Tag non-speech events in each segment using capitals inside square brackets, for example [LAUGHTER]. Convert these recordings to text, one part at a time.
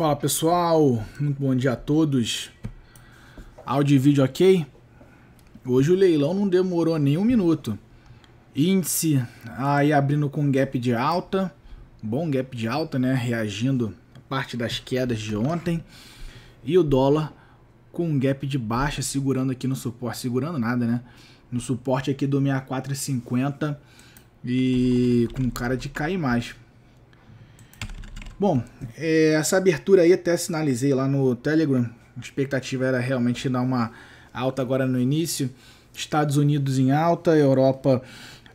Fala pessoal, muito bom dia a todos. Áudio e vídeo ok? Hoje o leilão não demorou nem um minuto. Índice aí abrindo com gap de alta, bom gap de alta, né? Reagindo a parte das quedas de ontem. E o dólar com um gap de baixa, segurando aqui no suporte, segurando nada, né? No suporte aqui do 64,50 e com cara de cair mais. Bom, é, essa abertura aí até sinalizei lá no Telegram. A expectativa era realmente dar uma alta agora no início. Estados Unidos em alta, Europa,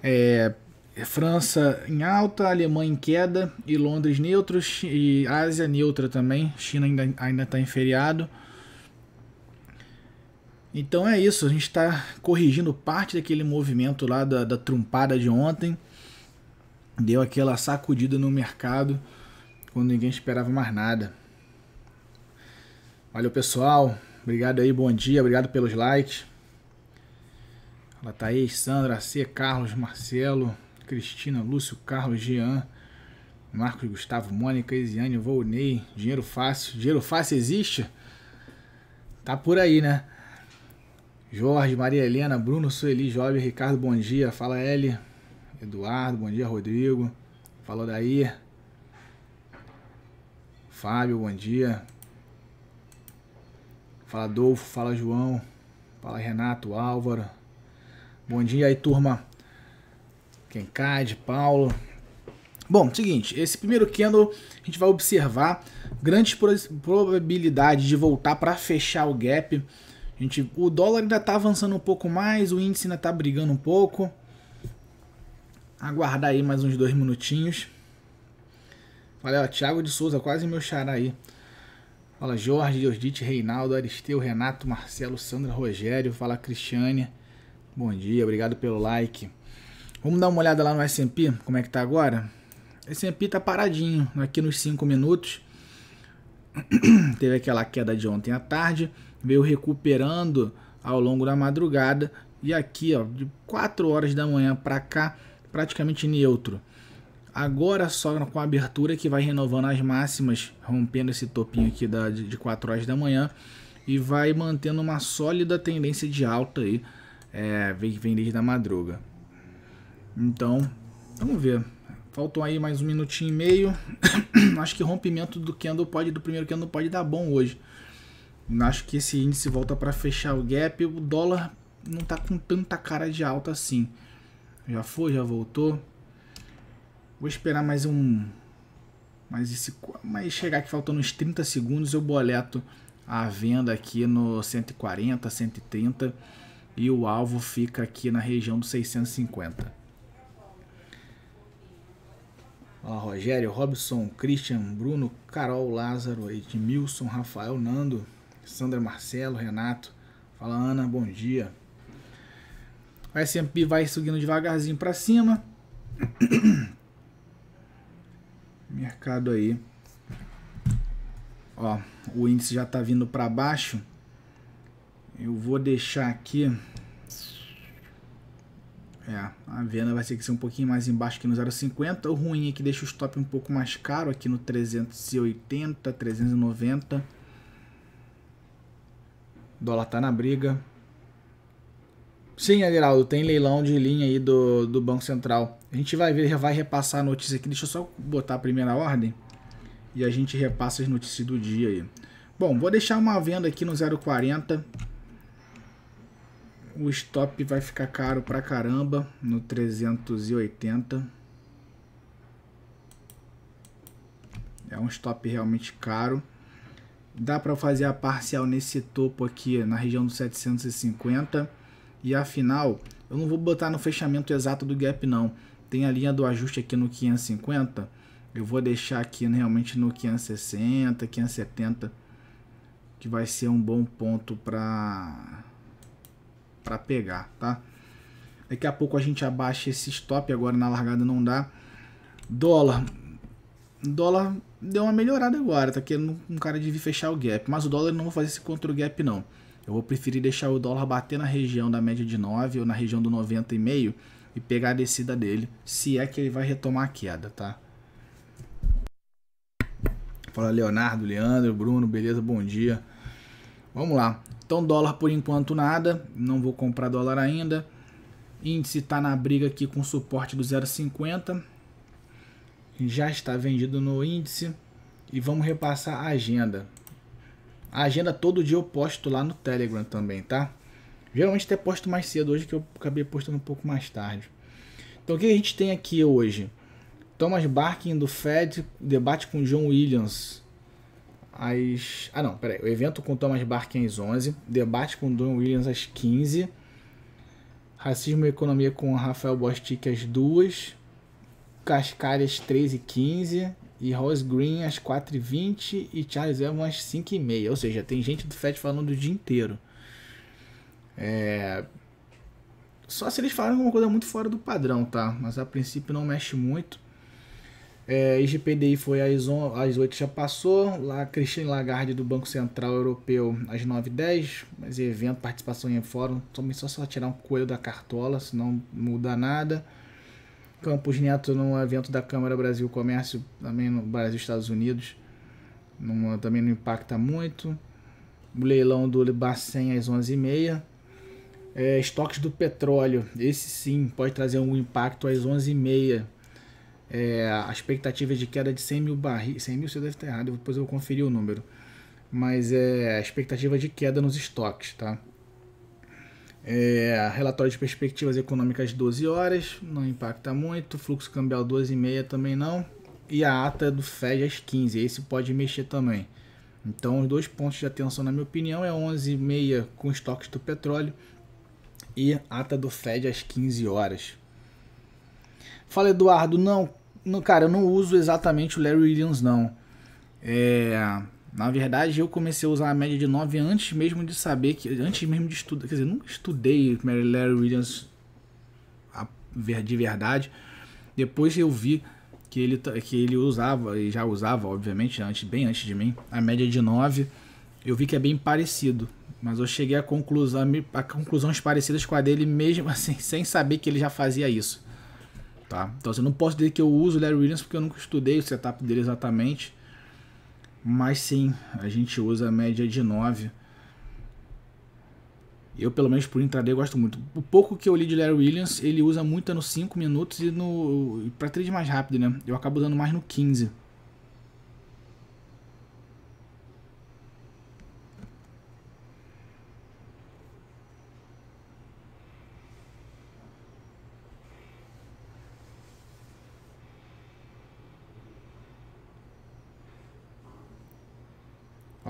é, França em alta, Alemanha em queda e Londres neutros e Ásia neutra também. China ainda ainda está em feriado. Então é isso, a gente está corrigindo parte daquele movimento lá da, da trumpada de ontem. Deu aquela sacudida no mercado quando ninguém esperava mais nada. Valeu, pessoal. Obrigado aí, bom dia. Obrigado pelos likes. Fala, Thaís, Sandra, C, Carlos, Marcelo, Cristina, Lúcio, Carlos, Jean, Marcos, Gustavo, Mônica, Isiane, Volney. Dinheiro fácil. Dinheiro fácil existe? Tá por aí, né? Jorge, Maria Helena, Bruno, Sueli, Jovem, Ricardo, bom dia. Fala, L. Eduardo, bom dia, Rodrigo. Falou daí. Fábio, bom dia. Fala Adolfo, fala João, fala Renato, Álvaro. Bom dia aí, turma. Quem de Paulo. Bom, seguinte, esse primeiro candle a gente vai observar grande probabilidade de voltar para fechar o gap. A gente, o dólar ainda está avançando um pouco mais, o índice ainda está brigando um pouco. Aguardar aí mais uns dois minutinhos. Fala Thiago de Souza, quase meu xará aí. Fala Jorge, Diosdite, Reinaldo, Aristeu, Renato, Marcelo, Sandra, Rogério. Fala Cristiane. Bom dia, obrigado pelo like. Vamos dar uma olhada lá no S&P, como é que tá agora? S&P tá paradinho, aqui nos 5 minutos. [CLEARS THROAT] Teve aquela queda de ontem à tarde, veio recuperando ao longo da madrugada e aqui, ó, de 4 horas da manhã para cá, praticamente neutro. Agora só com a abertura que vai renovando as máximas, rompendo esse topinho aqui da, de, 4 horas da manhã e vai mantendo uma sólida tendência de alta aí, é, vem, vem desde a madruga. Então, vamos ver. Faltam aí mais um minutinho e meio. [COUGHS] Acho que rompimento do candle pode, do primeiro candle pode dar bom hoje. Acho que esse índice volta para fechar o gap. O dólar não está com tanta cara de alta assim. Já foi, já voltou. Vou esperar mais um. Mais esse. Mas chegar aqui faltando uns 30 segundos, eu boleto a venda aqui no 140, 130 e o alvo fica aqui na região dos 650. Olá, Rogério, Robson, Christian, Bruno, Carol, Lázaro, Edmilson, Rafael, Nando, Sandra, Marcelo, Renato. Fala, Ana, bom dia. O S&P vai subindo devagarzinho para cima. [CLEARS THROAT] Mercado aí. Ó, o índice já tá vindo para baixo. Eu vou deixar aqui. É, a venda vai ter que ser um pouquinho mais embaixo aqui no 0,50. O ruim é que deixa o stop um pouco mais caro aqui no 380, 390. O dólar tá na briga. Sim, Aguinaldo, tem leilão de linha aí do, do Banco Central. A gente vai ver, vai repassar a notícia aqui. Deixa eu só botar a primeira ordem. E a gente repassa as notícias do dia aí. Bom, vou deixar uma venda aqui no 0,40. O stop vai ficar caro pra caramba no 380. É um stop realmente caro. Dá para fazer a parcial nesse topo aqui na região dos 750 e afinal, eu não vou botar no fechamento exato do gap não. Tem a linha do ajuste aqui no 550. Eu vou deixar aqui realmente no 560, 570, que vai ser um bom ponto para para pegar, tá? Daqui a pouco a gente abaixa esse stop, agora na largada não dá. Dólar. Dólar deu uma melhorada agora, tá querendo um cara de vir fechar o gap, mas o dólar não vai fazer esse contra o gap não. Eu vou preferir deixar o dólar bater na região da média de 9 ou na região do 90,5 e pegar a descida dele, se é que ele vai retomar a queda, tá? Fala Leonardo, Leandro, Bruno, beleza? Bom dia. Vamos lá. Então dólar por enquanto nada, não vou comprar dólar ainda. Índice está na briga aqui com suporte do 0,50. Já está vendido no índice. E vamos repassar a agenda. A agenda todo dia eu posto lá no Telegram também, tá? Geralmente até posto mais cedo hoje que eu acabei postando um pouco mais tarde. Então o que a gente tem aqui hoje? Thomas Barkin do Fed debate com John Williams. Às... Ah não, peraí. O evento com Thomas Barkin às 11. Debate com John Williams às 15. Racismo e Economia com Rafael Bostic às 2. Cascalhas 3 e 15 e Rose Green às 4h20 e Charles Evans às 5h30. Ou seja, tem gente do FED falando o dia inteiro. É... Só se eles falarem alguma coisa muito fora do padrão, tá? Mas a princípio não mexe muito. É, IGPDI foi às, on... às 8 já passou. Lá Christine Lagarde do Banco Central Europeu às 9h10. Mas evento, participação em fórum, também só, só tirar um coelho da cartola, senão não muda nada. Campos Neto num evento da Câmara Brasil Comércio, também no Brasil Estados Unidos. Numa, também não impacta muito. O leilão do Bacen às 11h30. É, estoques do petróleo, esse sim pode trazer um impacto às 11h30. É, a expectativa é de queda de 100 mil barris. 100 mil você deve estar errado, depois eu vou conferir o número. Mas é a expectativa de queda nos estoques, tá? É, relatório de perspectivas econômicas 12 horas, não impacta muito. Fluxo cambial 12 e meia também não. E a ata do FED às 15, esse pode mexer também. Então, os dois pontos de atenção, na minha opinião, é 11 e meia com estoques do petróleo e ata do FED às 15 horas. Fala, Eduardo, não, não cara, eu não uso exatamente o Larry Williams, não. É, na verdade, eu comecei a usar a média de 9 antes mesmo de saber que. Antes mesmo de estudar. Quer dizer, nunca estudei Mary Larry Williams de verdade. Depois eu vi que ele, que ele usava, e já usava, obviamente, antes, bem antes de mim, a média de 9. Eu vi que é bem parecido. Mas eu cheguei a, conclusão, a conclusões parecidas com a dele mesmo [LAUGHS] assim, sem saber que ele já fazia isso. Tá? Então assim, eu não posso dizer que eu uso o Larry Williams porque eu nunca estudei o setup dele exatamente mas sim, a gente usa a média de 9. Eu, pelo menos por intraday, gosto muito. O pouco que eu li de Larry Williams, ele usa muito no 5 minutos e no para trade mais rápido, né? Eu acabo usando mais no 15.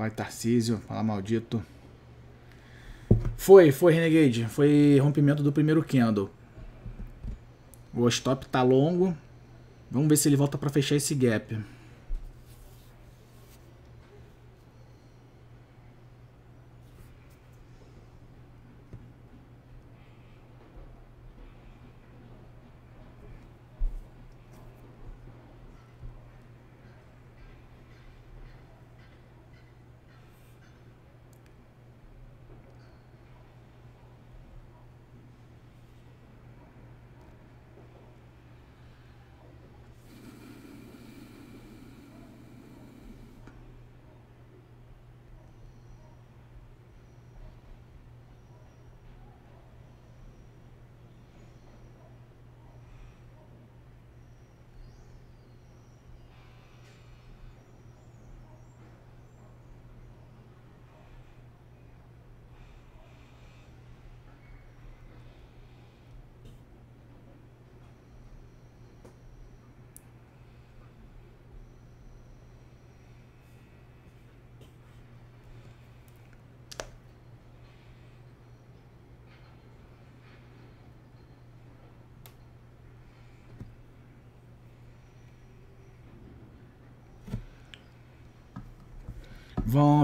Fala Tarcísio, fala maldito. Foi, foi Renegade, foi rompimento do primeiro candle. O stop tá longo. Vamos ver se ele volta para fechar esse gap.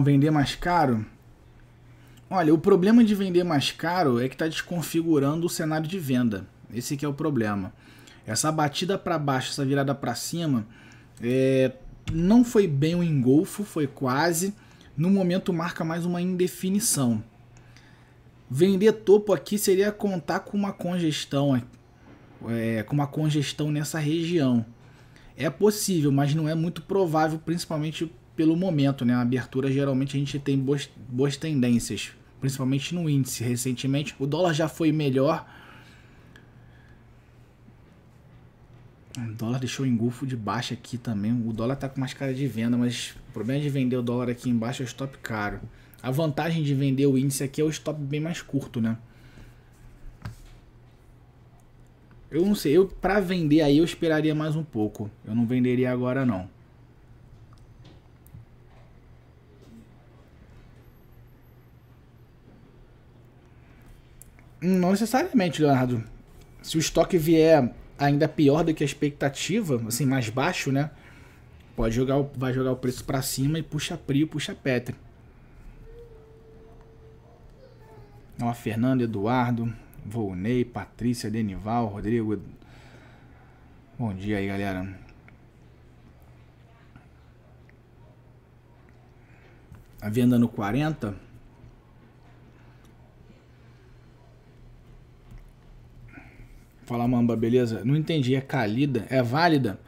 vender mais caro? Olha, o problema de vender mais caro é que está desconfigurando o cenário de venda. Esse que é o problema. Essa batida para baixo, essa virada para cima, é, não foi bem um engolfo, foi quase. No momento marca mais uma indefinição. Vender topo aqui seria contar com uma congestão, é, com uma congestão nessa região. É possível, mas não é muito provável, principalmente pelo momento, né? A abertura geralmente a gente tem boas, boas tendências, principalmente no índice recentemente. O dólar já foi melhor. O dólar deixou engulfo de baixa aqui também. O dólar tá com mais cara de venda, mas o problema de vender o dólar aqui embaixo é o stop caro. A vantagem de vender o índice aqui é o stop bem mais curto, né? Eu não sei, eu para vender aí eu esperaria mais um pouco. Eu não venderia agora não. Não necessariamente, Leonardo. Se o estoque vier ainda pior do que a expectativa, assim, mais baixo, né? Pode jogar, vai jogar o preço para cima e puxa Prio, puxa Petri. Ó, então, Fernando, Eduardo, Volney, Patrícia, Denival, Rodrigo. Bom dia aí, galera. A venda no 40. Fala Mamba, beleza? Não entendi, é calida? É válida?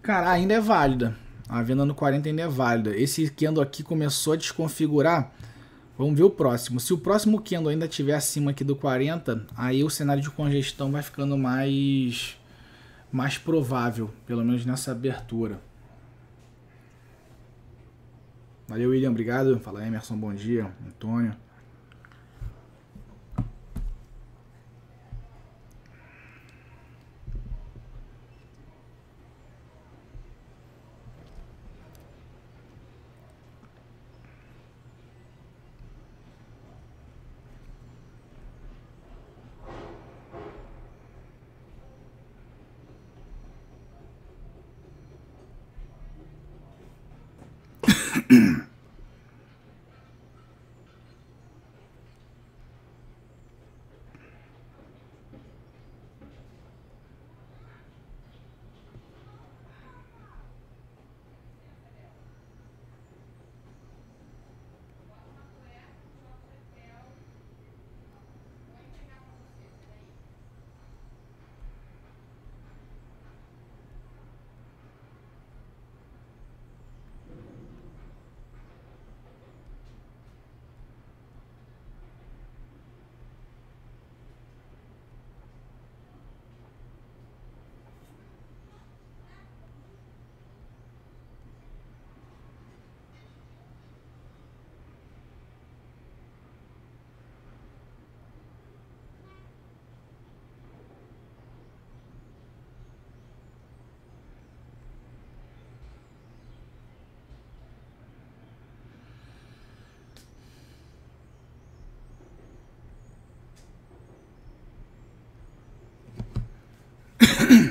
Cara, ainda é válida. A venda no 40 ainda é válida. Esse Kendo aqui começou a desconfigurar. Vamos ver o próximo. Se o próximo Kendo ainda estiver acima aqui do 40, aí o cenário de congestão vai ficando mais mais provável, pelo menos nessa abertura. Valeu, William, obrigado. Fala Emerson, bom dia. Antônio.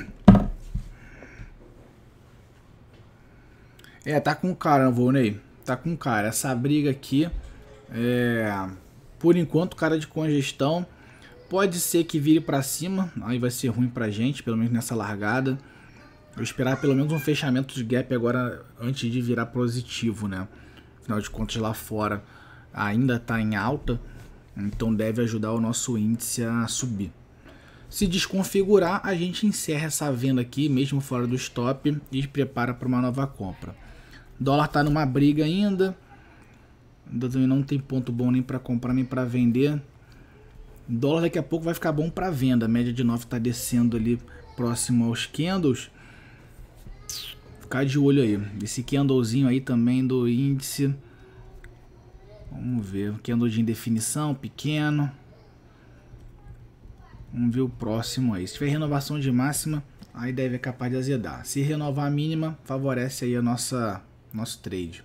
[COUGHS] É, tá com cara, Volney. Tá com cara. Essa briga aqui, é... por enquanto, cara de congestão. Pode ser que vire para cima, aí vai ser ruim pra gente, pelo menos nessa largada. Eu esperar pelo menos um fechamento de gap agora antes de virar positivo, né? Afinal de contas, lá fora ainda tá em alta, então deve ajudar o nosso índice a subir. Se desconfigurar, a gente encerra essa venda aqui, mesmo fora do stop, e prepara para uma nova compra. O dólar está numa briga ainda. Também não tem ponto bom nem para comprar nem para vender. O dólar daqui a pouco vai ficar bom para venda. A média de 9 está descendo ali próximo aos candles. Ficar de olho aí. Esse candlezinho aí também do índice. Vamos ver. Candle de indefinição, pequeno. Vamos ver o próximo aí. Se tiver renovação de máxima, aí deve é capaz de azedar. Se renovar a mínima, favorece aí a nossa nosso trade.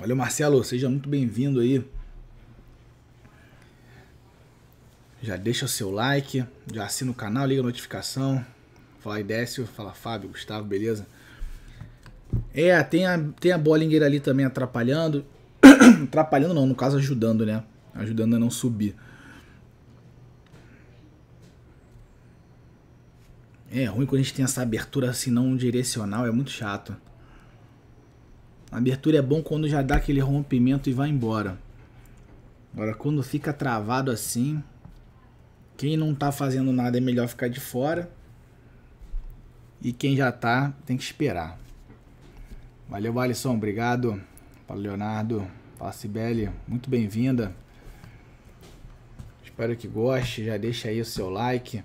Valeu, Marcelo, seja muito bem-vindo aí. Já deixa o seu like, já assina o canal, liga a notificação. Fala Idécio, fala Fábio, Gustavo, beleza? É, tem a, tem a Bollinger ali também atrapalhando. [COUGHS] atrapalhando não, no caso ajudando, né? ajudando a não subir. É ruim quando a gente tem essa abertura assim não direcional, é muito chato. A abertura é bom quando já dá aquele rompimento e vai embora. Agora quando fica travado assim, quem não tá fazendo nada é melhor ficar de fora. E quem já tá tem que esperar. Valeu, Alisson, obrigado. Fala Leonardo, fala Sibeli, muito bem-vinda. Espero que goste. Já deixa aí o seu like.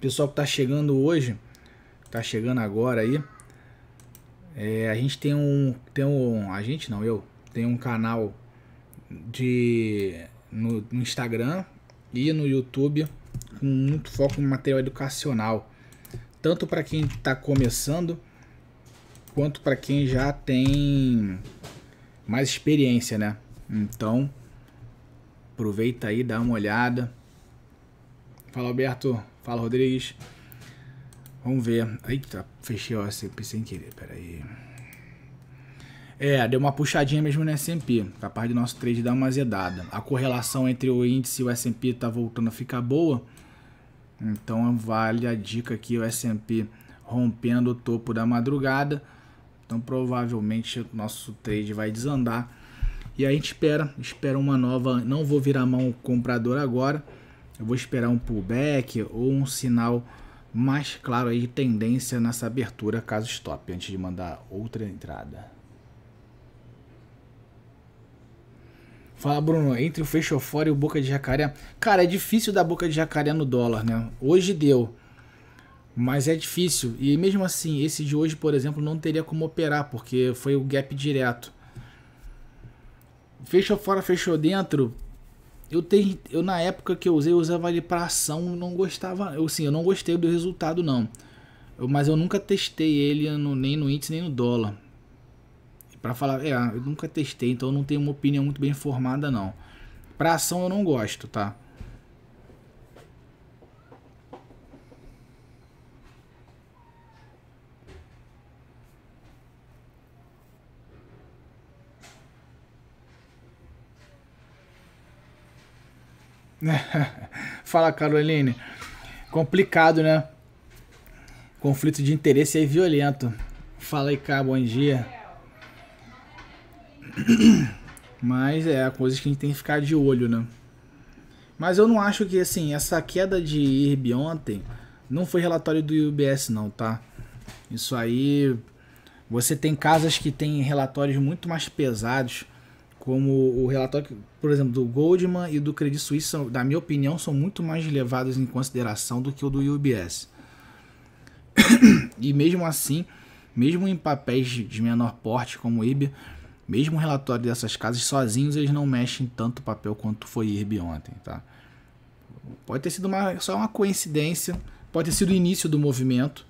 Pessoal que tá chegando hoje, tá chegando agora aí. É, a gente tem um, tem um, a gente não, eu, tem um canal de no, no Instagram e no YouTube com muito foco em material educacional, tanto para quem está começando quanto para quem já tem mais experiência, né? Então Aproveita aí, dá uma olhada. Fala Alberto, fala Rodrigues. Vamos ver. Eita, fechei o S&P sem querer, peraí. É, deu uma puxadinha mesmo no S&P, capaz do nosso trade dar uma azedada. A correlação entre o índice e o S&P tá voltando a ficar boa, então vale a dica aqui, o S&P rompendo o topo da madrugada, então provavelmente o nosso trade vai desandar e a gente espera, espera uma nova. Não vou virar mão comprador agora. Eu vou esperar um pullback ou um sinal mais claro aí de tendência nessa abertura caso stop antes de mandar outra entrada. Fala, Bruno, entre o fecho fora e o boca de jacaré. Cara, é difícil dar boca de jacaré no dólar, né? Hoje deu. Mas é difícil. E mesmo assim, esse de hoje, por exemplo, não teria como operar, porque foi o gap direto. Fechou fora, fechou dentro. Eu tenho, eu na época que eu usei, eu usava ele para ação, não gostava, eu sim, eu não gostei do resultado não. Eu, mas eu nunca testei ele no, nem no índice nem no dólar. Para falar, é, eu nunca testei, então eu não tenho uma opinião muito bem formada não. Para ação eu não gosto, tá? [LAUGHS] Fala, Caroline. Complicado, né? Conflito de interesse aí violento. Fala aí, cara, bom dia. [COUGHS] Mas é a coisa que a gente tem que ficar de olho, né? Mas eu não acho que, assim, essa queda de IRB ontem não foi relatório do UBS, não, tá? Isso aí. Você tem casas que têm relatórios muito mais pesados, como o relatório por exemplo, do Goldman e do Credit Suisse, são, na minha opinião, são muito mais levados em consideração do que o do UBS. e mesmo assim, mesmo em papéis de menor porte como o IB, mesmo o relatório dessas casas sozinhos, eles não mexem tanto papel quanto foi IRB ontem, tá? Pode ter sido uma, só uma coincidência, pode ter sido o início do movimento,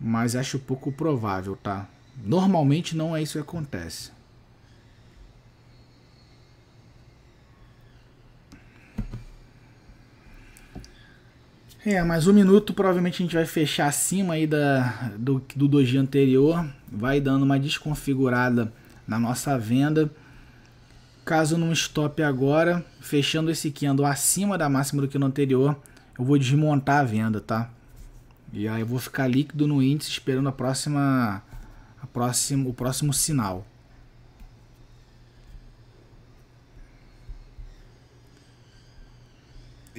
mas acho pouco provável, tá? Normalmente não é isso que acontece. É, mais um minuto, provavelmente a gente vai fechar acima aí da, do, do doji anterior, vai dando uma desconfigurada na nossa venda. Caso não stop agora, fechando esse candle acima da máxima do que no anterior, eu vou desmontar a venda, tá? E aí eu vou ficar líquido no índice esperando a próxima, a próxima, o próximo sinal.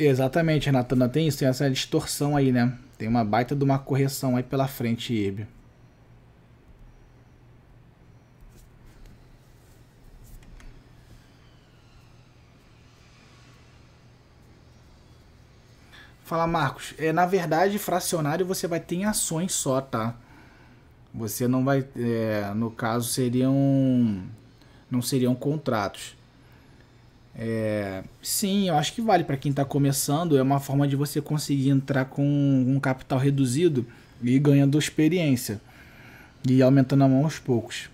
Exatamente, Renatana, tem isso, tem essa distorção aí, né? Tem uma baita de uma correção aí pela frente, Ibe. Fala, Marcos. É, na verdade, fracionário você vai ter em ações só, tá? Você não vai. É, no caso, seriam. Não seriam contratos. É, sim, eu acho que vale para quem está começando. É uma forma de você conseguir entrar com um capital reduzido e ganhando experiência e aumentando a mão aos poucos.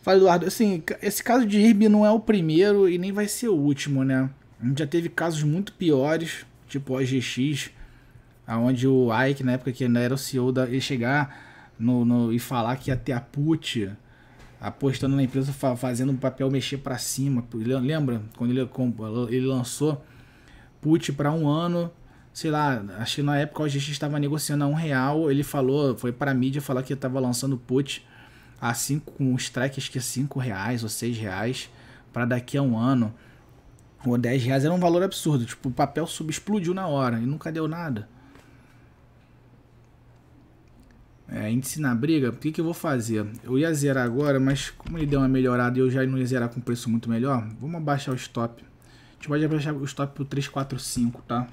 Fala, Eduardo, assim, esse caso de IRB não é o primeiro e nem vai ser o último, né? A gente já teve casos muito piores, tipo a GX, aonde o Ike, na época que ele era o CEO, da, ele chegar no, no, e falar que ia ter a put apostando na empresa, fazendo o papel mexer para cima. Lembra quando ele, ele lançou put para um ano? Sei lá, acho que na época a gente estava negociando a um real. Ele falou, foi para a mídia falar que estava lançando put a cinco, com um strike, acho que é cinco reais ou seis reais para daqui a um ano. Ou 10 reais era um valor absurdo. Tipo, o papel subexplodiu na hora e nunca deu nada. É, índice na briga, o que, que eu vou fazer? Eu ia zerar agora, mas como ele deu uma melhorada e eu já não ia zerar com preço muito melhor, vamos abaixar o stop. A gente pode abaixar o stop pro 345, tá?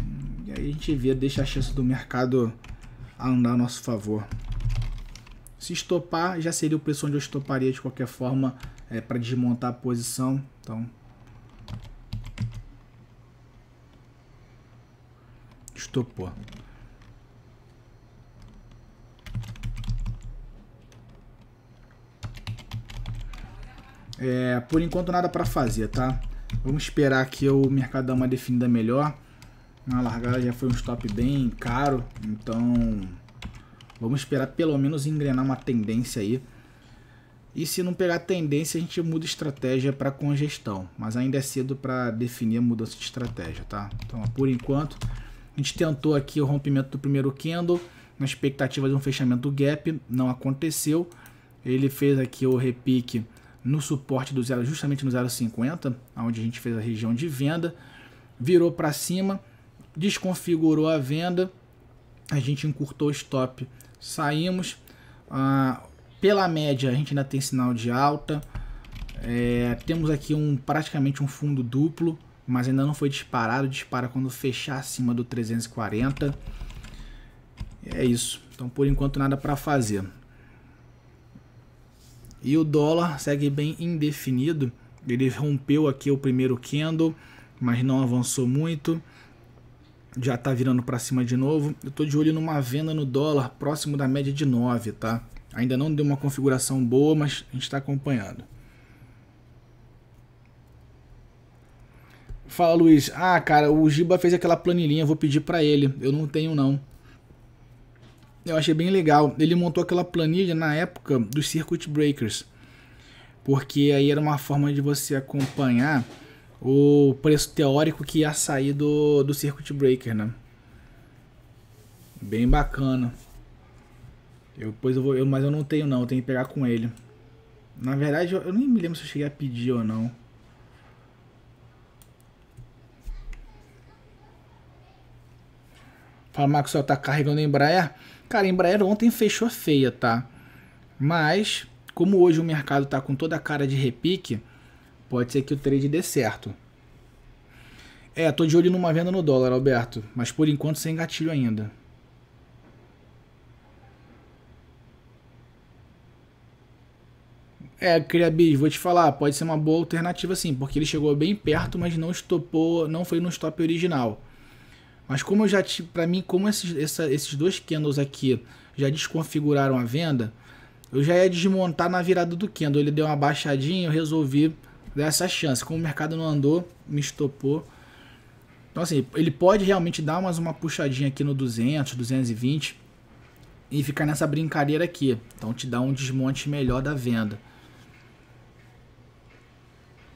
Hum, e aí a gente vê, deixa a chance do mercado andar a nosso favor. Se estopar, já seria o preço onde eu estoparia de qualquer forma é, para desmontar a posição. Então, estopou. É, por enquanto nada para fazer, tá? Vamos esperar que o mercado dê uma definida melhor. Na largada já foi um stop bem caro, então vamos esperar pelo menos engrenar uma tendência aí. E se não pegar tendência, a gente muda estratégia para congestão. Mas ainda é cedo para definir a mudança de estratégia, tá? Então, por enquanto, a gente tentou aqui o rompimento do primeiro candle, na expectativa de um fechamento do gap, não aconteceu. Ele fez aqui o repique no suporte do zero, justamente no 0,50, onde a gente fez a região de venda, virou para cima, desconfigurou a venda, a gente encurtou o stop, saímos. Ah, pela média a gente ainda tem sinal de alta, é, temos aqui um praticamente um fundo duplo, mas ainda não foi disparado, dispara quando fechar acima do 340. É isso. Então por enquanto nada para fazer. E o dólar segue bem indefinido. Ele rompeu aqui o primeiro candle, mas não avançou muito. Já está virando para cima de novo. Eu estou de olho numa venda no dólar próximo da média de 9, tá? Ainda não deu uma configuração boa, mas a gente está acompanhando. Fala Luiz, ah cara, o Giba fez aquela planilhinha, vou pedir para ele. Eu não tenho não eu achei bem legal. Ele montou aquela planilha na época dos circuit breakers, porque aí era uma forma de você acompanhar o preço teórico que ia sair do, do circuit breaker, né? Bem bacana. Eu, pois eu vou, eu, mas eu não tenho não, eu tenho que pegar com ele. Na verdade, eu, eu nem me lembro se eu cheguei a pedir ou não. Fala, Maxwell, tá carregando Embraer? Cara, a Embraer ontem fechou feia, tá? Mas, como hoje o mercado tá com toda a cara de repique, pode ser que o trade dê certo. É, tô de olho numa venda no dólar, Alberto, mas por enquanto sem gatilho ainda. É, Criabis, vou te falar, pode ser uma boa alternativa sim, porque ele chegou bem perto, mas não estopou, não foi no stop original. Mas como eu já para mim como esses, essa, esses dois candles aqui já desconfiguraram a venda, eu já ia desmontar na virada do candle. Ele deu uma baixadinha, eu resolvi dar essa chance. Como o mercado não andou, me estopou. Então assim, ele pode realmente dar mais uma puxadinha aqui no 200, 220 e ficar nessa brincadeira aqui. Então te dá um desmonte melhor da venda.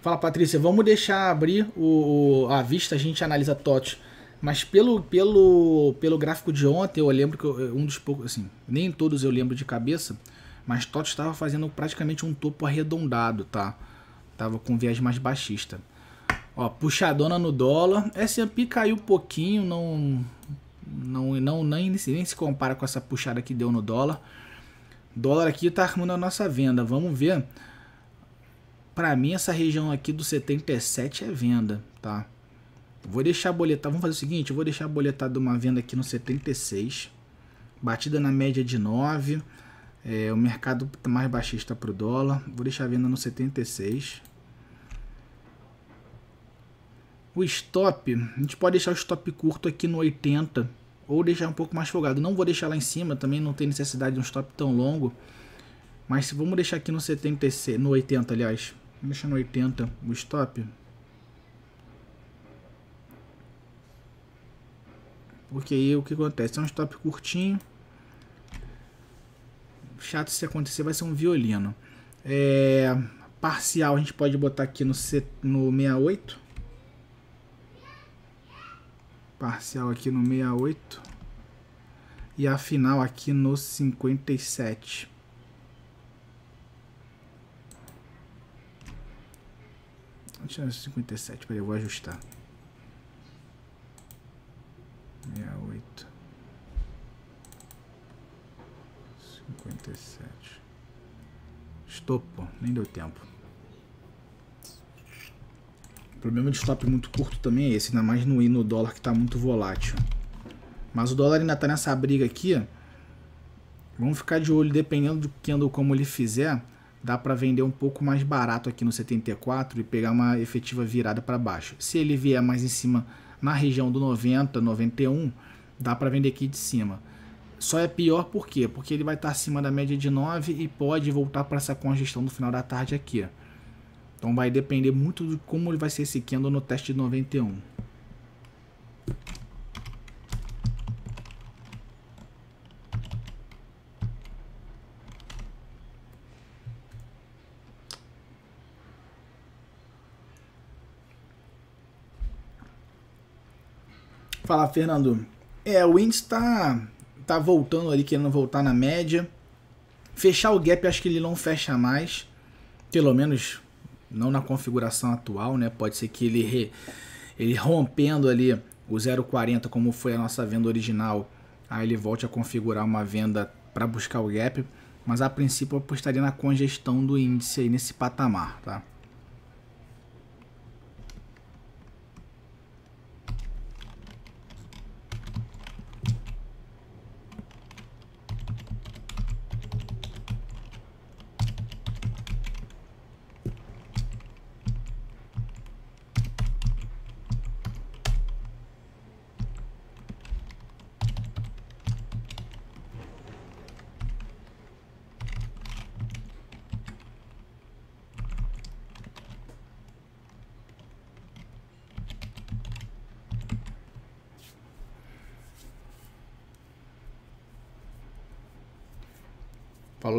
Fala Patrícia, vamos deixar abrir o, o a vista, a gente analisa TOTS mas pelo, pelo, pelo gráfico de ontem, eu lembro que eu, um dos poucos, assim, nem todos eu lembro de cabeça, mas Toto estava fazendo praticamente um topo arredondado, tá? Tava com viés mais baixista. Ó, puxadona no dólar. S&P caiu um pouquinho, não não não nem, nem se compara com essa puxada que deu no dólar. Dólar aqui tá armando a nossa venda. Vamos ver. Para mim essa região aqui do 77 é venda, tá? Vou deixar boletar, vamos fazer o seguinte, vou deixar de uma venda aqui no 76, batida na média de 9, é, o mercado tá mais baixista para o dólar, vou deixar a venda no 76. O stop, a gente pode deixar o stop curto aqui no 80 ou deixar um pouco mais folgado. Não vou deixar lá em cima, também não tem necessidade de um stop tão longo. Mas vamos deixar aqui no 76, no 80, aliás. Vamos deixar no 80 o stop. Porque aí o que acontece? É um stop curtinho. Chato se acontecer, vai ser um violino. É, parcial a gente pode botar aqui no, C, no 68. Parcial aqui no 68. E a final aqui no 57. Deixa eu 57, é peraí, eu vou ajustar. 68 57 Estopo, nem deu tempo. O problema de stop muito curto também é esse, ainda mais no hino dólar que está muito volátil. Mas o dólar ainda está nessa briga aqui. Vamos ficar de olho, dependendo do candle como ele fizer, dá para vender um pouco mais barato aqui no 74 e pegar uma efetiva virada para baixo. Se ele vier mais em cima na região do 90, 91, dá para vender aqui de cima. Só é pior por quê? Porque ele vai estar tá acima da média de 9 e pode voltar para essa congestão no final da tarde aqui. Então vai depender muito de como ele vai ser esse candle no teste de 91. Fala, Fernando. É, o índice tá, tá voltando ali, querendo voltar na média. Fechar o gap, acho que ele não fecha mais. Pelo menos não na configuração atual, né? Pode ser que ele, re, ele rompendo ali o 0,40, como foi a nossa venda original, aí ele volte a configurar uma venda para buscar o gap. Mas a princípio eu apostaria na congestão do índice aí nesse patamar, tá?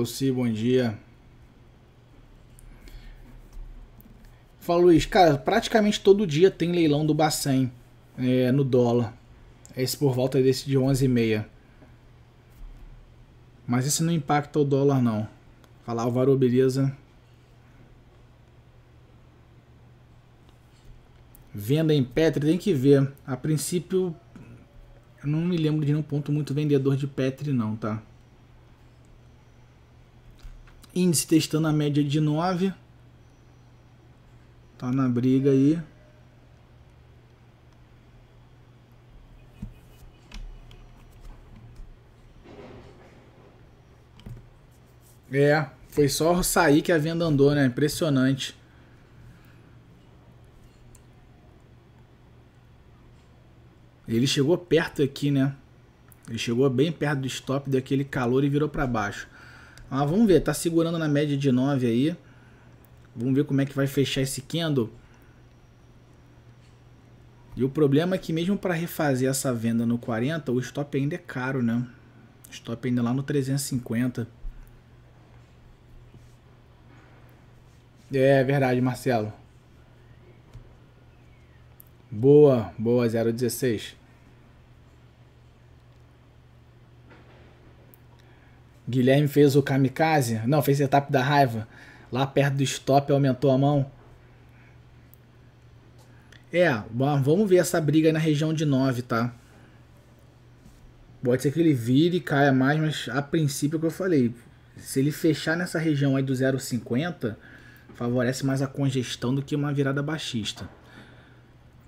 Elci, bom dia. Fala, Luiz, cara, praticamente todo dia tem leilão do Bacen é, no dólar. Esse por volta desse de 11,6. Mas esse não impacta o dólar, não. Fala, Álvaro, beleza? Venda em Petri, tem que ver. A princípio, eu não me lembro de nenhum ponto muito vendedor de Petri, não, tá? Índice testando a média de 9. Tá na briga aí. É, foi só sair que a venda andou, né? Impressionante. Ele chegou perto aqui, né? Ele chegou bem perto do stop daquele calor e virou para baixo. Mas ah, vamos ver, tá segurando na média de 9 aí. Vamos ver como é que vai fechar esse candle. E o problema é que mesmo para refazer essa venda no 40, o stop ainda é caro, né? stop ainda lá no 350. É verdade, Marcelo. Boa, boa, 016. Guilherme fez o kamikaze. Não, fez etapa da raiva. Lá perto do stop aumentou a mão. É, vamos ver essa briga na região de 9, tá? Pode ser que ele vire e caia mais, mas a princípio é o que eu falei. Se ele fechar nessa região aí do 0,50, favorece mais a congestão do que uma virada baixista.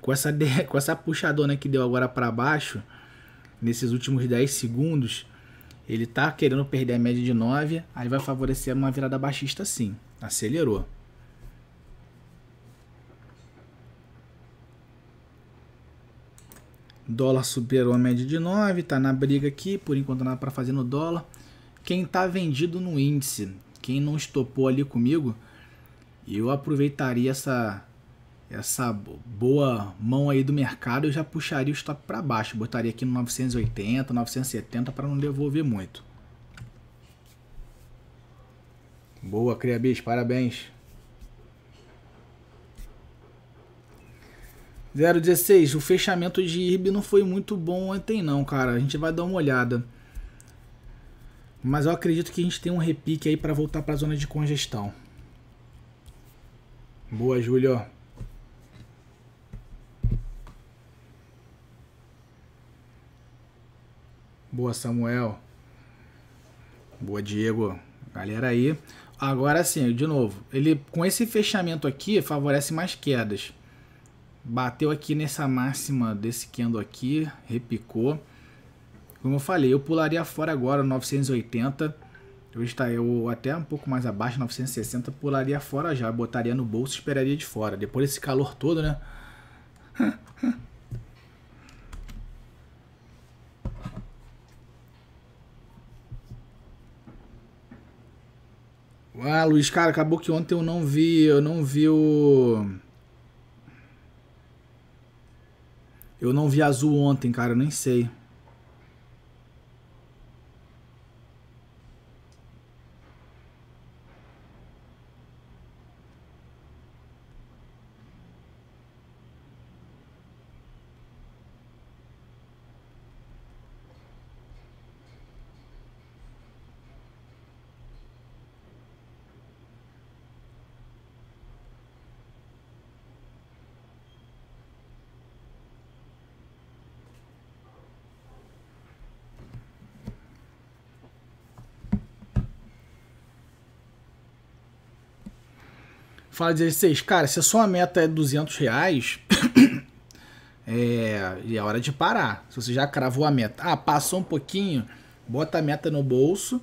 Com essa, de... [LAUGHS] com essa puxadona que deu agora para baixo, nesses últimos 10 segundos, ele tá querendo perder a média de 9, aí vai favorecer uma virada baixista sim. Acelerou. Dólar superou a média de 9, tá na briga aqui, por enquanto nada para fazer no dólar. Quem tá vendido no índice, quem não estopou ali comigo, eu aproveitaria essa essa boa mão aí do mercado, eu já puxaria o stop para baixo, botaria aqui no 980, 970 para não devolver muito. Boa, Criabis, parabéns. 016, o fechamento de IRB não foi muito bom ontem não, cara. A gente vai dar uma olhada. Mas eu acredito que a gente tem um repique aí para voltar para a zona de congestão. Boa, Júlio. Boa, Samuel. Boa, Diego. Galera aí. Agora sim, de novo, ele com esse fechamento aqui favorece mais quedas. Bateu aqui nessa máxima desse candle aqui, repicou. Como eu falei, eu pularia fora agora 980. Eu estaria eu até um pouco mais abaixo, 960, pularia fora já, botaria no bolso, esperaria de fora. Depois desse calor todo, né? [LAUGHS] Ah, Luiz, cara, acabou que ontem eu não vi, eu não vi o. Eu não vi azul ontem, cara, eu nem sei. Fala 16, cara, se a sua meta é 200 reais, [COUGHS] é, é hora de parar. Se você já cravou a meta, ah, passou um pouquinho, bota a meta no bolso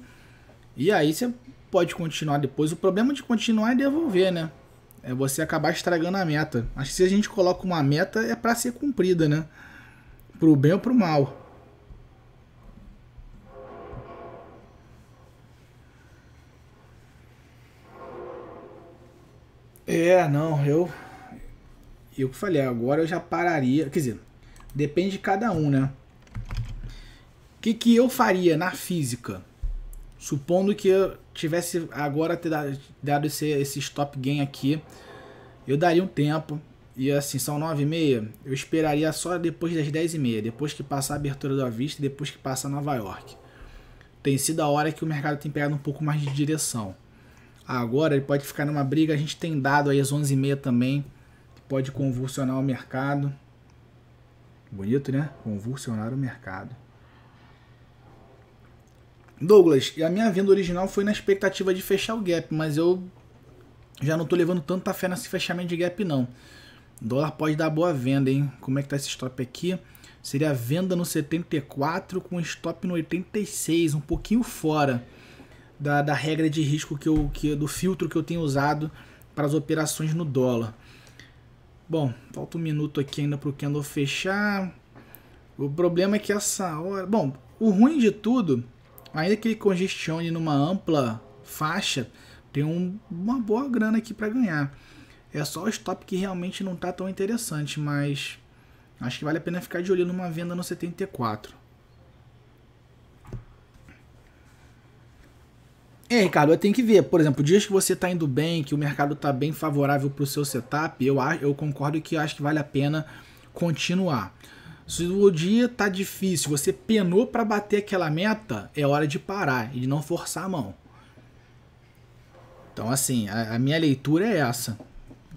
e aí você pode continuar depois. O problema de continuar é devolver, né? É você acabar estragando a meta. Acho que se a gente coloca uma meta, é para ser cumprida, né? Pro bem ou pro mal. É, não, eu. Eu que falei, agora eu já pararia. Quer dizer, depende de cada um, né? O que, que eu faria na física? Supondo que eu tivesse agora dado esse, esse stop gain aqui, eu daria um tempo. E assim, são 9h30, eu esperaria só depois das 10h30, depois que passar a abertura do Avista depois que passar Nova York. Tem sido a hora que o mercado tem pegado um pouco mais de direção agora, ele pode ficar numa briga. A gente tem dado aí as 11h30 também, que pode convulsionar o mercado. Bonito, né? Convulsionar o mercado. Douglas, a minha venda original foi na expectativa de fechar o gap, mas eu já não tô levando tanta fé nesse fechamento de gap, não. O dólar pode dar boa venda, hein? Como é que tá esse stop aqui? Seria venda no 74 com stop no 86, um pouquinho fora da, da regra de risco que eu, que, do filtro que eu tenho usado para as operações no dólar. Bom, falta um minuto aqui ainda para o candle fechar. O problema é que essa hora... Bom, o ruim de tudo, ainda que ele congestione numa ampla faixa, tem um, uma boa grana aqui para ganhar. É só o stop que realmente não está tão interessante, mas acho que vale a pena ficar de olho numa venda no 74. É, Ricardo, tem que ver. Por exemplo, dias que você está indo bem, que o mercado está bem favorável para o seu setup, eu, eu concordo que eu acho que vale a pena continuar. Se o dia tá difícil, você penou para bater aquela meta, é hora de parar e de não forçar a mão. Então, assim, a, a minha leitura é essa.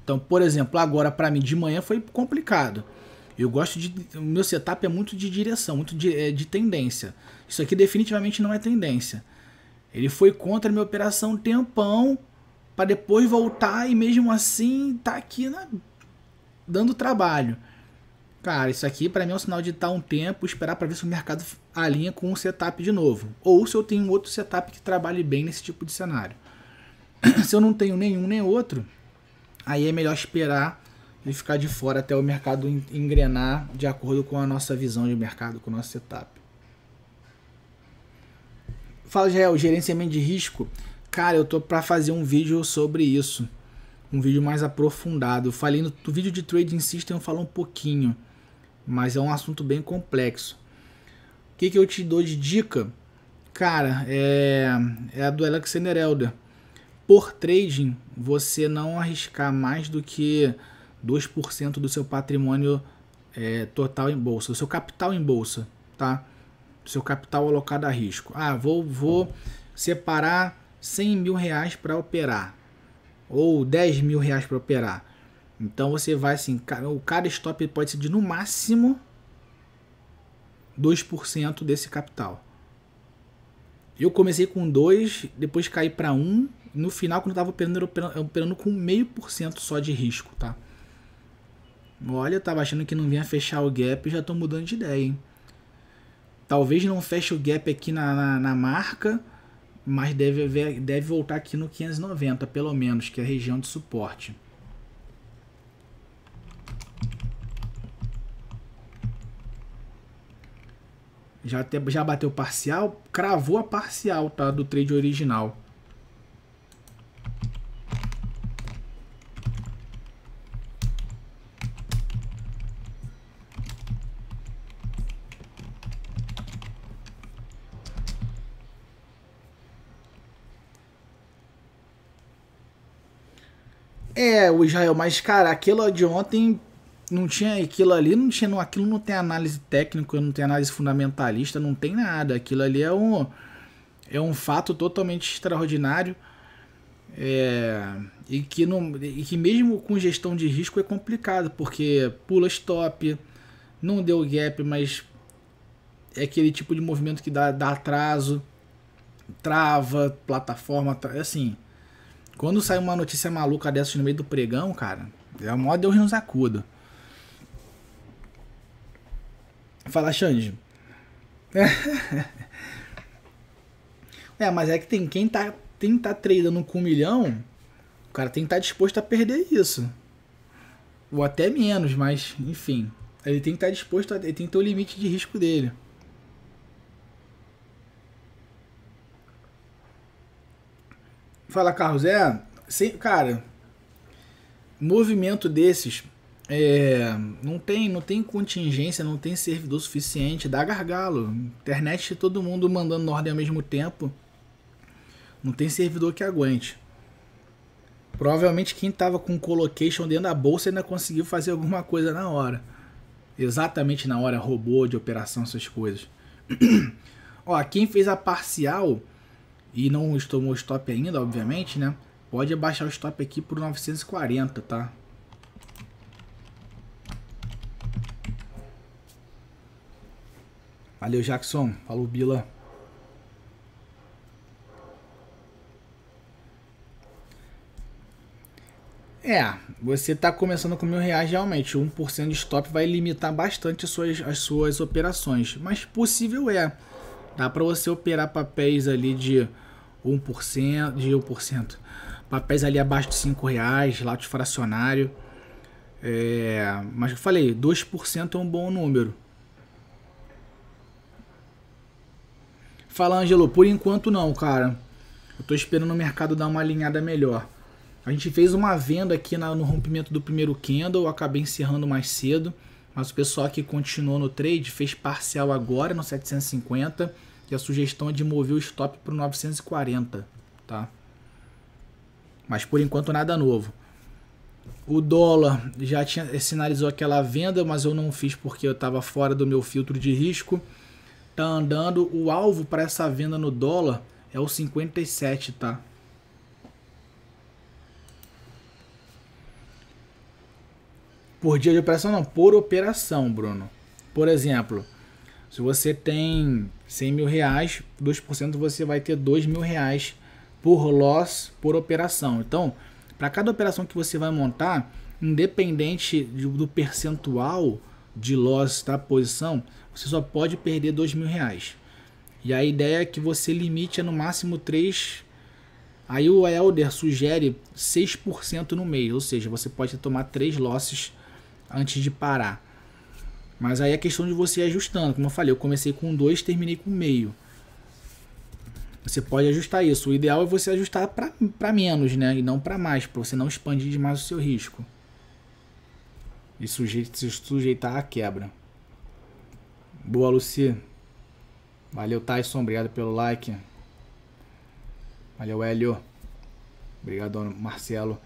Então, por exemplo, agora para mim de manhã foi complicado. Eu gosto de. O meu setup é muito de direção, muito de, é, de tendência. Isso aqui definitivamente não é tendência. Ele foi contra a minha operação um tempão para depois voltar e mesmo assim tá aqui na... dando trabalho. Cara, isso aqui para mim é um sinal de estar tá um tempo, esperar para ver se o mercado alinha com o setup de novo. Ou se eu tenho outro setup que trabalhe bem nesse tipo de cenário. [CLEARS THROAT] se eu não tenho nenhum nem outro, aí é melhor esperar e ficar de fora até o mercado engrenar de acordo com a nossa visão de mercado, com o nosso setup. Fala, Israel, gerenciamento de risco. Cara, eu tô para fazer um vídeo sobre isso. Um vídeo mais aprofundado. Eu falei no, no vídeo de Trading System, eu falo um pouquinho. Mas é um assunto bem complexo. O que, que eu te dou de dica? Cara, é, é a do Alexander Elder. Por trading, você não arriscar mais do que 2% do seu patrimônio é, total em bolsa, do seu capital em bolsa, tá? seu capital alocado a risco. Ah, vou, vou separar 100 mil reais para operar, ou 10 mil reais para operar. Então você vai assim, o cada stop pode ser de no máximo 2% desse capital. Eu comecei com 2, depois caí para 1. Um, no final, quando eu estava operando, operando, operando com meio por cento só de risco, tá? Olha, eu tava achando que não vinha fechar o gap e já tô mudando de ideia, hein? Talvez não feche o gap aqui na, na, na marca, mas deve, deve voltar aqui no 590, pelo menos, que é a região de suporte. Já, até, já bateu parcial, cravou a parcial tá, do trade original. É, o Israel, mas cara, aquilo de ontem não tinha aquilo ali, não tinha, não, aquilo não tem análise técnica, não tem análise fundamentalista, não tem nada. Aquilo ali é um é um fato totalmente extraordinário é, e que não e que mesmo com gestão de risco é complicado porque pula stop, não deu gap, mas é aquele tipo de movimento que dá, dá atraso, trava plataforma, assim. Quando sai uma notícia maluca dessas no meio do pregão, cara, é o maior Deus nos acuda. Fala, Xande. [LAUGHS] é, mas é que tem quem tá, tem tá tradando com um milhão, o cara tem que estar tá disposto a perder isso. Ou até menos, mas enfim. Ele tem que estar tá disposto, a, ele tem que ter o limite de risco dele. Fala, Carlos. É, sem, cara, movimento desses é, não tem não tem contingência, não tem servidor suficiente, dá gargalo. Internet todo mundo mandando ordem ao mesmo tempo. Não tem servidor que aguente. Provavelmente quem tava com colocation dentro da bolsa ainda conseguiu fazer alguma coisa na hora. Exatamente na hora, robô de operação, essas coisas. [CLEARS THROAT] Ó, quem fez a parcial e não tomou stop ainda, obviamente, né? Pode abaixar o stop aqui por 940, tá? Valeu, Jackson. Falou, Bila. É, você está começando com mil reais realmente. 1% de stop vai limitar bastante as suas, as suas operações. Mas possível é. Dá para você operar papéis ali de 1%, de 1%. Papéis ali abaixo de 5 reais, lá de fracionário. É, mas eu falei, 2% é um bom número. Fala, Angelo, por enquanto não, cara. Eu tô esperando o mercado dar uma alinhada melhor. A gente fez uma venda aqui no rompimento do primeiro candle, acabei encerrando mais cedo, mas o pessoal que continuou no trade fez parcial agora no 750 e a sugestão é de mover o stop para o 940, tá? Mas por enquanto nada novo. O dólar já tinha eh, sinalizou aquela venda, mas eu não fiz porque eu estava fora do meu filtro de risco. Tá andando. O alvo para essa venda no dólar é o 57, tá? Por dia de operação não, por operação, Bruno. Por exemplo, se você tem 100 mil reais, 2% você vai ter 2 mil reais por loss por operação. Então, para cada operação que você vai montar, independente do percentual de loss da posição, você só pode perder 2 mil reais. E a ideia é que você limite a no máximo 3. Aí o Elder sugere 6% no mês, ou seja, você pode tomar 3 losses antes de parar. Mas aí é questão de você ir ajustando. Como eu falei, eu comecei com dois, terminei com meio. Você pode ajustar isso. O ideal é você ajustar para menos, né? E não para mais, para você não expandir demais o seu risco. E sujeito, se sujeitar à quebra. Boa, Lucy. Valeu, Tyson. Obrigado pelo like. Valeu, Hélio. Obrigado, Marcelo.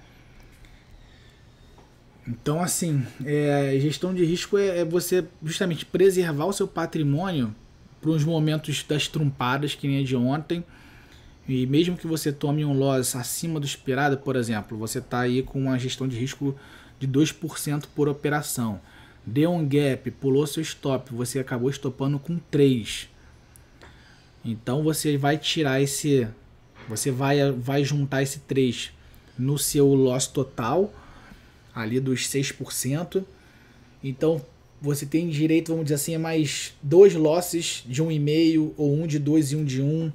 Então, assim, é, gestão de risco é, é, você justamente preservar o seu patrimônio para os momentos das trumpadas, que nem a de ontem. E mesmo que você tome um loss acima do esperado, por exemplo, você está aí com uma gestão de risco de 2% por operação. Deu um gap, pulou seu stop, você acabou estopando com 3. Então você vai tirar esse. Você vai, vai juntar esse 3 no seu loss total ali dos 6%. Então você tem direito, vamos dizer assim, a mais dois losses de um e meio, ou um de dois e um de um.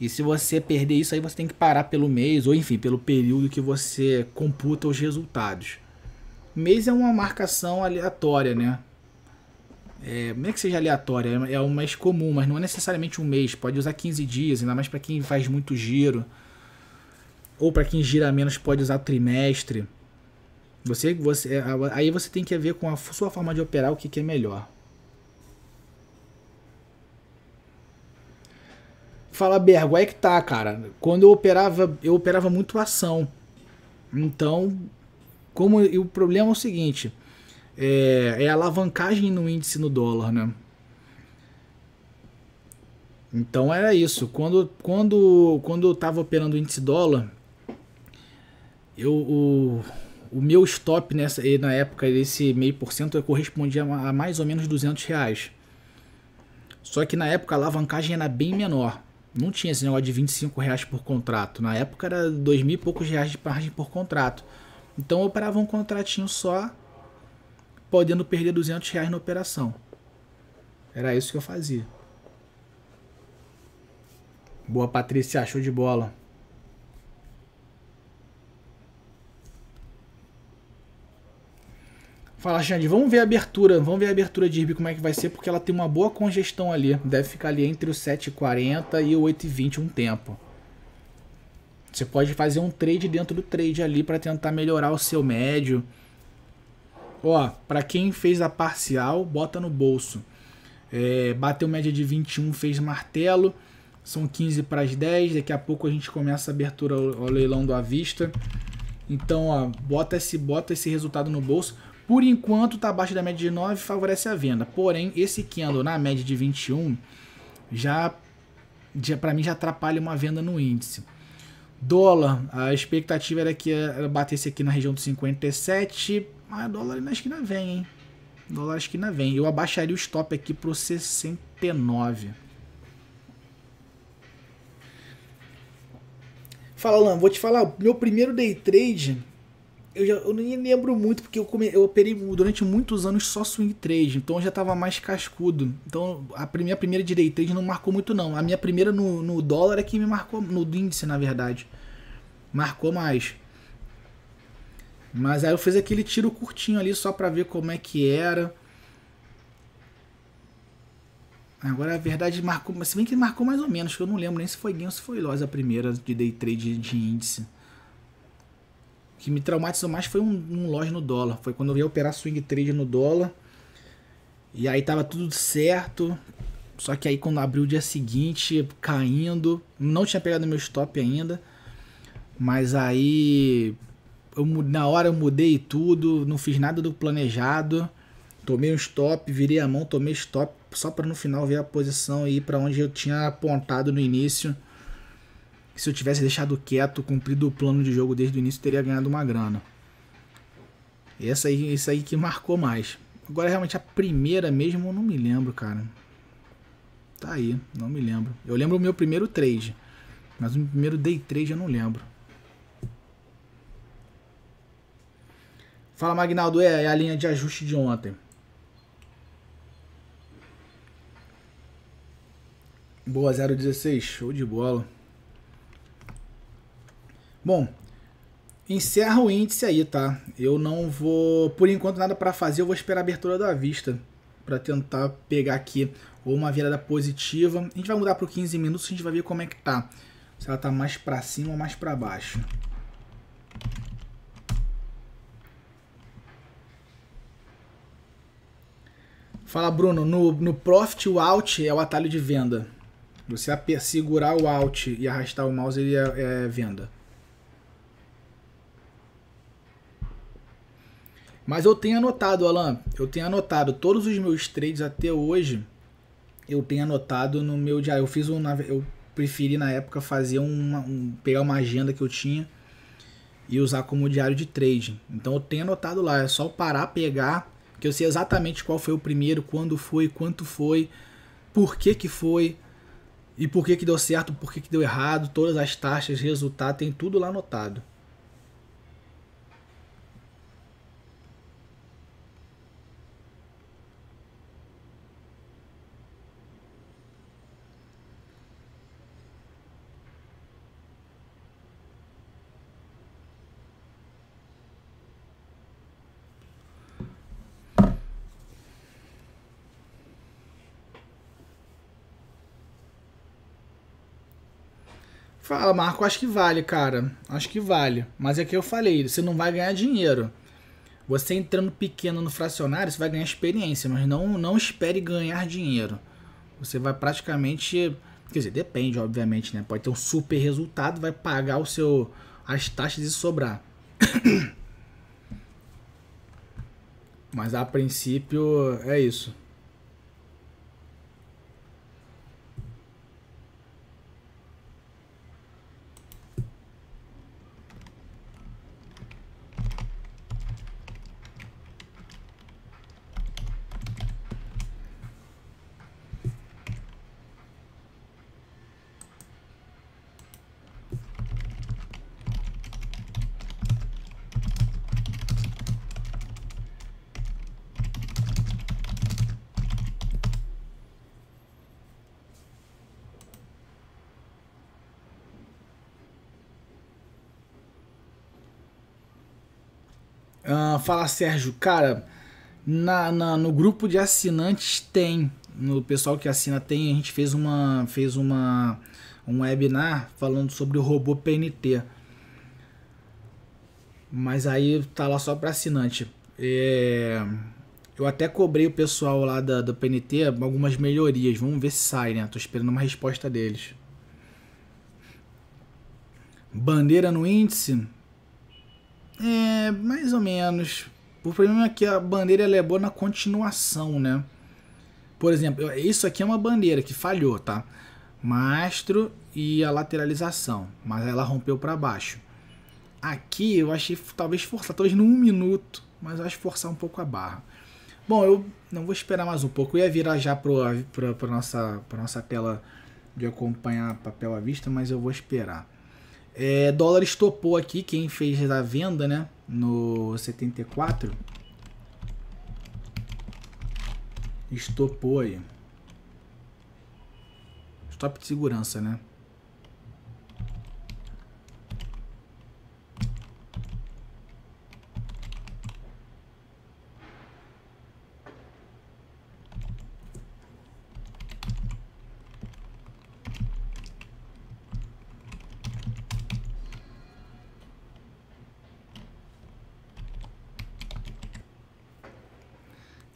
E se você perder isso, aí você tem que parar pelo mês, ou enfim, pelo período que você computa os resultados. Mês é uma marcação aleatória, né? É, não é que seja aleatória, é, é o mais comum, mas não é necessariamente um mês. Pode usar 15 dias, ainda mais para quem faz muito giro. Ou para quem gira menos, pode usar trimestre. Você, você, é, aí você tem que ver com a sua forma de operar o que, que é melhor. Fala, Bergo, aí que tá, cara. Quando eu operava, eu operava muito ação. Então, como o problema é o seguinte, é, é a alavancagem no índice no dólar, né? Então era isso. Quando, quando, quando eu estava operando o índice dólar, eu, o, o meu stop nessa, na época desse meio por cento correspondia a mais ou menos 200 reais. Só que na época a alavancagem era bem menor. Não tinha esse negócio de 25 reais por contrato. Na época era dois mil e poucos reais de margem por contrato. Então eu operava um contratinho só, podendo perder 200 reais na operação. Era isso que eu fazia. Boa, Patrícia, achou de bola. Fala, Xande, vamos ver a abertura, vamos ver a abertura de Irby como é que vai ser, porque ela tem uma boa congestão ali. Deve ficar ali entre o 7,40 e o 8,20 um tempo. Você pode fazer um trade dentro do trade ali para tentar melhorar o seu médio. Ó, para quem fez a parcial, bota no bolso. É, bateu média de 21, fez martelo. São 15 para as 10. Daqui a pouco a gente começa a abertura ao leilão do à vista. Então, ó, bota esse, bota esse resultado no bolso. Por enquanto está abaixo da média de 9, favorece a venda. Porém, esse candle na média de 21 já, já para mim já atrapalha uma venda no índice. Dólar, a expectativa era que ela batesse aqui na região dos 57, mas dólar na esquina vem, hein? Dólar que ainda vem. Eu abaixaria o stop aqui pro 69. Fala, Lan, vou te falar, meu primeiro day trade eu, já, eu nem lembro muito, porque eu, come, eu operei durante muitos anos só swing trade, então eu já tava mais cascudo. Então a minha primeira day trade não marcou muito, não. A minha primeira no, no dólar é que me marcou, no índice, na verdade. Marcou mais. Mas aí eu fiz aquele tiro curtinho ali só pra ver como é que era. Agora a verdade marcou, se bem que marcou mais ou menos, que eu não lembro nem se foi ganho ou se foi loss a primeira de day trade de índice que me traumatizou mais foi um, um loja no dólar. Foi quando eu ia operar swing trade no dólar. E aí tava tudo certo. Só que aí quando abriu o dia seguinte, caindo, não tinha pegado meu stop ainda. Mas aí eu, na hora eu mudei tudo, não fiz nada do planejado. Tomei um stop, virei a mão, tomei stop, só para no final ver a posição e ir para onde eu tinha apontado no início se eu tivesse deixado quieto, cumprido o plano de jogo desde o início, teria ganhado uma grana. essa aí, essa aí que marcou mais. Agora, realmente, a primeira mesmo, eu não me lembro, cara. Tá aí, não me lembro. Eu lembro o meu primeiro trade, mas o meu primeiro day trade eu não lembro. Fala, Magnaldo, é, é a linha de ajuste de ontem. Boa, 016, show de bola. Bom, encerra o índice aí, tá? Eu não vou, por enquanto, nada para fazer, eu vou esperar a abertura da vista para tentar pegar aqui ou uma virada positiva. A gente vai mudar para 15 minutos, a gente vai ver como é que tá. Se ela tá mais para cima ou mais para baixo. Fala, Bruno, no, no Profit o Alt é o atalho de venda. Você segurar o Alt e arrastar o mouse, ele é, é venda. Mas eu tenho anotado, Alan, eu tenho anotado todos os meus trades até hoje. Eu tenho anotado no meu diário. Eu fiz um, eu preferi na época fazer uma, um, pegar uma agenda que eu tinha e usar como diário de trading. Então eu tenho anotado lá, é só parar, pegar, que eu sei exatamente qual foi o primeiro, quando foi, quanto foi, por que que foi e por que que deu certo, por que que deu errado, todas as taxas, resultado, tem tudo lá anotado. Fala, Marco, acho que vale, cara. Acho que vale. Mas é que eu falei, você não vai ganhar dinheiro. Você entrando pequeno no fracionário, você vai ganhar experiência, mas não, não espere ganhar dinheiro. Você vai praticamente. Quer dizer, depende, obviamente, né? Pode ter um super resultado, vai pagar o seu as taxas e sobrar. [COUGHS] mas a princípio é isso. Fala Sérgio, cara, na, na, no grupo de assinantes tem, no pessoal que assina tem, a gente fez uma fez uma um webinar falando sobre o robô PNT. Mas aí tá lá só para assinante. É, eu até cobrei o pessoal lá da, do PNT algumas melhorias. Vamos ver se sai, né? Tô esperando uma resposta deles. Bandeira no índice. É, mais ou menos. O problema é que a bandeira é boa na continuação, né? Por exemplo, isso aqui é uma bandeira que falhou, tá? Mastro e a lateralização, mas ela rompeu para baixo. Aqui eu achei talvez forçar, talvez no um minuto, mas eu acho forçar um pouco a barra. Bom, eu não vou esperar mais um pouco, eu ia virar já para nossa, pra nossa tela de acompanhar papel à vista, mas eu vou esperar. É, dólar estopou aqui, quem fez a venda, né? No 74. Estopou aí. Stop de segurança, né?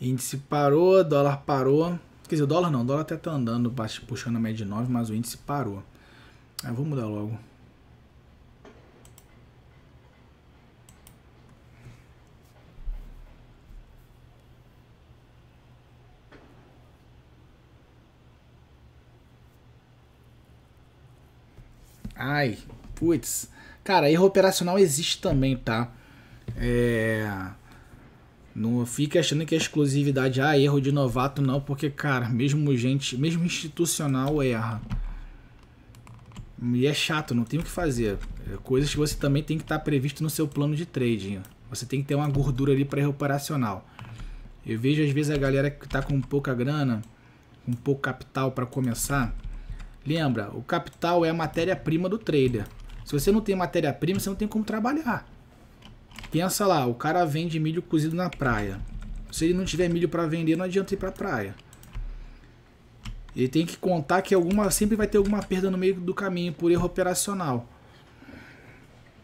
Índice parou, dólar parou. Quer dizer, dólar não, dólar até tá andando, puxando a média de 9, mas o índice parou. Aí vou mudar logo. Ai, putz. Cara, erro operacional existe também, tá? É não fique achando que a é exclusividade ah, erro de novato não, porque cara, mesmo gente, mesmo institucional erra. E é chato, não tem o que fazer. É coisas que você também tem que estar tá previsto no seu plano de trading. Você tem que ter uma gordura ali para operacional. Eu vejo às vezes a galera que está com pouca grana, com pouco capital para começar. Lembra, o capital é a matéria-prima do trader. Se você não tem matéria-prima, você não tem como trabalhar. Pensa lá, o cara vende milho cozido na praia. Se ele não tiver milho para vender, não adianta ir para a praia. Ele tem que contar que alguma sempre vai ter alguma perda no meio do caminho por erro operacional.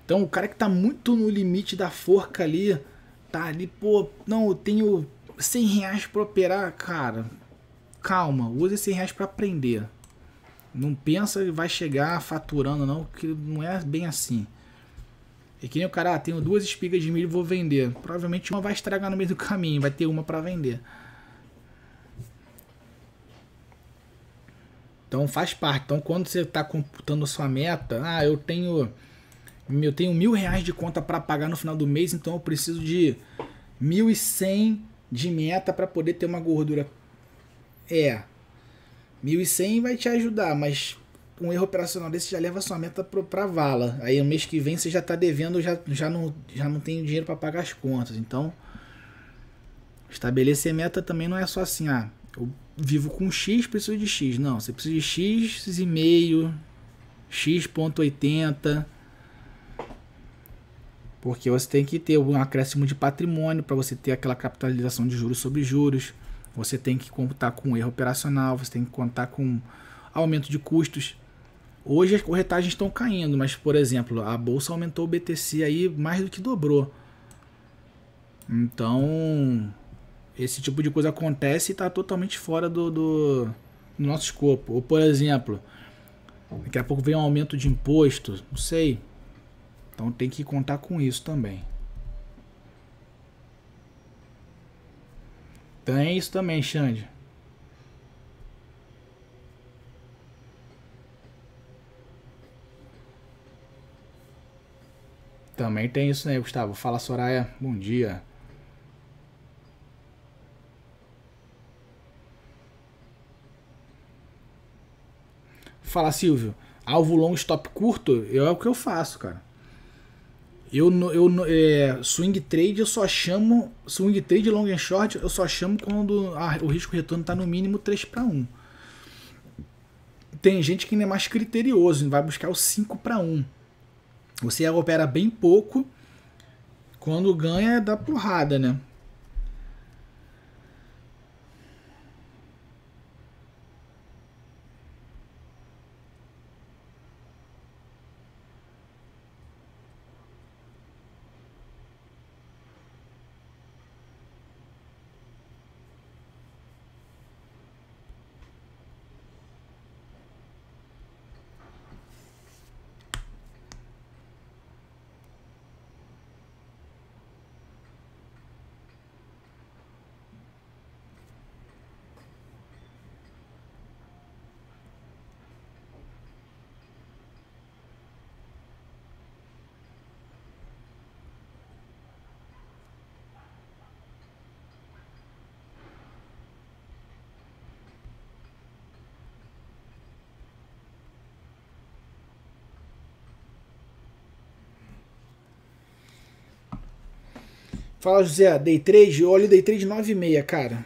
Então o cara que está muito no limite da forca ali, tá ali, pô, não, eu tenho 100 reais para operar, cara. Calma, use 100 reais para aprender. Não pensa que vai chegar faturando não, que não é bem assim. É que nem o cara, ah, tenho duas espigas de milho vou vender. Provavelmente uma vai estragar no meio do caminho, vai ter uma para vender. Então faz parte. Então quando você está computando sua meta, ah, eu tenho eu tenho mil reais de conta para pagar no final do mês, então eu preciso de mil e cem de meta para poder ter uma gordura. É, mil e cem vai te ajudar, mas um erro operacional desse já leva sua meta para vala. Aí o mês que vem você já está devendo, já, já, não, já não tem dinheiro para pagar as contas. Então, estabelecer meta também não é só assim, ah, eu vivo com X, preciso de X. Não, você precisa de X e meio, X.80. Porque você tem que ter um acréscimo de patrimônio para você ter aquela capitalização de juros sobre juros. Você tem que contar com erro operacional, você tem que contar com aumento de custos Hoje as corretagens estão caindo, mas por exemplo, a bolsa aumentou o BTC aí mais do que dobrou. Então, esse tipo de coisa acontece e está totalmente fora do, do, do nosso escopo. Ou por exemplo, daqui a pouco vem um aumento de imposto, não sei. Então tem que contar com isso também. Então, é isso também, Xande. Também tem isso, né, Gustavo? Fala, Soraya. Bom dia. Fala, Silvio. Alvo longo, stop curto, eu, é o que eu faço, cara. Eu, eu é, swing trade eu só chamo swing trade long and short eu só chamo quando a, o risco retorno está no mínimo 3 para 1. Tem gente que ainda é mais criterioso, vai buscar o 5 para 1. Você opera bem pouco. Quando ganha, dá porrada, né? Fala, José. Day trade? Olha, day trade 9,6, cara.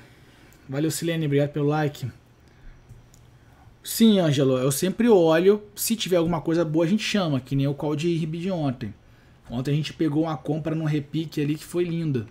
Valeu, Silene. Obrigado pelo like. Sim, Ângelo. Eu sempre olho. Se tiver alguma coisa boa, a gente chama. Que nem o call de RB de ontem. Ontem a gente pegou uma compra num repique ali que foi linda.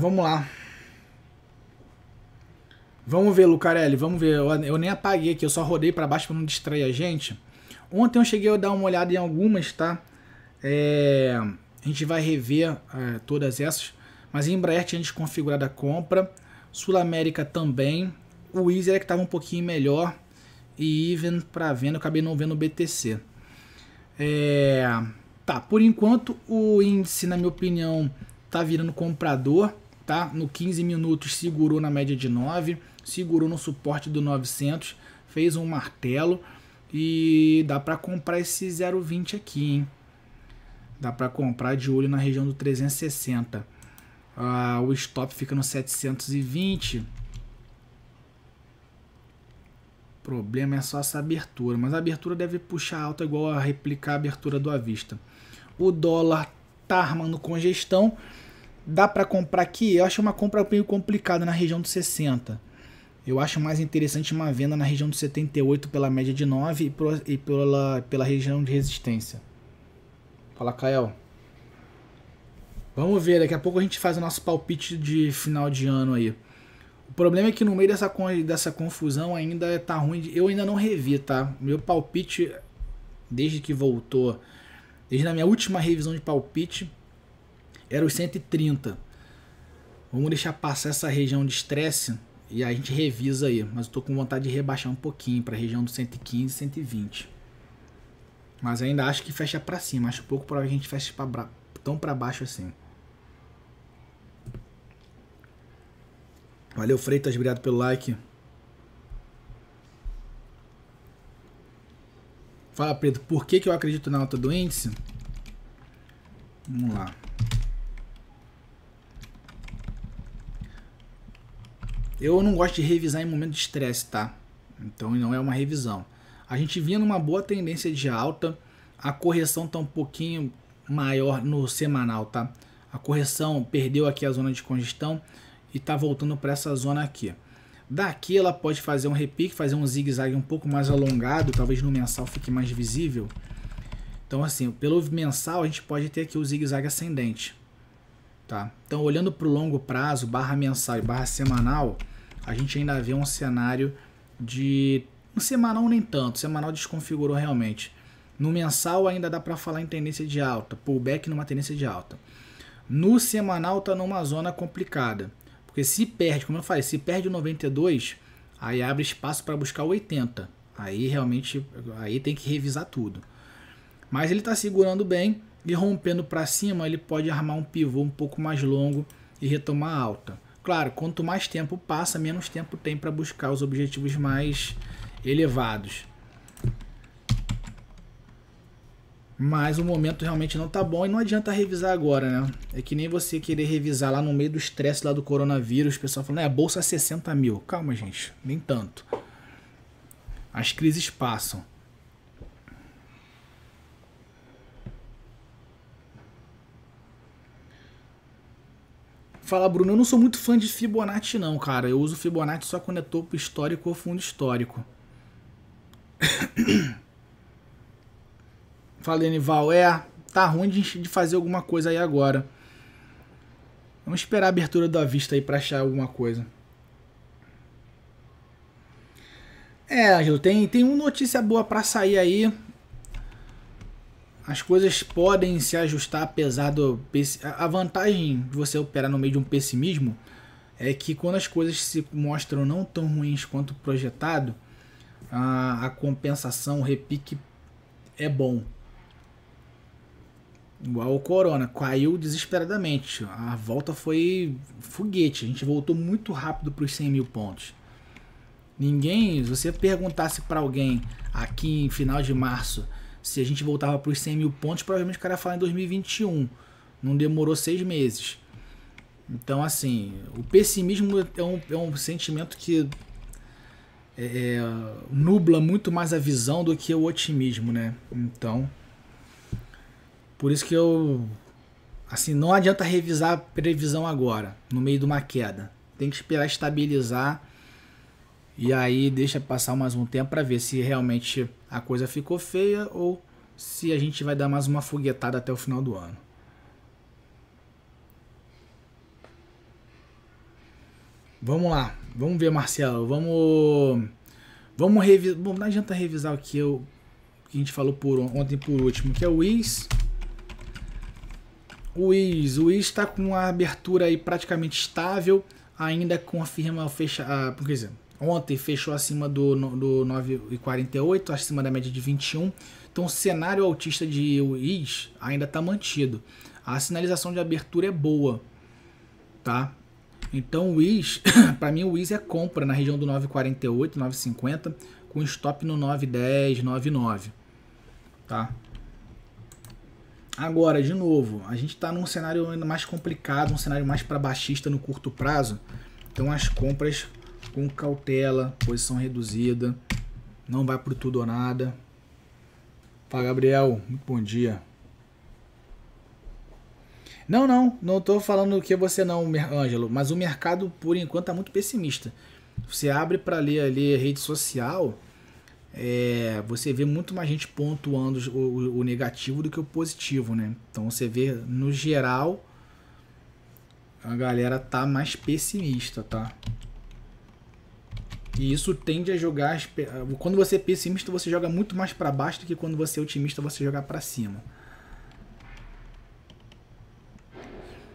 vamos lá. Vamos ver, Lucarelli, vamos ver. Eu, eu nem apaguei aqui, eu só rodei para baixo para não distrair a gente. Ontem eu cheguei a dar uma olhada em algumas, tá? É, a gente vai rever é, todas essas. Mas em Embraer tinha desconfigurado a compra. Sul América também. O Weezer é que estava um pouquinho melhor. E Even para venda, eu acabei não vendo o BTC. É, tá, por enquanto o índice, na minha opinião, tá virando comprador tá? No 15 minutos segurou na média de 9, segurou no suporte do 900, fez um martelo e dá para comprar esse 0,20 aqui, hein? Dá para comprar de olho na região do 360. Ah, o stop fica no 720. O problema é só essa abertura, mas a abertura deve puxar alta igual a replicar a abertura do Avista. O dólar tá armando congestão Dá para comprar aqui? Eu acho uma compra meio complicada na região dos 60. Eu acho mais interessante uma venda na região dos 78 pela média de 9 e, pro, e pela, pela região de resistência. Fala, Kael. Vamos ver, daqui a pouco a gente faz o nosso palpite de final de ano aí. O problema é que no meio dessa, dessa confusão ainda tá ruim. Eu ainda não revi, tá? Meu palpite, desde que voltou, desde a minha última revisão de palpite, era os 130. Vamos deixar passar essa região de estresse e a gente revisa aí. Mas eu tô com vontade de rebaixar um pouquinho para a região dos 115, 120. Mas ainda acho que fecha para cima. Acho pouco para a gente fecha pra, tão para baixo assim. Valeu, Freitas. Obrigado pelo like. Fala, Pedro. Por que, que eu acredito na alta do índice? Vamos lá. Eu não gosto de revisar em momento de estresse, tá? Então não é uma revisão. A gente vinha numa boa tendência de alta, a correção tá um pouquinho maior no semanal, tá? A correção perdeu aqui a zona de congestão e tá voltando para essa zona aqui. Daqui ela pode fazer um repique, fazer um zigue-zague um pouco mais alongado, talvez no mensal fique mais visível. Então assim, pelo mensal a gente pode ter aqui o zigue-zague ascendente, tá? Então olhando para o longo prazo, barra mensal e barra semanal, a gente ainda vê um cenário de. No semanal nem tanto, semanal desconfigurou realmente. No mensal ainda dá para falar em tendência de alta, pullback numa tendência de alta. No semanal tá numa zona complicada, porque se perde, como eu falei, se perde o 92, aí abre espaço para buscar o 80. Aí realmente aí tem que revisar tudo. Mas ele está segurando bem e rompendo para cima, ele pode armar um pivô um pouco mais longo e retomar alta claro, quanto mais tempo passa, menos tempo tem para buscar os objetivos mais elevados. Mas o momento realmente não tá bom e não adianta revisar agora, né? É que nem você querer revisar lá no meio do estresse lá do coronavírus, o pessoal falando, é, a bolsa 60 mil. Calma, gente, nem tanto. As crises passam. fala Bruno, eu não sou muito fã de Fibonacci, não, cara. Eu uso Fibonacci só quando é topo histórico ou fundo histórico. [COUGHS] Fala, Denival. é, tá ruim de, de fazer alguma coisa aí agora. Vamos esperar a abertura da vista aí para achar alguma coisa. É, Angelo, tem, tem uma notícia boa para sair aí as coisas podem se ajustar apesar do. A vantagem de você operar no meio de um pessimismo é que quando as coisas se mostram não tão ruins quanto projetado, a, a compensação, o repique é bom. Igual o Corona, caiu desesperadamente. A volta foi foguete. A gente voltou muito rápido para os 100 mil pontos. Ninguém, se você perguntasse para alguém aqui em final de março se a gente voltava para os 100 mil pontos, provavelmente o cara ia falar em 2021. Não demorou seis meses. Então, assim, o pessimismo é um, é um sentimento que é, é, nubla muito mais a visão do que o otimismo, né? Então, por isso que eu. Assim, não adianta revisar a previsão agora, no meio de uma queda. Tem que esperar estabilizar e aí deixa passar mais um tempo para ver se realmente a coisa ficou feia ou se a gente vai dar mais uma foguetada até o final do ano. Vamos lá, vamos ver, Marcelo. Vamos. Vamos revisar. Bom, não adianta revisar o que, eu, que a gente falou por ontem por último, que é o Wiz. O Wiz. O Wiz está com a abertura aí praticamente estável, ainda com a firma fechada. Ah, quer dizer, Ontem fechou acima do, do 9,48, acima da média de 21. Então o cenário autista de WIS ainda está mantido. A sinalização de abertura é boa, tá? Então o WIS, [COUGHS] para mim o é compra na região do 9,48, 9,50, com stop no 9,10, 9,9, tá? Agora, de novo, a gente está num cenário ainda mais complicado, um cenário mais para baixista no curto prazo. Então as compras com cautela, posição reduzida, não vai pro tudo ou nada. Fala, Gabriel, muito bom dia. Não, não, não estou falando que você não, Ângelo, mas o mercado por enquanto tá muito pessimista. Você abre para ler ali rede social, é, você vê muito mais gente pontuando o, o, negativo do que o positivo, né? Então você vê no geral a galera tá mais pessimista, tá? E isso tende a jogar. Ah, quando você é pessimista, você joga muito mais para baixo do que quando você é otimista, você joga para cima.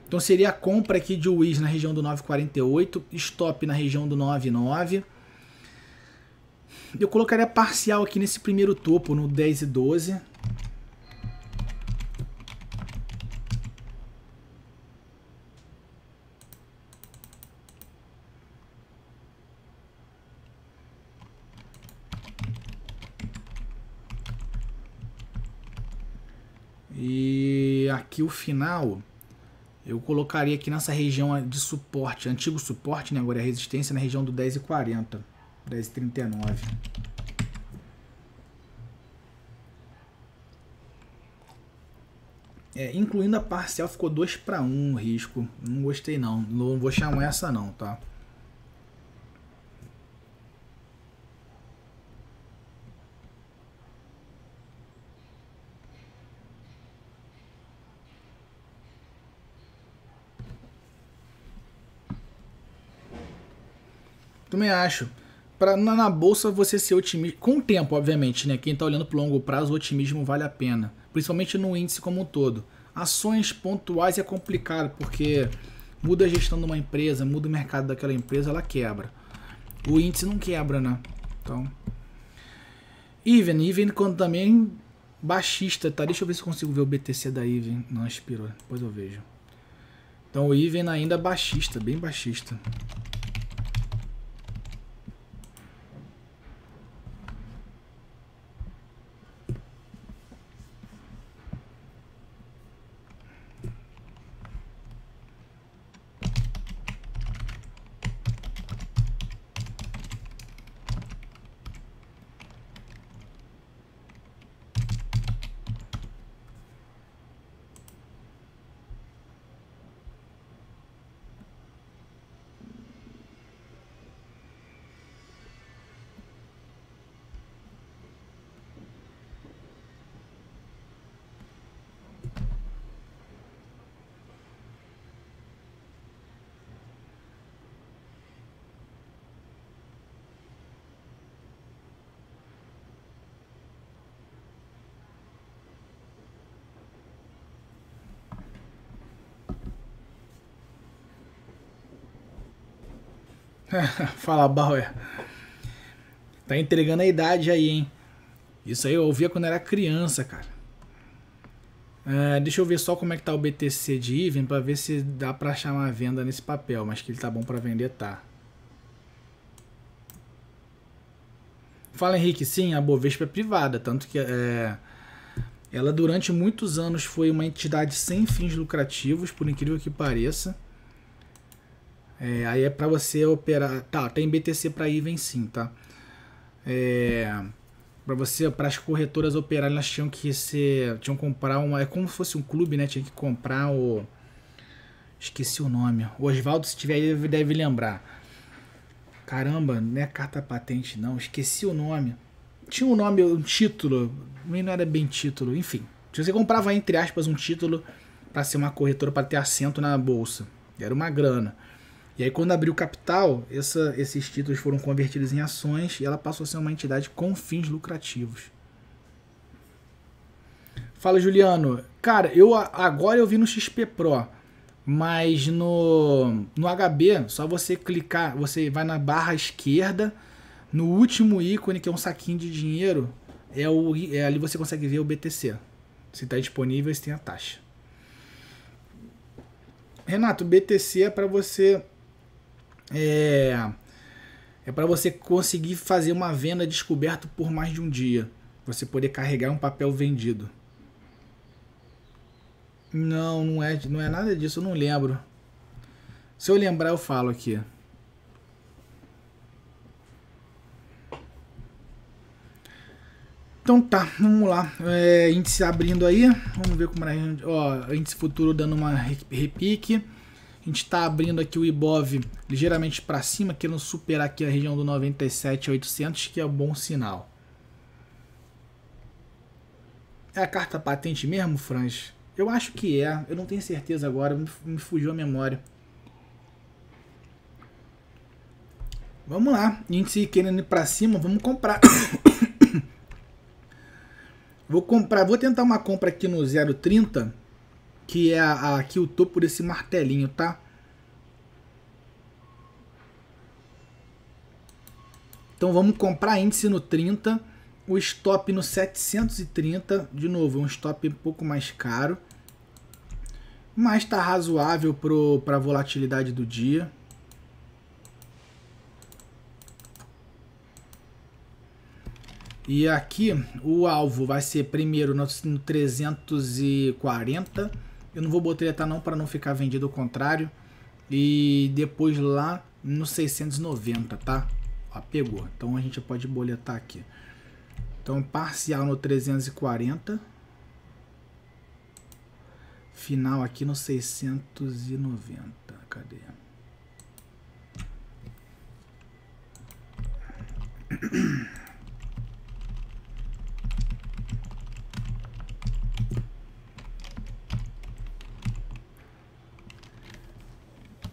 Então seria a compra aqui de Wiz na região do 9,48, stop na região do 9,9. Eu colocaria parcial aqui nesse primeiro topo, no 10 e 12. E aqui o final, eu colocaria aqui nessa região de suporte, antigo suporte, né? agora é resistência, na região do 10,40, 10,39. É, incluindo a parcial, ficou 2 para 1 um, risco. Não gostei não, não vou chamar essa não, tá? Também acho. Pra, na, na, bolsa você ser otimista. Com o tempo, obviamente, né? Quem está olhando para longo prazo, o otimismo vale a pena. Principalmente no índice como um todo. Ações pontuais é complicado, porque muda a gestão de uma empresa, muda o mercado daquela empresa, ela quebra. O índice não quebra, né? Então. Even, Even quando também baixista, tá? Deixa eu ver se consigo ver o BTC da Even. Não, expirou. Depois eu vejo. Então o Even ainda é baixista, bem baixista. [LAUGHS] Fala, Bauer. Tá entregando a idade aí, hein? Isso aí eu ouvia quando era criança, cara. Uh, deixa eu ver só como é que tá o BTC de Even para ver se dá para achar uma venda nesse papel, mas que ele tá bom para vender, tá. Fala Henrique, sim, a Bovespa é privada, tanto que é, ela durante muitos anos foi uma entidade sem fins lucrativos, por incrível que pareça. É, aí é para você operar. Tá, tem BTC para vem sim, tá? É, para você, para as corretoras operarem, elas tinham que ser, tinham que comprar uma, é como se fosse um clube, né? Tinha que comprar o esqueci o nome. O Oswaldo, se tiver aí, deve, lembrar. Caramba, não é carta patente não, esqueci o nome. Tinha um nome, um título, mas não era bem título, enfim. Você comprava entre aspas um título para ser uma corretora para ter assento na bolsa. Era uma grana. E aí, quando abriu capital, essa, esses títulos foram convertidos em ações e ela passou a ser uma entidade com fins lucrativos. Fala, Juliano. Cara, eu agora eu vi no XP Pro, mas no, no HB, só você clicar, você vai na barra esquerda, no último ícone, que é um saquinho de dinheiro, é, o, é ali você consegue ver o BTC. Se está disponível, se tem a taxa. Renato, BTC é para você é, é para você conseguir fazer uma venda descoberta por mais de um dia. Você poder carregar um papel vendido. Não, não é, não é nada disso, eu não lembro. Se eu lembrar, eu falo aqui. Então tá, vamos lá. É, índice abrindo aí. Vamos ver como é. Ó, índice futuro dando uma repique. A gente está abrindo aqui o Ibov ligeiramente para cima, querendo superar aqui a região do 97,800, que é um bom sinal. É a carta patente mesmo, Franz? Eu acho que é, eu não tenho certeza agora, me fugiu a memória. Vamos lá, índice querendo ir para cima, vamos comprar. [COUGHS] vou comprar, vou tentar uma compra aqui no 0,30 que é a, a, aqui o topo desse martelinho, tá? Então vamos comprar índice no 30, o stop no 730, de novo, é um stop um pouco mais caro, mas está razoável para a volatilidade do dia. E aqui o alvo vai ser primeiro no 340 eu não vou boletar não para não ficar vendido ao contrário. E depois lá no 690, tá? Ó, pegou. Então a gente pode boletar aqui. Então parcial no 340. Final aqui no 690. Cadê? [CLEARS THROAT]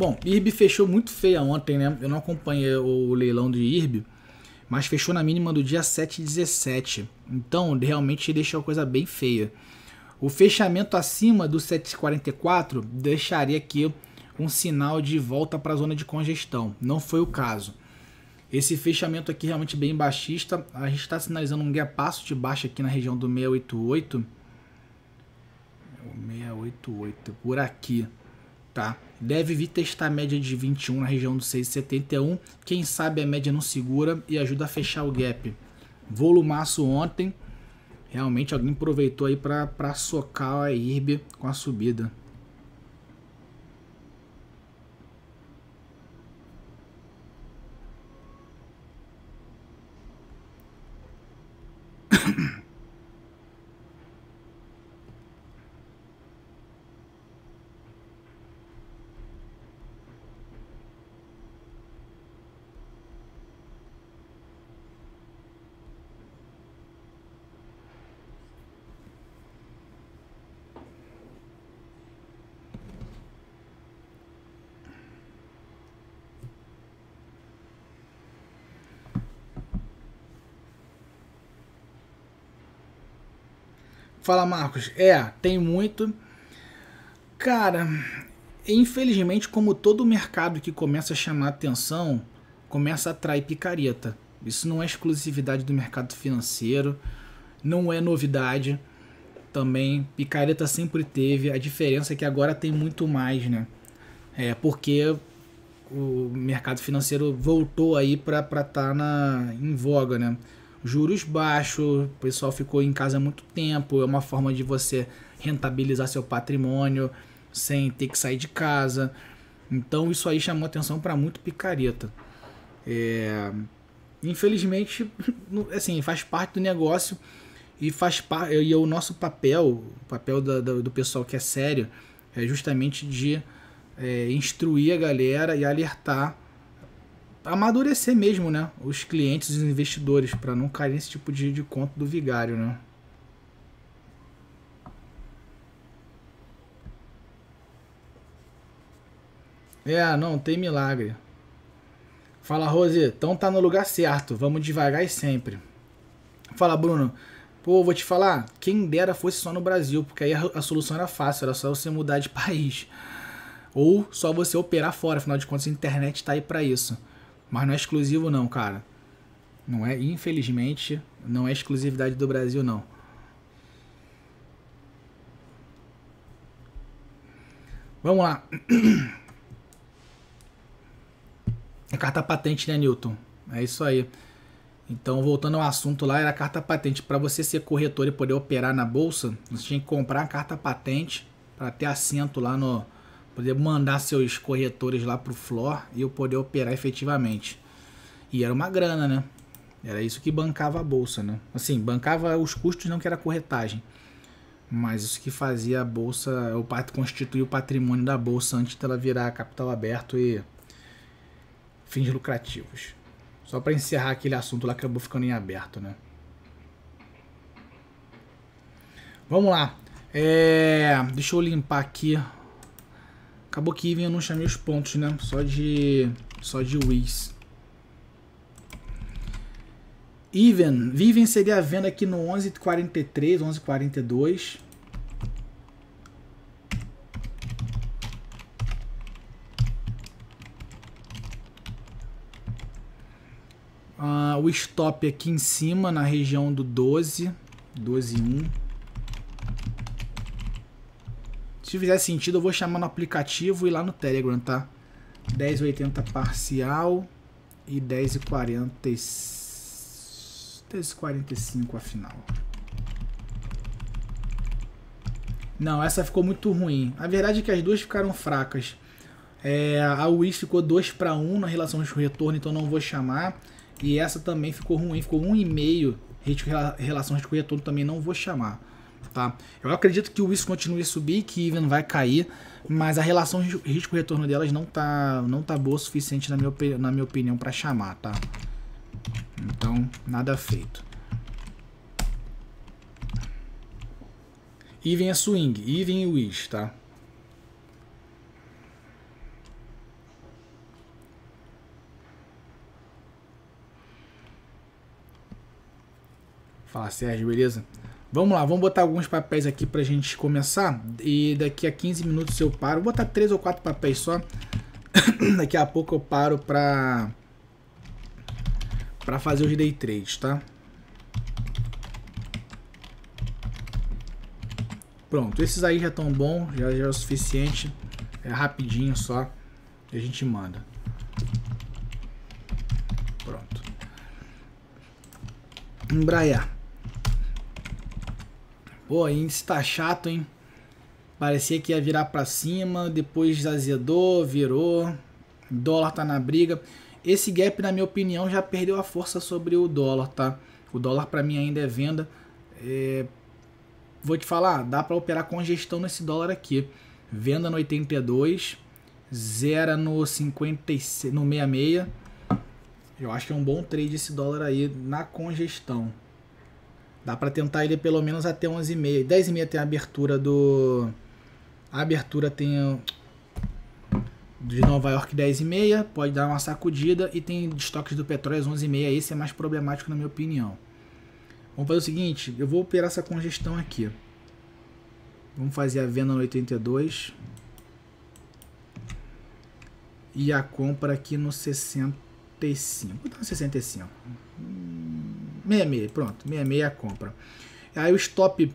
Bom, IRB fechou muito feia ontem, né? Eu não acompanhei o leilão do IRB, mas fechou na mínima do dia 7,17. Então, realmente deixou a coisa bem feia. O fechamento acima do 7,44 deixaria aqui um sinal de volta para a zona de congestão. Não foi o caso. Esse fechamento aqui realmente bem baixista. A gente está sinalizando um gapasso de baixa aqui na região do 688. 688, por aqui tá? Deve vir testar a média de 21 na região do 6,71. Quem sabe a média não segura e ajuda a fechar o gap. Volumaço ontem. Realmente alguém aproveitou aí para socar a IRB com a subida. Fala, Marcos. É, tem muito. Cara, infelizmente, como todo mercado que começa a chamar atenção, começa a atrair picareta. Isso não é exclusividade do mercado financeiro, não é novidade. Também picareta sempre teve, a diferença é que agora tem muito mais, né? É porque o mercado financeiro voltou aí para estar tá na em voga, né? juros baixos, o pessoal ficou em casa há muito tempo, é uma forma de você rentabilizar seu patrimônio sem ter que sair de casa. Então isso aí chamou atenção para muito picareta. É... Infelizmente, [LAUGHS] assim, faz parte do negócio e faz parte e é o nosso papel, o papel do pessoal que é sério, é justamente de é, instruir a galera e alertar amadurecer mesmo, né? Os clientes, os investidores, para não cair nesse tipo de, de conto do vigário, né? É, não, tem milagre. Fala, Rose, então tá no lugar certo, vamos devagar e sempre. Fala, Bruno, pô, vou te falar, quem dera fosse só no Brasil, porque aí a, a solução era fácil, era só você mudar de [LAUGHS] país. Ou só você operar fora, afinal de contas a internet tá aí para isso. Mas não é exclusivo não, cara. Não é, infelizmente, não é exclusividade do Brasil não. Vamos lá. É carta patente, né, Newton? É isso aí. Então, voltando ao assunto lá, era carta patente. Para você ser corretor e poder operar na bolsa, você tinha que comprar a carta patente para ter assento lá no, poder mandar seus corretores lá pro floor e eu poder operar efetivamente. E era uma grana, né? Era isso que bancava a bolsa, né? Assim, bancava os custos, não que era corretagem. Mas isso que fazia a bolsa, o constituir o patrimônio da bolsa antes dela virar capital aberto e fins lucrativos. Só para encerrar aquele assunto lá que acabou ficando em aberto, né? Vamos lá. É, deixa eu limpar aqui Acabou que Even eu não chamei os pontos, né? Só de... Só de Whis. Even. Viven seria a venda aqui no 11,43, 11,42. Uh, o stop aqui em cima, na região do 12, 12,1. Se fizer sentido, eu vou chamar no aplicativo e lá no Telegram, tá? 10,80 parcial e 10,40 10,45 a final. Não, essa ficou muito ruim. A verdade é que as duas ficaram fracas. É, a Wiz ficou 2 para 1 na relação de retorno, então não vou chamar. E essa também ficou ruim, ficou 1,5 relação de retorno, também não vou chamar tá? Eu acredito que o isso continue a subir, que Even vai cair, mas a relação risco-retorno delas não tá, não tá boa o suficiente, na minha, na minha opinião, para chamar, tá? Então, nada feito. Even é swing, even e wish, tá? Fala Sérgio, beleza? Vamos lá, vamos botar alguns papéis aqui pra gente começar. E daqui a 15 minutos eu paro. Vou botar 3 ou 4 papéis só. [COUGHS] daqui a pouco eu paro pra... Pra fazer os day trades, tá? Pronto, esses aí já estão bons, já, já é o suficiente. É rapidinho só. E a gente manda. Pronto. Embraer. Pô, índice tá chato, hein? Parecia que ia virar para cima, depois azedou, virou. Dólar tá na briga. Esse gap, na minha opinião, já perdeu a força sobre o dólar, tá? O dólar para mim ainda é venda. É... Vou te falar, dá para operar congestão nesse dólar aqui. Venda no 82, zera no 56, no 66. Eu acho que é um bom trade esse dólar aí na congestão. Dá para tentar ele pelo menos até 11h30. 10h30 tem a abertura do. A abertura tem. De Nova York 10h30. Pode dar uma sacudida. E tem estoques do petróleo às 11h30. Esse é mais problemático, na minha opinião. Vamos fazer o seguinte: eu vou operar essa congestão aqui. Vamos fazer a venda no 82. E a compra aqui no 65. Vou dar no 65. Hum. 66, pronto, 66 é a compra. Aí o stop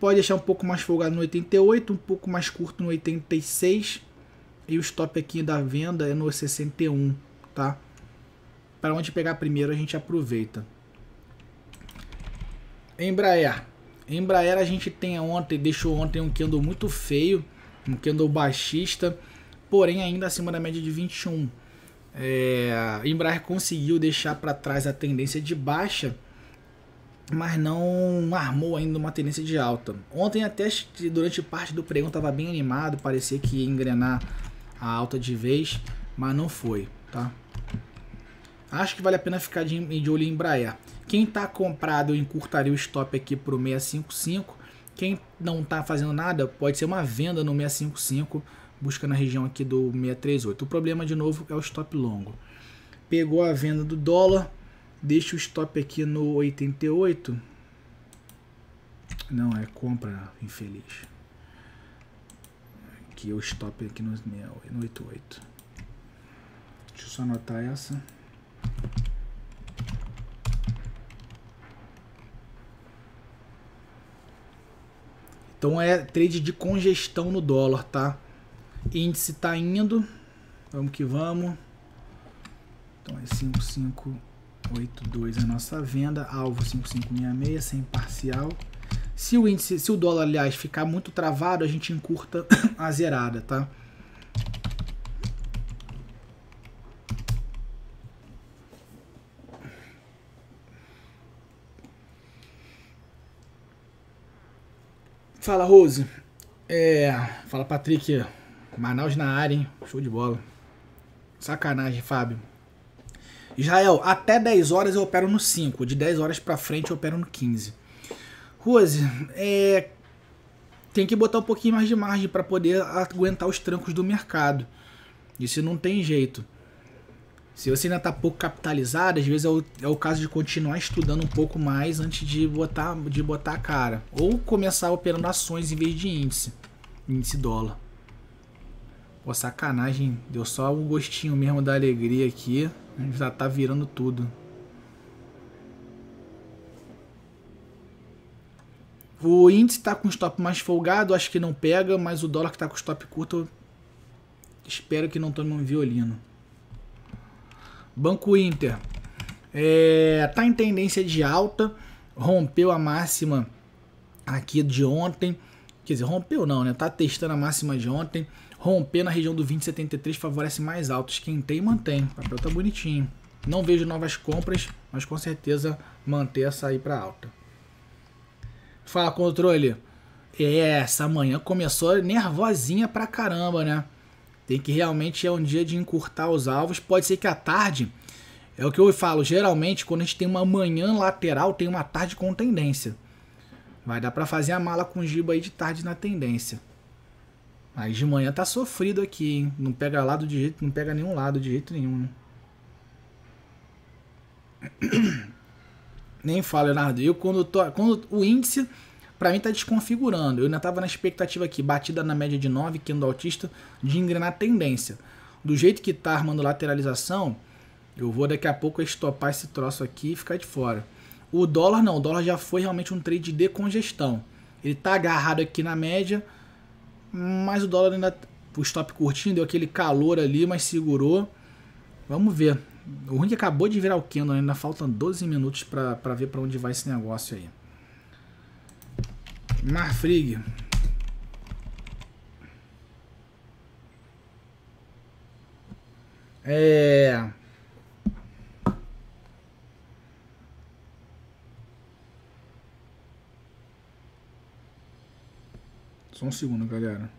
pode deixar um pouco mais folgado no 88, um pouco mais curto no 86 e o stop aqui da venda é no 61, tá? Para onde pegar primeiro a gente aproveita. Embraer. Embraer a gente tem ontem, deixou ontem um candle muito feio, um candle baixista, porém ainda acima da média de 21. É, Embraer conseguiu deixar para trás a tendência de baixa mas não armou ainda uma tendência de alta. Ontem até durante parte do pregão estava bem animado, parecia que ia engrenar a alta de vez, mas não foi, tá? Acho que vale a pena ficar de, de olho em Embraer. Quem está comprado, eu encurtaria o stop aqui para o 655. Quem não está fazendo nada, pode ser uma venda no 655, busca na região aqui do 638. O problema, de novo, é o stop longo. Pegou a venda do dólar, Deixa o stop aqui no 88. Não, é compra, infeliz. Aqui é o stop aqui no, no 88. Deixa eu só anotar essa. Então é trade de congestão no dólar, tá? Índice tá indo. Vamos que vamos. Então é 55 82 a nossa venda, alvo 5566, sem parcial. Se o índice, se o dólar, aliás, ficar muito travado, a gente encurta [COUGHS] a zerada, tá? Fala, Rose. É, fala, Patrick. Manaus na área, hein? Show de bola. Sacanagem, Fábio. Israel, até 10 horas eu opero no 5, de 10 horas para frente eu opero no 15. Rose, é, tem que botar um pouquinho mais de margem para poder aguentar os trancos do mercado. Isso não tem jeito. Se você ainda está pouco capitalizado, às vezes é o, é o, caso de continuar estudando um pouco mais antes de botar, de botar a cara. Ou começar operando ações em vez de índice. Índice dólar. Pô, sacanagem. Deu só um gostinho mesmo da alegria aqui. Já tá virando tudo. O índice está com o stop mais folgado, acho que não pega, mas o dólar que está com o stop curto, espero que não tome um violino. Banco Inter. É, tá em tendência de alta, rompeu a máxima aqui de ontem. Quer dizer, rompeu não, né? Tá testando a máxima de ontem. Romper na região do 2073 favorece mais altos. Quem tem, mantém. O papel tá bonitinho. Não vejo novas compras, mas com certeza manter essa aí para alta. Fala, controle. É, essa manhã começou nervosinha pra caramba, né? Tem que realmente é um dia de encurtar os alvos. Pode ser que a tarde, é o que eu falo, geralmente quando a gente tem uma manhã lateral, tem uma tarde com tendência. Vai dar para fazer a mala com giba aí de tarde na tendência. Mas de manhã tá sofrido aqui, hein? Não pega lado de jeito, não pega nenhum lado de jeito nenhum. Né? Nem fala, Leonardo. Eu quando tô, quando o índice para mim tá desconfigurando. Eu ainda tava na expectativa aqui, batida na média de 9, Kendo é Autista, de engrenar a tendência. Do jeito que tá armando lateralização, eu vou daqui a pouco estopar esse troço aqui e ficar de fora. O dólar não, o dólar já foi realmente um trade de congestão. Ele tá agarrado aqui na média, mas o dólar ainda. O stop curtinho deu aquele calor ali, mas segurou. Vamos ver. O ruim é que acabou de virar o candle, né? ainda faltam 12 minutos para ver para onde vai esse negócio aí. Marfrig. É. Só um segundo, galera.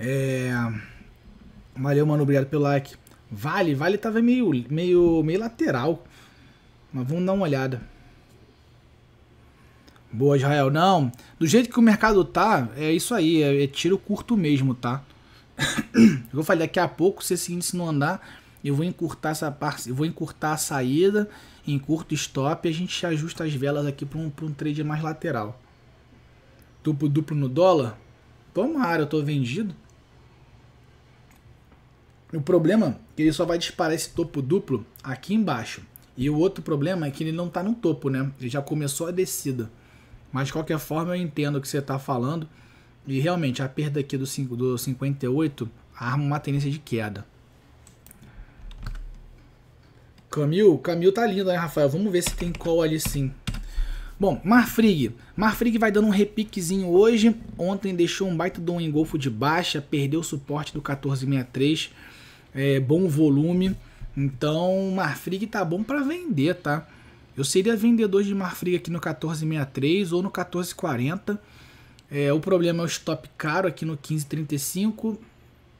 É... Valeu, mano, obrigado pelo like. Vale, Vale tava meio, meio, meio lateral. Mas vamos dar uma olhada. Boa, Israel. Não, do jeito que o mercado tá, é isso aí, é, é tiro curto mesmo, tá? [COUGHS] eu falar daqui a pouco, se é esse índice não andar, eu vou encurtar essa parte, eu vou encurtar a saída, encurto stop e a gente ajusta as velas aqui para um, pra um trade mais lateral. Duplo, duplo no dólar? Tomara, eu tô vendido. O problema é que ele só vai disparar esse topo duplo aqui embaixo. E o outro problema é que ele não está no topo, né? Ele já começou a descida. Mas de qualquer forma eu entendo o que você está falando. E realmente a perda aqui do, 5, do 58 arma uma tendência de queda. Camil, Camil tá lindo, né, Rafael? Vamos ver se tem call ali sim. Bom, Marfrig. Marfrig vai dando um repiquezinho hoje. Ontem deixou um baita de um engolfo de baixa, perdeu o suporte do 1463 é, bom volume. Então, Marfrig tá bom para vender, tá? Eu seria vendedor de Marfrig aqui no 1463 ou no 1440. É, o problema é o stop caro aqui no 1535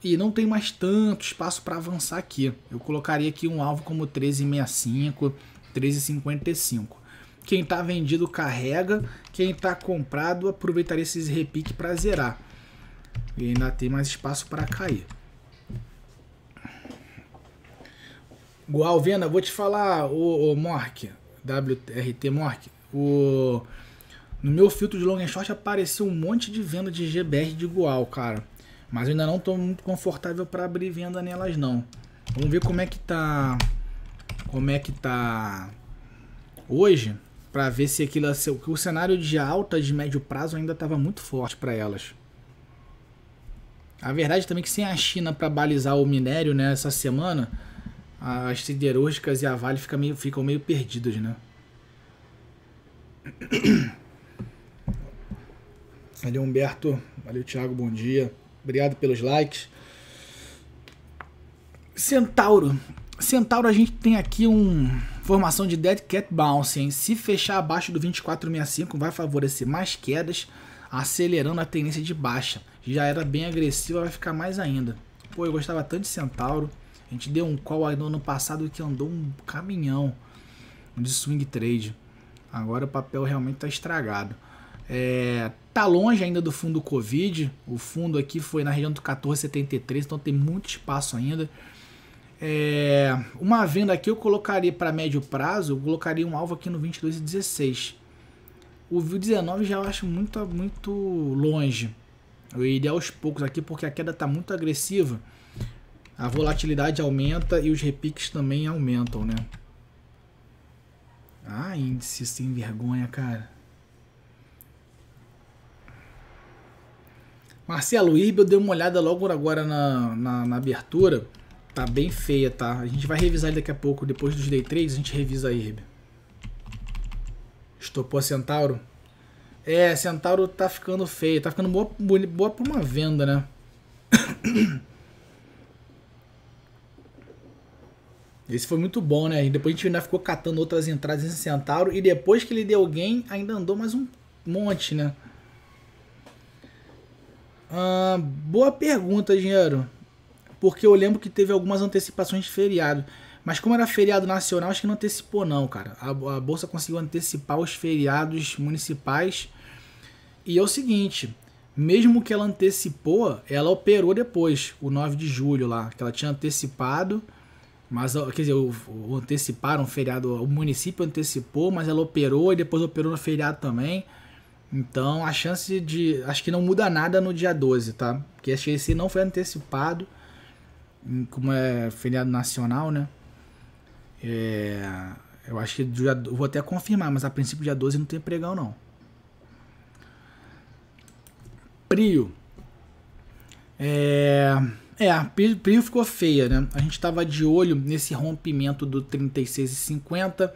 e não tem mais tanto espaço para avançar aqui. Eu colocaria aqui um alvo como 1365, 1355. Quem está vendido carrega, quem está comprado aproveitaria esses repique para zerar. E ainda tem mais espaço para cair. Gualvena, vou te falar, o, o Mork, WRT Mork, o, no meu filtro de long and short apareceu um monte de venda de GBR de Gual, cara. Mas eu ainda não estou muito confortável para abrir venda nelas não. Vamos ver como é que tá como é que tá hoje para ver se aquilo o cenário de alta de médio prazo ainda estava muito forte para elas. A verdade também é que sem a China para balizar o minério nessa né, semana, as siderúrgicas e a Vale fica meio, ficam meio perdidas, né? Valeu, [CLEARS THROAT] Humberto. Valeu, Thiago. Bom dia. Obrigado pelos likes. Centauro. Centauro, a gente tem aqui um formação de Dead Cat Bounce. Hein? Se fechar abaixo do 2465, vai favorecer mais quedas, acelerando a tendência de baixa. Já era bem agressiva, vai ficar mais ainda. Pô, eu gostava tanto de Centauro. A gente deu um call aí no ano passado que andou um caminhão de swing trade. Agora o papel realmente está estragado. É, tá longe ainda do fundo do Covid. O fundo aqui foi na região do 14,73, então tem muito espaço ainda. É, uma venda aqui eu colocaria para médio prazo, eu colocaria um alvo aqui no 22,16. O VIO 19 já eu acho muito, muito longe. Eu iria aos poucos aqui porque a queda está muito agressiva a volatilidade aumenta e os repiques também aumentam, né? Ah, índice sem vergonha, cara. Marcelo, Ibe, eu dei uma olhada logo agora na, na, na, abertura. Tá bem feia, tá? A gente vai revisar daqui a pouco. Depois dos day 3, a gente revisa a IRB. Estopou a Centauro? É, Centauro tá ficando feio. Tá ficando boa, boa pra uma venda, né? [COUGHS] Esse foi muito bom, né? E depois a gente ainda ficou catando outras entradas em Centauro. E depois que ele deu alguém, ainda andou mais um monte, né? Ah, boa pergunta, dinheiro Porque eu lembro que teve algumas antecipações de feriado. Mas como era feriado nacional, acho que não antecipou não, cara. A, a Bolsa conseguiu antecipar os feriados municipais. E é o seguinte, mesmo que ela antecipou, ela operou depois, o 9 de julho lá, que ela tinha antecipado mas, quer dizer, anteciparam o anteciparam feriado, o município antecipou, mas ela operou e depois operou no feriado também. Então a chance de. Acho que não muda nada no dia 12, tá? Porque acho que esse não foi antecipado, como é feriado nacional, né? É, eu acho que dia, vou até confirmar, mas a princípio dia 12 não tem pregão, não. Prio. É. É, a Prio ficou feia, né? A gente estava de olho nesse rompimento do 36,50.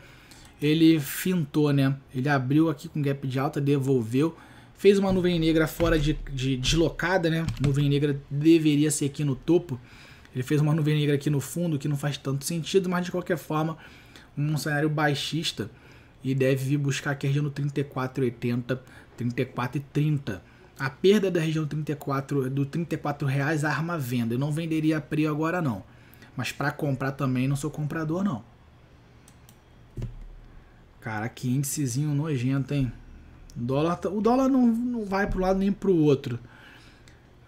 Ele fintou, né? Ele abriu aqui com gap de alta, devolveu. Fez uma nuvem negra fora de, de deslocada, né? Nuvem negra deveria ser aqui no topo. Ele fez uma nuvem negra aqui no fundo, que não faz tanto sentido, mas de qualquer forma, um cenário baixista e deve vir buscar aqui no 34,80, 34,30 a perda da região 34 do 34 reais arma venda. Eu não venderia a Prio agora não, mas para comprar também não sou comprador não. Cara, que índicezinho nojento, hein? O dólar, tá, o dólar não, não vai pro lado nem pro outro.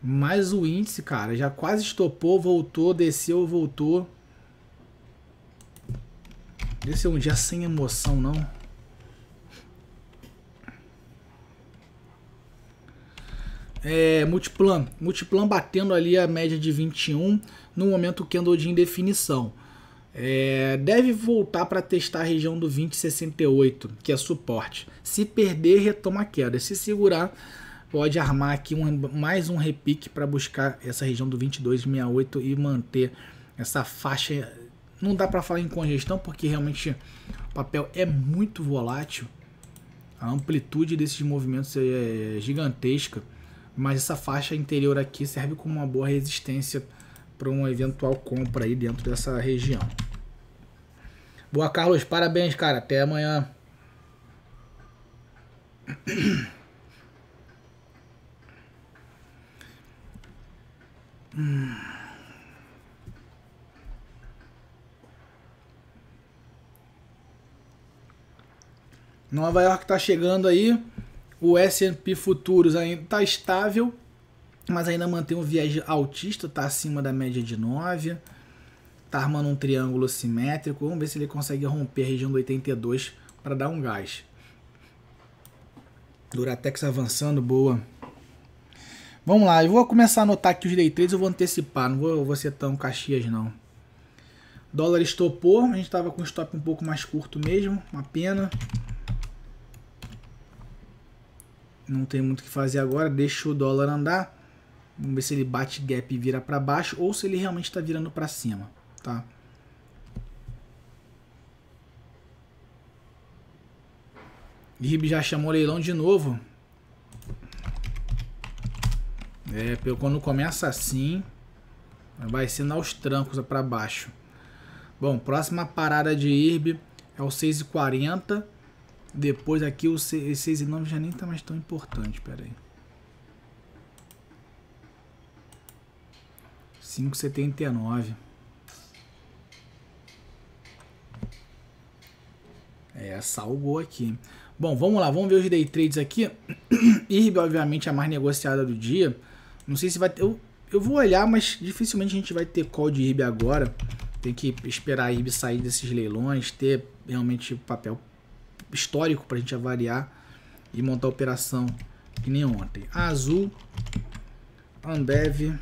Mas o índice, cara, já quase estopou, voltou, desceu, voltou. Desceu é um dia sem emoção, não. É, Multiplan. Multiplan batendo ali a média de 21 no momento que candle de indefinição. É, deve voltar para testar a região do 2068, que é suporte. Se perder, retoma a queda. Se segurar, pode armar aqui um, mais um repique para buscar essa região do 2268 e manter essa faixa. Não dá para falar em congestão, porque realmente o papel é muito volátil. A amplitude desses movimentos é gigantesca mas essa faixa interior aqui serve como uma boa resistência para uma eventual compra aí dentro dessa região. Boa, Carlos, parabéns, cara. Até amanhã. Nova York está chegando aí. O S&P Futuros ainda está estável, mas ainda mantém um viés altista, está acima da média de 9. Está armando um triângulo simétrico. Vamos ver se ele consegue romper a região do 82 para dar um gás. Duratex avançando, boa. Vamos lá, eu vou começar a anotar aqui os day trades, eu vou antecipar, não vou, vou ser tão caxias não. Dólar estopou, a gente estava com o stop um pouco mais curto mesmo, uma pena não tem muito o que fazer agora, deixa o dólar andar. Vamos ver se ele bate gap e vira para baixo ou se ele realmente está virando para cima, tá? Rib já chamou leilão de novo. É, quando começa assim, vai sendo aos trancos para baixo. Bom, próxima parada de IRB é o 6,40 depois aqui o 6 e nove já nem tá mais tão importante, pera aí. 5,79. É, salvou aqui. Bom, vamos lá, vamos ver os day trades aqui. [CLEARS THROAT] IRB, obviamente, é a mais negociada do dia. Não sei se vai ter... Eu, eu vou olhar, mas dificilmente a gente vai ter call de IRB agora. Tem que esperar a IRB sair desses leilões, ter realmente papel histórico para a gente avaliar e montar operação que nem ontem. A Azul, Ambev,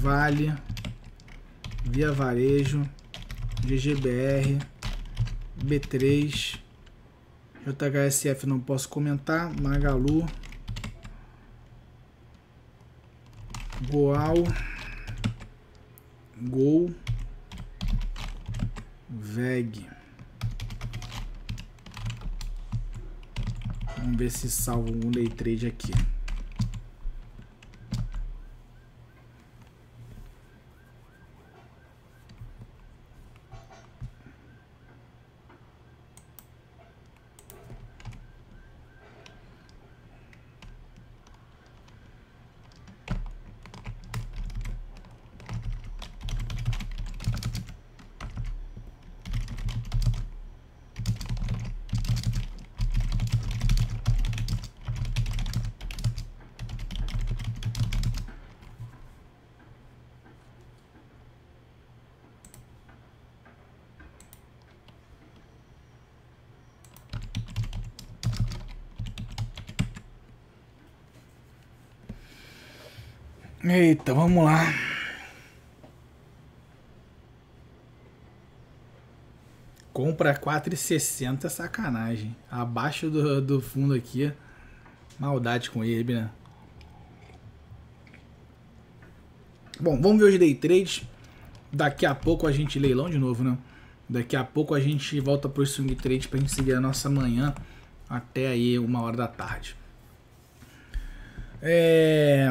Vale, Via Varejo, GGBR, B3, JHSF não posso comentar, Magalu, Goal, Gol, Veg. Vamos ver se salva um day trade aqui. Eita, vamos lá. Compra 4,60 sacanagem. Abaixo do, do fundo aqui. Maldade com ele, né? Bom, vamos ver os day trades. Daqui a pouco a gente leilão de novo, né? Daqui a pouco a gente volta pro swing trade pra gente seguir a nossa manhã até aí uma hora da tarde. É...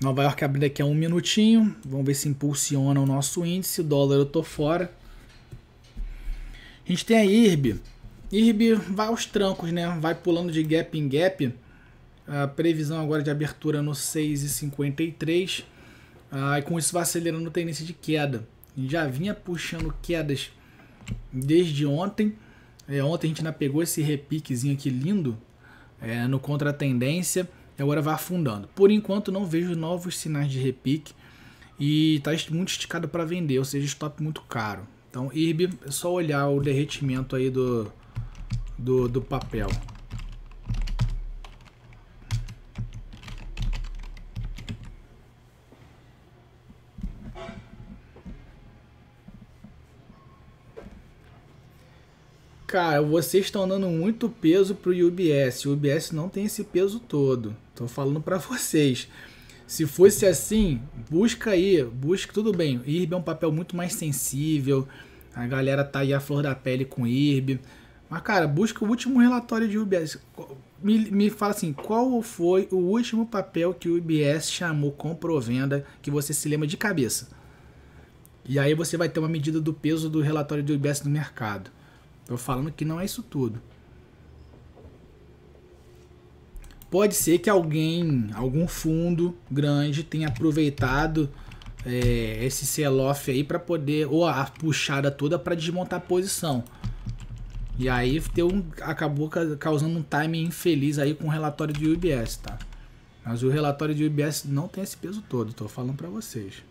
Nova York abriu daqui a um minutinho. Vamos ver se impulsiona o nosso índice. O dólar eu tô fora. A gente tem a IRB. IRB vai aos trancos, né? Vai pulando de gap em gap. A previsão agora de abertura no 6,53. Ah, e com isso vai acelerando tendência de queda. A gente já vinha puxando quedas desde ontem. É, ontem a gente ainda pegou esse repiquezinho aqui lindo é, no contra-tendência e é agora vai afundando. Por enquanto não vejo novos sinais de repique e tá está muito esticado para vender, ou seja, stop muito caro. Então, IRB, é só olhar o derretimento aí do, do, do papel. Cara, vocês estão dando muito peso pro UBS. O UBS não tem esse peso todo. Tô falando para vocês. Se fosse assim, busca aí, busca tudo bem. IRB é um papel muito mais sensível. A galera tá aí à flor da pele com IRB. Mas cara, busca o último relatório de UBS. Me, me fala assim, qual foi o último papel que o UBS chamou comprovenda que você se lembra de cabeça? E aí você vai ter uma medida do peso do relatório do UBS no mercado. Tô falando que não é isso tudo. Pode ser que alguém, algum fundo grande tenha aproveitado é, esse sell-off aí para poder, ou a puxada toda para desmontar a posição. E aí deu um, acabou causando um timing infeliz aí com o relatório de UBS, tá? Mas o relatório de UBS não tem esse peso todo, tô falando para vocês.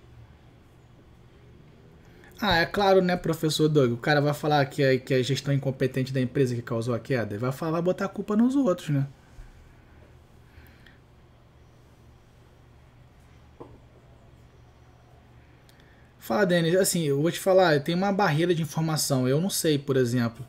Ah, é claro, né, professor Doug? O cara vai falar que é, que é a gestão incompetente da empresa que causou a queda. Vai falar, botar a culpa nos outros, né? Fala, Denis, assim, eu vou te falar, tem uma barreira de informação. Eu não sei, por exemplo.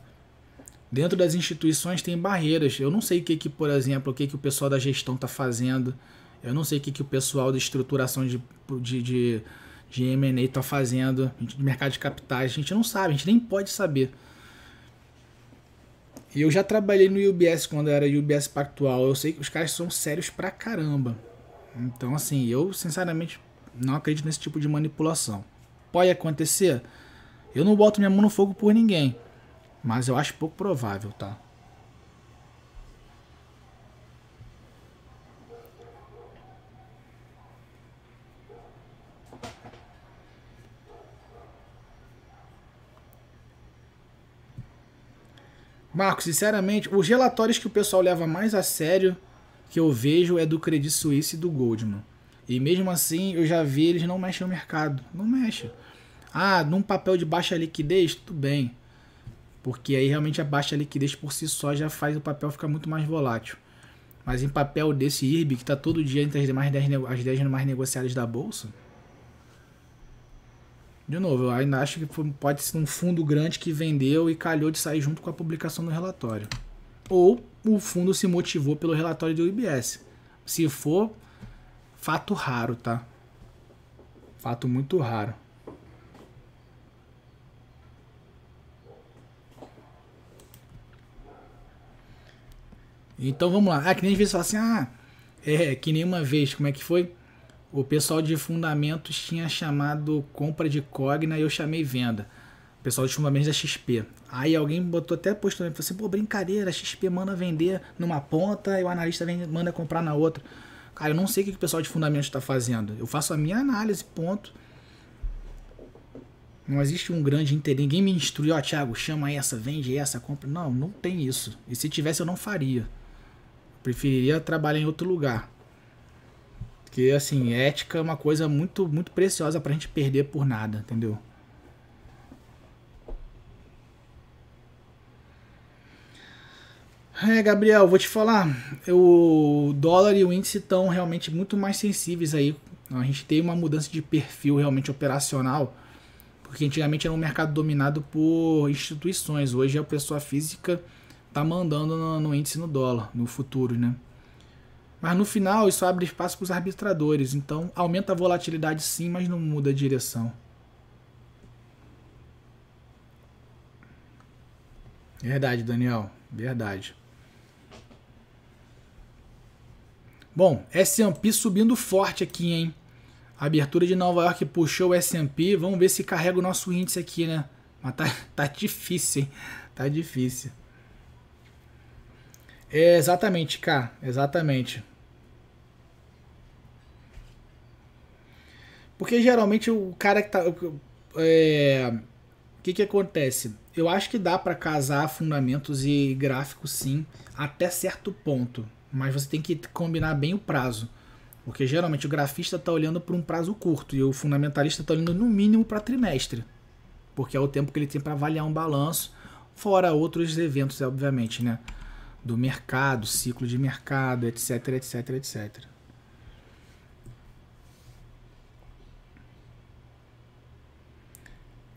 Dentro das instituições tem barreiras. Eu não sei o que, que por exemplo, o que, que o pessoal da gestão está fazendo. Eu não sei o que, que o pessoal da estruturação de, de, de, de M&A está fazendo, de mercado de capitais. A gente não sabe, a gente nem pode saber. E eu já trabalhei no UBS quando era UBS Pactual. Eu sei que os caras são sérios pra caramba. Então, assim, eu sinceramente não acredito nesse tipo de manipulação pode acontecer? Eu não boto minha mão no fogo por ninguém. Mas eu acho pouco provável, tá? Marcos, sinceramente, os relatórios que o pessoal leva mais a sério que eu vejo é do Credit Suisse e do Goldman. E mesmo assim, eu já vi eles não mexem no mercado. Não mexe. Ah, num papel de baixa liquidez, tudo bem. Porque aí realmente a baixa liquidez por si só já faz o papel ficar muito mais volátil. Mas em papel desse IRB, que está todo dia entre as, 10, as mais negociadas da bolsa. De novo, eu ainda acho que pode ser um fundo grande que vendeu e calhou de sair junto com a publicação do relatório. Ou o fundo se motivou pelo relatório do IBS. Se for Fato raro, tá? Fato muito raro. Então vamos lá. Ah, que nem às vezes assim, ah, é, que nem uma vez, como é que foi? O pessoal de fundamentos tinha chamado compra de Cogna e eu chamei venda. O pessoal de fundamentos da XP. Aí alguém botou até postando, falou assim, pô, brincadeira, a XP manda vender numa ponta e o analista manda comprar na outra. Cara, eu não sei o que o pessoal de fundamento está fazendo. Eu faço a minha análise, ponto. Não existe um grande interesse. Ninguém me instruiu. ó, oh, Thiago, chama essa, vende essa, compra. Não, não tem isso. E se tivesse, eu não faria. Preferiria trabalhar em outro lugar. Porque, assim, ética é uma coisa muito, muito preciosa pra gente perder por nada, entendeu? É, Gabriel, vou te falar. O dólar e o índice estão realmente muito mais sensíveis aí. A gente tem uma mudança de perfil realmente operacional, porque antigamente era um mercado dominado por instituições. Hoje a pessoa física tá mandando no, no índice no dólar, no futuro, né? Mas no final isso abre espaço para os arbitradores. Então aumenta a volatilidade sim, mas não muda a direção. Verdade, Daniel. Verdade. Bom, S&P subindo forte aqui, hein? A abertura de Nova York puxou o S&P. Vamos ver se carrega o nosso índice aqui, né? Mas tá, [LAUGHS] tá difícil, hein? Tá difícil. É, exatamente, cara. Exatamente. Porque geralmente o cara que tá... É, o que que acontece? Eu acho que dá para casar fundamentos e gráficos, sim, até certo ponto mas você tem que combinar bem o prazo. Porque geralmente o grafista está olhando para um prazo curto e o fundamentalista está olhando no mínimo para trimestre, porque é o tempo que ele tem para avaliar um balanço, fora outros eventos, obviamente, né? Do mercado, ciclo de mercado, etc, etc, etc.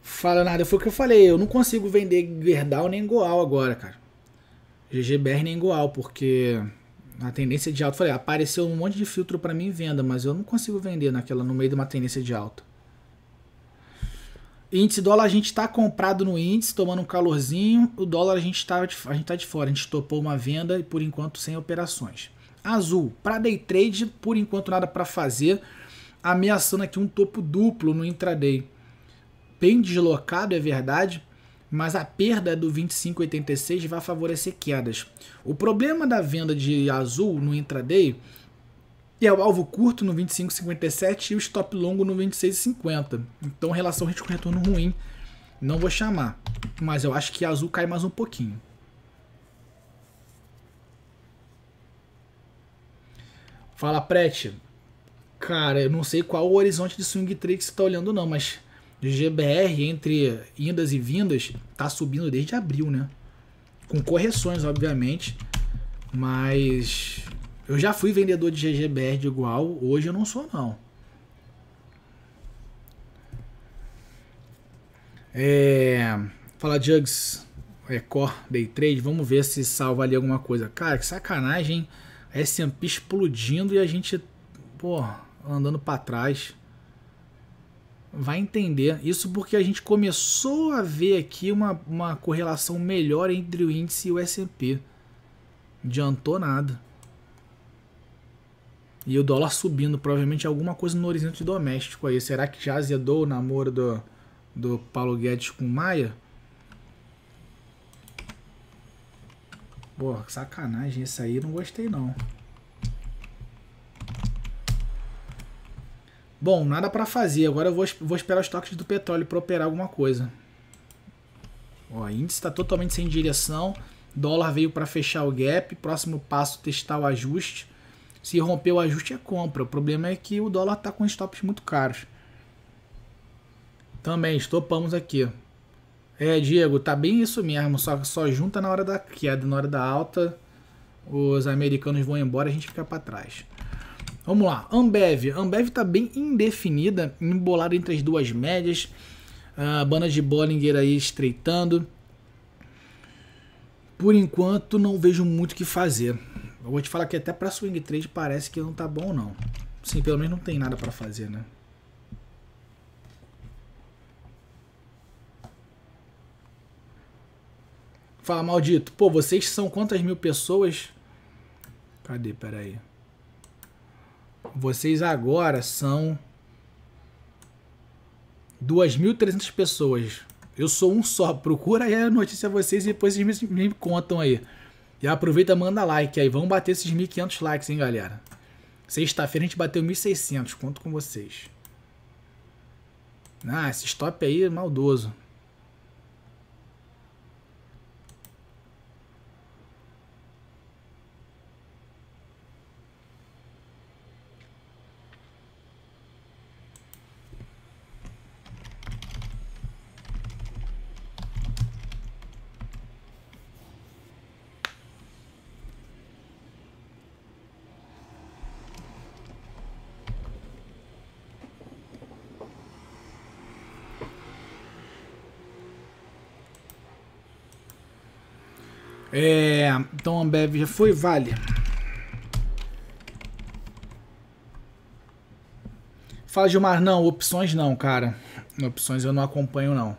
Fala nada, foi o que eu falei. Eu não consigo vender Gerdau nem Goal agora, cara. GGBR nem Goal, porque a tendência de alta, falei, apareceu um monte de filtro para mim venda, mas eu não consigo vender naquela no meio de uma tendência de alta. Índice dólar a gente está comprado no índice, tomando um calorzinho. O dólar a gente está a gente tá de fora, a gente topou uma venda e por enquanto sem operações. Azul, para day trade, por enquanto nada para fazer, ameaçando aqui um topo duplo no intraday. Bem deslocado, é verdade, mas a perda do 25,86 vai favorecer quedas. O problema da venda de azul no intraday é o alvo curto no 25,57 e o stop longo no 26,50. Então, relação risco-retorno ruim, não vou chamar. Mas eu acho que azul cai mais um pouquinho. Fala, Prete. Cara, eu não sei qual o horizonte de swing trade que você está olhando, não, mas de GBR entre indas e vindas tá subindo desde abril, né? Com correções, obviamente, mas eu já fui vendedor de GGBR de igual, hoje eu não sou não. É, fala Jugs, Record, é, Day Trade, vamos ver se salva ali alguma coisa. Cara, que sacanagem, hein? S&P explodindo e a gente, pô, andando para trás vai entender isso porque a gente começou a ver aqui uma, uma correlação melhor entre o índice e o S&P. Adiantou nada. E o dólar subindo, provavelmente alguma coisa no horizonte doméstico aí. Será que já azedou o namoro do, do Paulo Guedes com Maia? Pô, sacanagem, isso aí não gostei não. Bom, nada para fazer. Agora eu vou, vou esperar os toques do petróleo para operar alguma coisa. O índice está totalmente sem direção. Dólar veio para fechar o gap. Próximo passo, testar o ajuste. Se romper o ajuste, é compra. O problema é que o dólar está com stops muito caros. Também, estopamos aqui. É, Diego, tá bem isso mesmo. Só, só junta na hora da queda, na hora da alta. Os americanos vão embora, a gente fica para trás. Vamos lá, Ambev. Ambev está bem indefinida, embolada entre as duas médias. A banda de Bollinger aí estreitando. Por enquanto, não vejo muito o que fazer. Eu vou te falar que até para swing trade parece que não tá bom, não. Sim, pelo menos não tem nada para fazer, né? Fala, maldito. Pô, vocês são quantas mil pessoas? Cadê? Pera aí vocês agora são 2.300 pessoas. Eu sou um só. Procura aí a notícia vocês e depois vocês me, me contam aí. E aproveita, manda like aí. Vamos bater esses 1.500 likes, hein, galera. Sexta-feira a gente bateu 1.600. Conto com vocês. Ah, esse stop aí é maldoso. É, então a Ambev já foi, vale. Fala Gilmar, não, opções não, cara. Opções eu não acompanho não.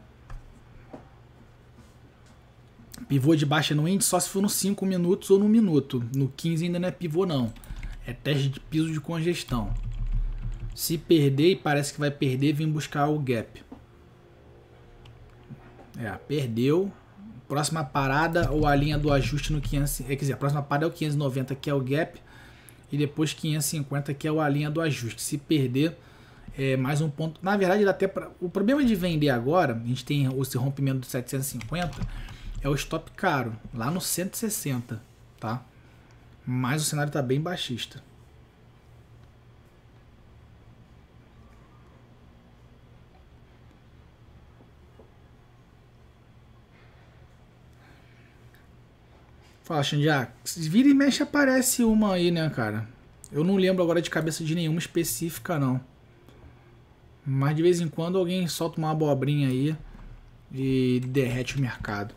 Pivô de baixa no índice só se for nos 5 minutos ou no minuto. No 15 ainda não é pivô não. É teste de piso de congestão. Se perder e parece que vai perder, vem buscar o gap. É, perdeu, próxima parada ou a linha do ajuste no 500, é, eh, quer dizer, a próxima parada é o 590 que é o gap e depois 550 que é a linha do ajuste. Se perder é, mais um ponto, na verdade dá até pra, o problema de vender agora, a gente tem esse rompimento do 750 é o stop caro lá no 160, tá? Mas o cenário está bem baixista. Fala, Vira e mexe aparece uma aí, né, cara? Eu não lembro agora de cabeça de nenhuma específica, não. Mas de vez em quando alguém solta uma abobrinha aí e derrete o mercado.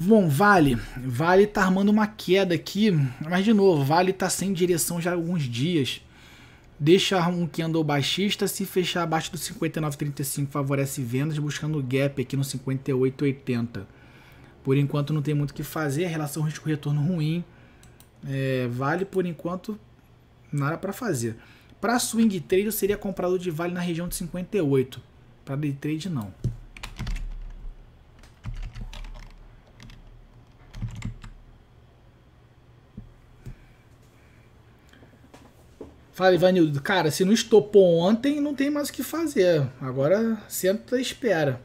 Bom, Vale. Vale tá armando uma queda aqui. Mas de novo, Vale tá sem direção já há alguns dias. Deixa um andou baixista. Se fechar abaixo do 59,35 favorece vendas, buscando gap aqui no 58,80. Por enquanto não tem muito o que fazer, a relação risco-retorno ruim. É, vale por enquanto nada para fazer. Para swing trade eu seria comprador de vale na região de 58. Para day trade não. Fala, Ivanildo. Cara, se não estopou ontem, não tem mais o que fazer. Agora senta e espera.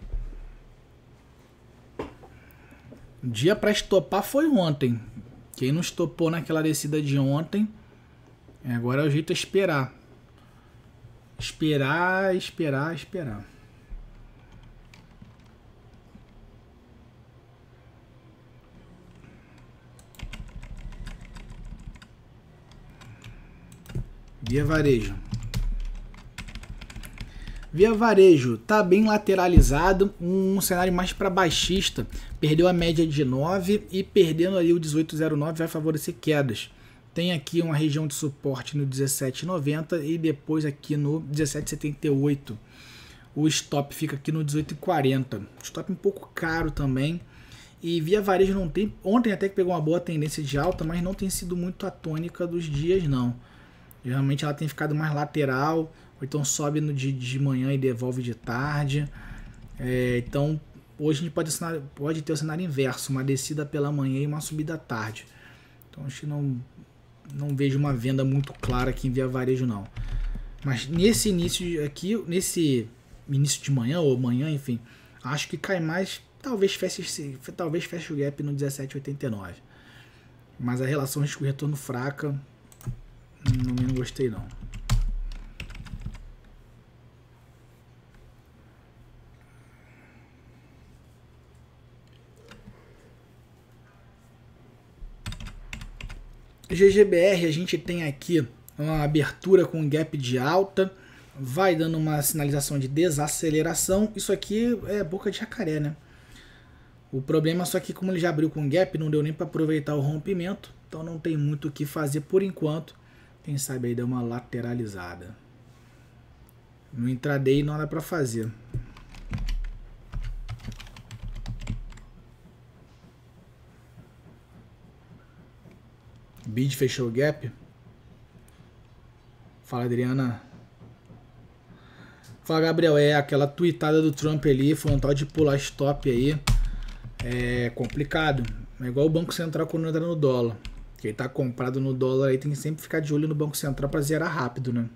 O dia para estopar foi ontem. Quem não estopou naquela descida de ontem, é, agora é o jeito de esperar. Esperar, esperar, esperar. Dia Varejo. Via varejo está bem lateralizado, um cenário mais para baixista. Perdeu a média de 9 e perdendo ali o 1809 vai favorecer quedas. Tem aqui uma região de suporte no 1790 e depois aqui no 1778. O stop fica aqui no 1840. Stop um pouco caro também. E via varejo não tem, ontem até que pegou uma boa tendência de alta, mas não tem sido muito a tônica dos dias não. Geralmente ela tem ficado mais lateral, ou então sobe no de, de manhã e devolve de tarde. É, então hoje a gente pode, assinar, pode ter o cenário inverso, uma descida pela manhã e uma subida à tarde. Então acho que não, não vejo uma venda muito clara aqui em via varejo não. Mas nesse início aqui, nesse início de manhã ou manhã, enfim, acho que cai mais, talvez feche, talvez feche o gap no 17,89. Mas a relação risco-retorno fraca, não, não gostei não. GGBR a gente tem aqui uma abertura com gap de alta, vai dando uma sinalização de desaceleração. Isso aqui é boca de jacaré, né? O problema é só que como ele já abriu com gap, não deu nem para aproveitar o rompimento, então não tem muito o que fazer por enquanto. Quem sabe aí deu uma lateralizada. No intraday não dá para fazer. Bid fechou o gap. Fala, Adriana. Fala, Gabriel. É aquela tweetada do Trump ali, tal de pular stop aí. É complicado. É igual o Banco Central quando entra no dólar. Quem tá comprado no dólar aí tem que sempre ficar de olho no Banco Central pra zerar rápido, né?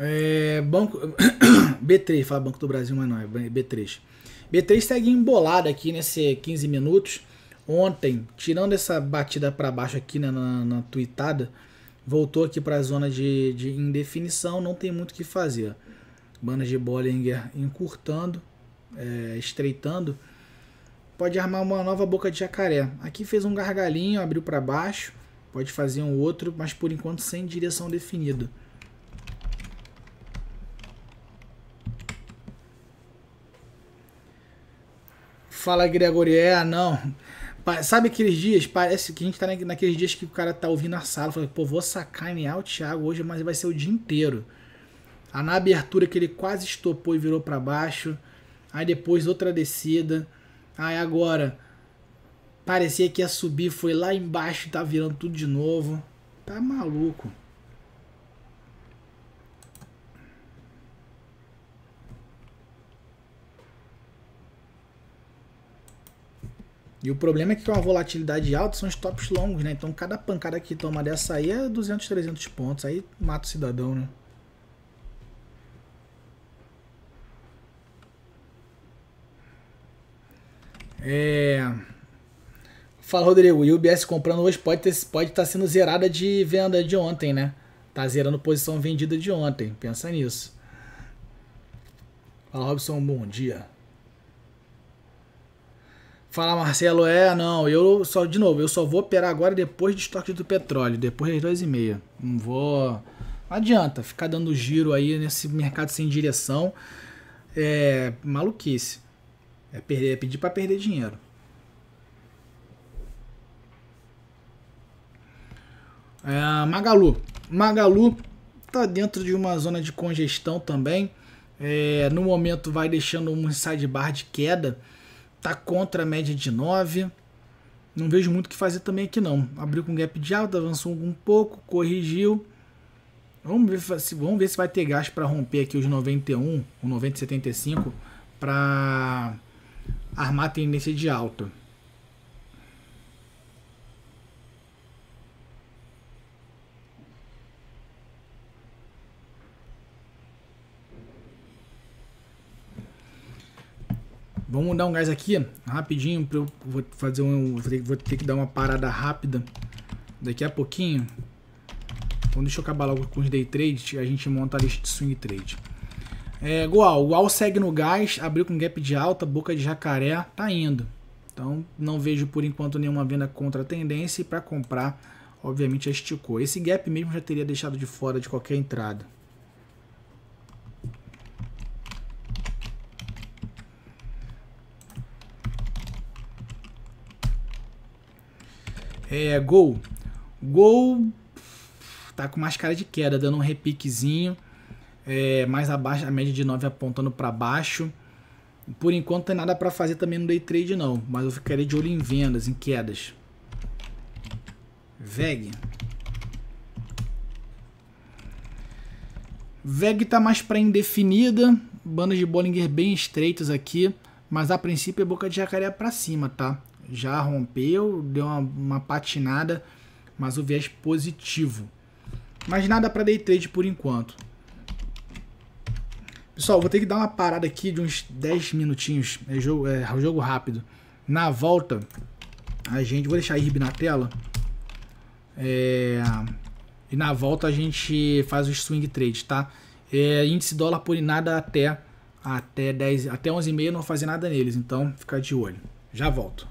É, banco [COUGHS] B3, fala Banco do Brasil, mas não, é B3. B3 segue embolada aqui nesse 15 minutos. Ontem, tirando essa batida para baixo aqui né, na, na tweetada, voltou aqui para a zona de, de, indefinição, não tem muito o que fazer. Bandas de Bollinger encurtando, é, estreitando, pode armar uma nova boca de jacaré. Aqui fez um gargalinho, abriu para baixo, pode fazer um outro, mas por enquanto sem direção definida. Fala Gregori, é, não. Sabe aqueles dias? Parece que a gente tá naqueles dias que o cara tá ouvindo a sala. Fala, pô, vou sacanear o Thiago hoje, mas vai ser o dia inteiro. Aí na abertura que ele quase estopou e virou para baixo. Aí depois outra descida. Aí agora parecia que ia subir, foi lá embaixo e tá virando tudo de novo. Tá maluco. E o problema é que com uma volatilidade alta são os tops longos, né? Então cada pancada que toma dessa aí é 200, 300 pontos. Aí mata o cidadão, né? É... Fala, Rodrigo. O UBS comprando hoje pode estar pode tá sendo zerada de venda de ontem, né? Tá zerando posição vendida de ontem. Pensa nisso. Fala, Robson. Bom dia. Fala, Marcelo, é, não, eu só, de novo, eu só vou operar agora depois do estoque do petróleo, depois das duas e meia. Não vou... Não adianta ficar dando giro aí nesse mercado sem direção. É maluquice. É, perder, é pedir para perder dinheiro. É, Magalu. Magalu tá dentro de uma zona de congestão também. É, no momento vai deixando um sidebar de queda tá contra a média de 9. Não vejo muito o que fazer também aqui não. Abriu com gap de alta, avançou um pouco, corrigiu. Vamos ver se, vamos ver se vai ter gás para romper aqui os 91, o 90,75 para armar a tendência de alta. Vamos dar um gás aqui, rapidinho, pra eu, vou fazer um, vou ter que dar uma parada rápida daqui a pouquinho. Então deixa eu acabar logo com os day trades, a gente monta a lista de swing trade. É, igual, o segue no gás, abriu com gap de alta, boca de jacaré, tá indo. Então não vejo por enquanto nenhuma venda contra a tendência e para comprar, obviamente esticou. Esse gap mesmo já teria deixado de fora de qualquer entrada. É, gol. Gol tá com mais cara de queda, dando um repiquezinho. É, mais abaixo, a média de 9 apontando para baixo. Por enquanto não tem nada para fazer também no day trade não, mas eu ficaria de olho em vendas, em quedas. VEG. VEG tá mais para indefinida, bandas de Bollinger bem estreitas aqui, mas a princípio é boca de jacaré para cima, tá? já rompeu, deu uma, uma patinada, mas o viés positivo. Mas nada para day trade por enquanto. Pessoal, vou ter que dar uma parada aqui de uns 10 minutinhos. É jogo, é, é jogo rápido. Na volta, a gente. Vou deixar a IRB na tela. É, e na volta a gente faz o swing trade, tá? É, índice dólar por nada até até até 11h30 não vou fazer nada neles, então fica de olho. Já volto.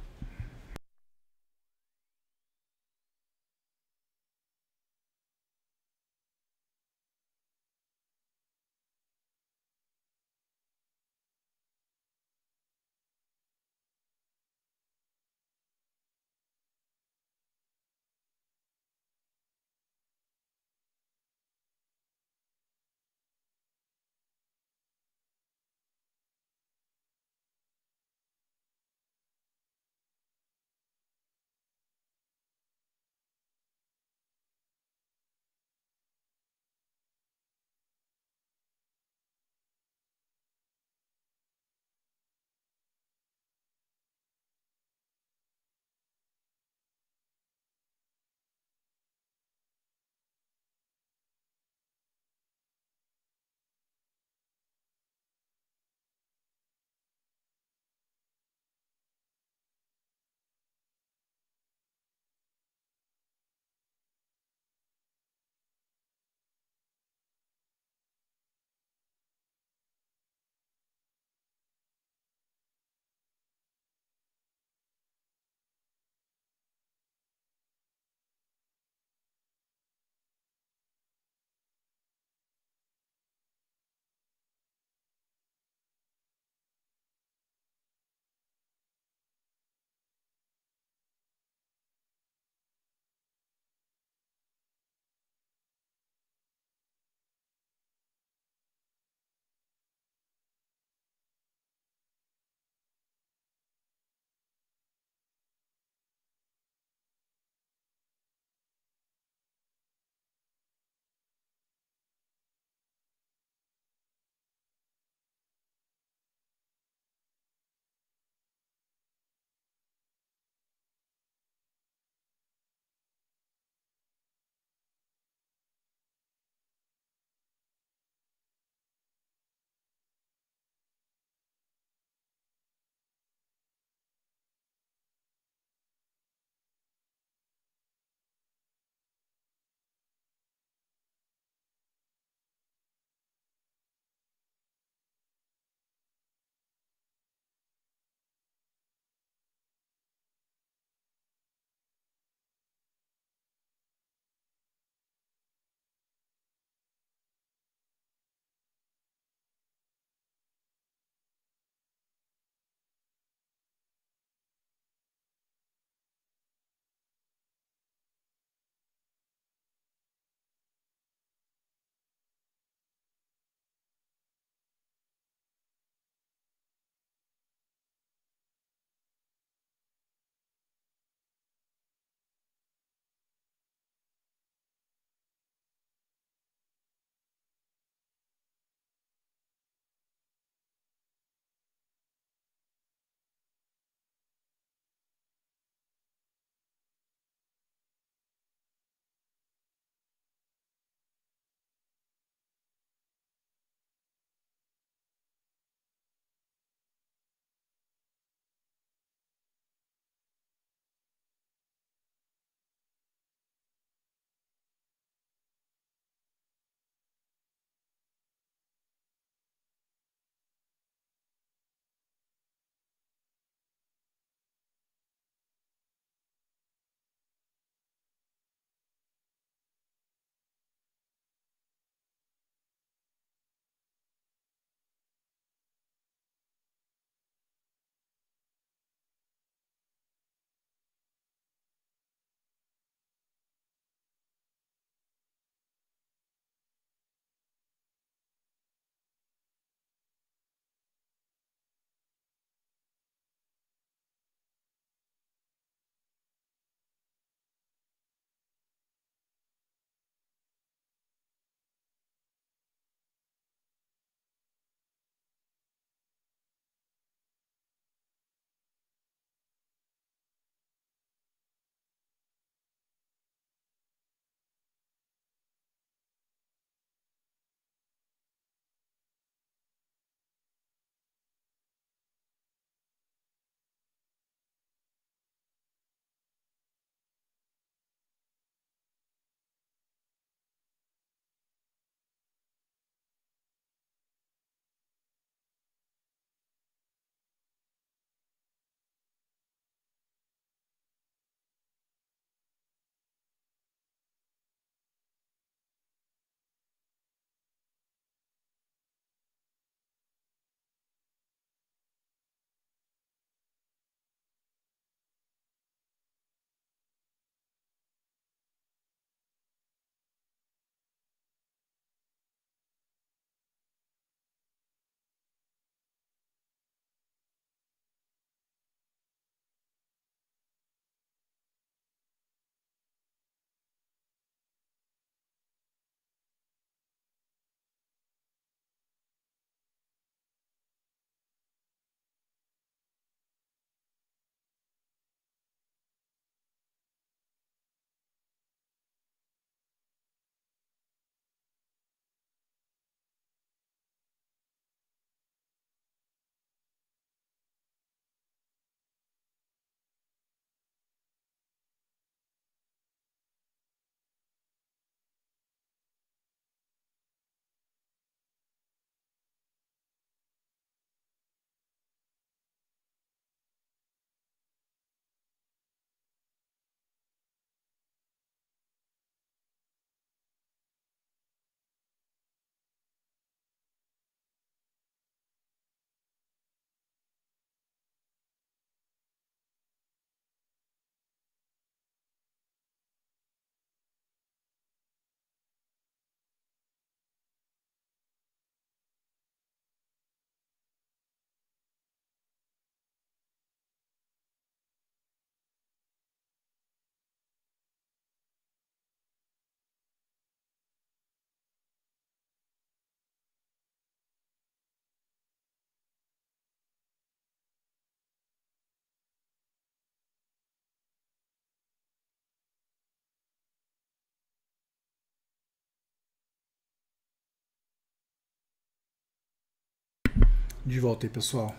De volta aí, pessoal.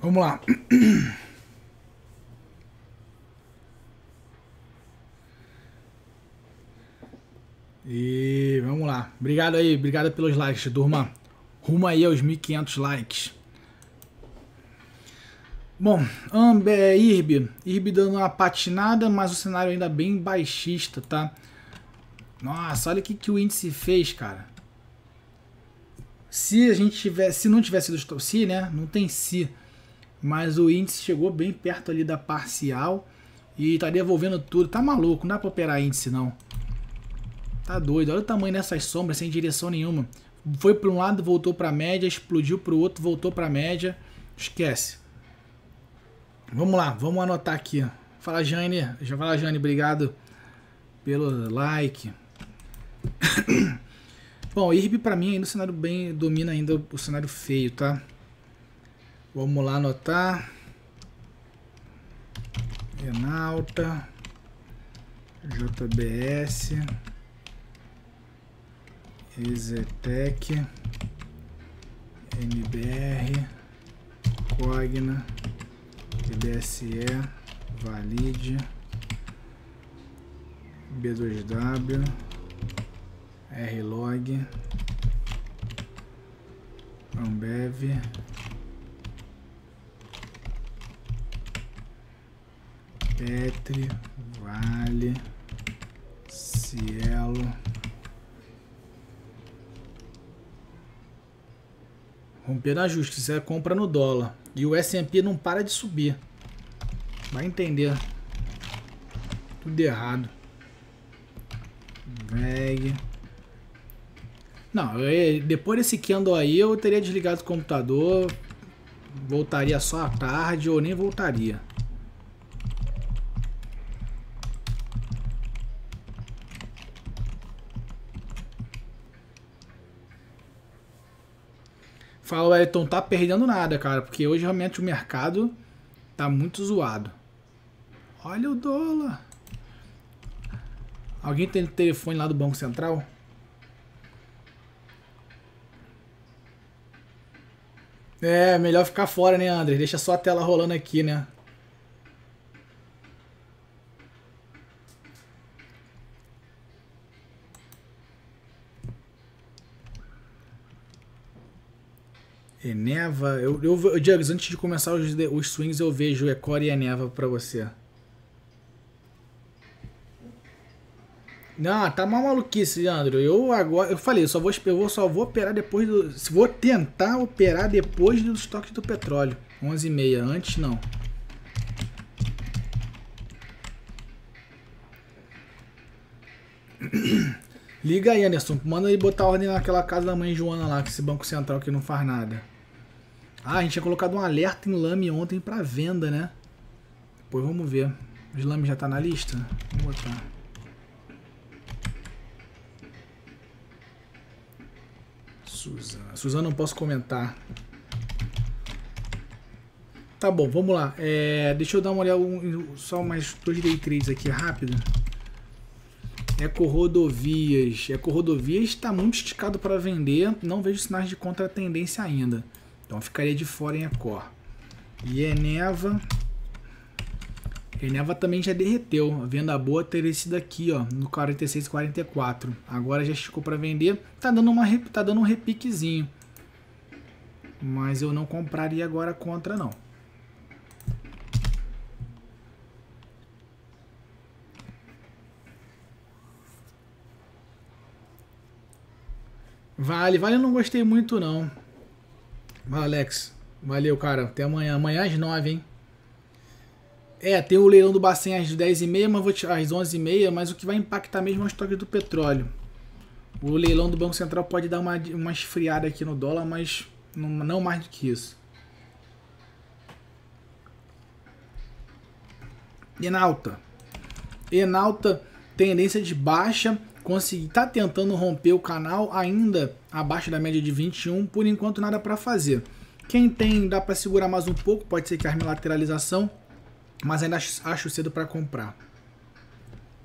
Vamos lá. [CLEARS THROAT] Obrigado aí, obrigado pelos likes, turma. Rumo aí aos 1500 likes. Bom, Amber, Irb. É, Irb dando uma patinada, mas o cenário ainda bem baixista, tá? Nossa, olha o que, que o índice fez, cara. Se a gente tivesse, se não tivesse sido se, né? Não tem se. Mas o índice chegou bem perto ali da parcial e tá devolvendo tudo. Tá maluco, não dá pra operar índice não. Tá doido. Olha o tamanho dessas sombras, sem direção nenhuma. Foi para um lado, voltou para a média, explodiu para o outro, voltou para a média. Esquece. Vamos lá, vamos anotar aqui. Fala, Jane. Já fala, Jane, obrigado pelo like. [COUGHS] Bom, IRB para mim ainda o cenário bem domina ainda o cenário feio, tá? Vamos lá anotar. Enalta, JBS. Exetec, MBR, Cogna, PBSE, Valide, B2W, RLog, Ambev, Petri, Vale, Cielo, Romper ajustes ajuste, é compra no dólar. E o S&P não para de subir. Vai entender. Tudo errado. VEG. Não, eu, é, depois desse candle aí eu teria desligado o computador, voltaria só à tarde ou nem voltaria. fala, o Wellington, tá perdendo nada, cara, porque hoje realmente o mercado tá muito zoado. Olha o dólar. Alguém tem telefone lá do Banco Central? É, melhor ficar fora, né, André? Deixa só a tela rolando aqui, né? Eneva. Eu, eu, eu antes de começar os, os swings, eu vejo Ecore e Eneva pra você. Não, tá maluquice, Leandro. Eu agora, eu falei, eu só vou, eu só vou operar depois do, vou tentar operar depois do estoque do petróleo, 11 e meia, antes não. [CLEARS THROAT] Liga aí, Anderson. Manda ele botar ordem naquela casa da mãe Joana lá, que esse Banco Central que não faz nada. Ah, a gente tinha colocado um alerta em lame ontem para venda, né? Depois vamos ver. O lame já tá na lista? Vamos botar. Suzana. Suzana, não posso comentar. Tá bom, vamos lá. É, deixa eu dar uma olhada, um, só mais dois day trades aqui, rápido. É Ecorrodovias. rodovias está muito esticado para vender. Não vejo sinais de contra-tendência ainda. Então ficaria de fora em Ecor. E Eneva. Eneva também já derreteu. A venda boa teria sido aqui, ó, no 46,44. Agora já esticou para vender. Tá dando, uma, tá dando um repiquezinho. Mas eu não compraria agora contra, não. Vale, vale eu não gostei muito não. Alex, valeu, cara. Até amanhã. Amanhã às 9, hein? É, tem o leilão do Bacen às 10h30, mas vou tirar às 11h30, mas o que vai impactar mesmo é o estoque do petróleo. O leilão do Banco Central pode dar uma, uma esfriada aqui no dólar, mas não, não mais do que isso. Enalta. Enalta, tendência de baixa conseguir tá tentando romper o canal ainda abaixo da média de 21, por enquanto nada para fazer. Quem tem dá para segurar mais um pouco, pode ser que arme lateralização, mas ainda acho, cedo para comprar.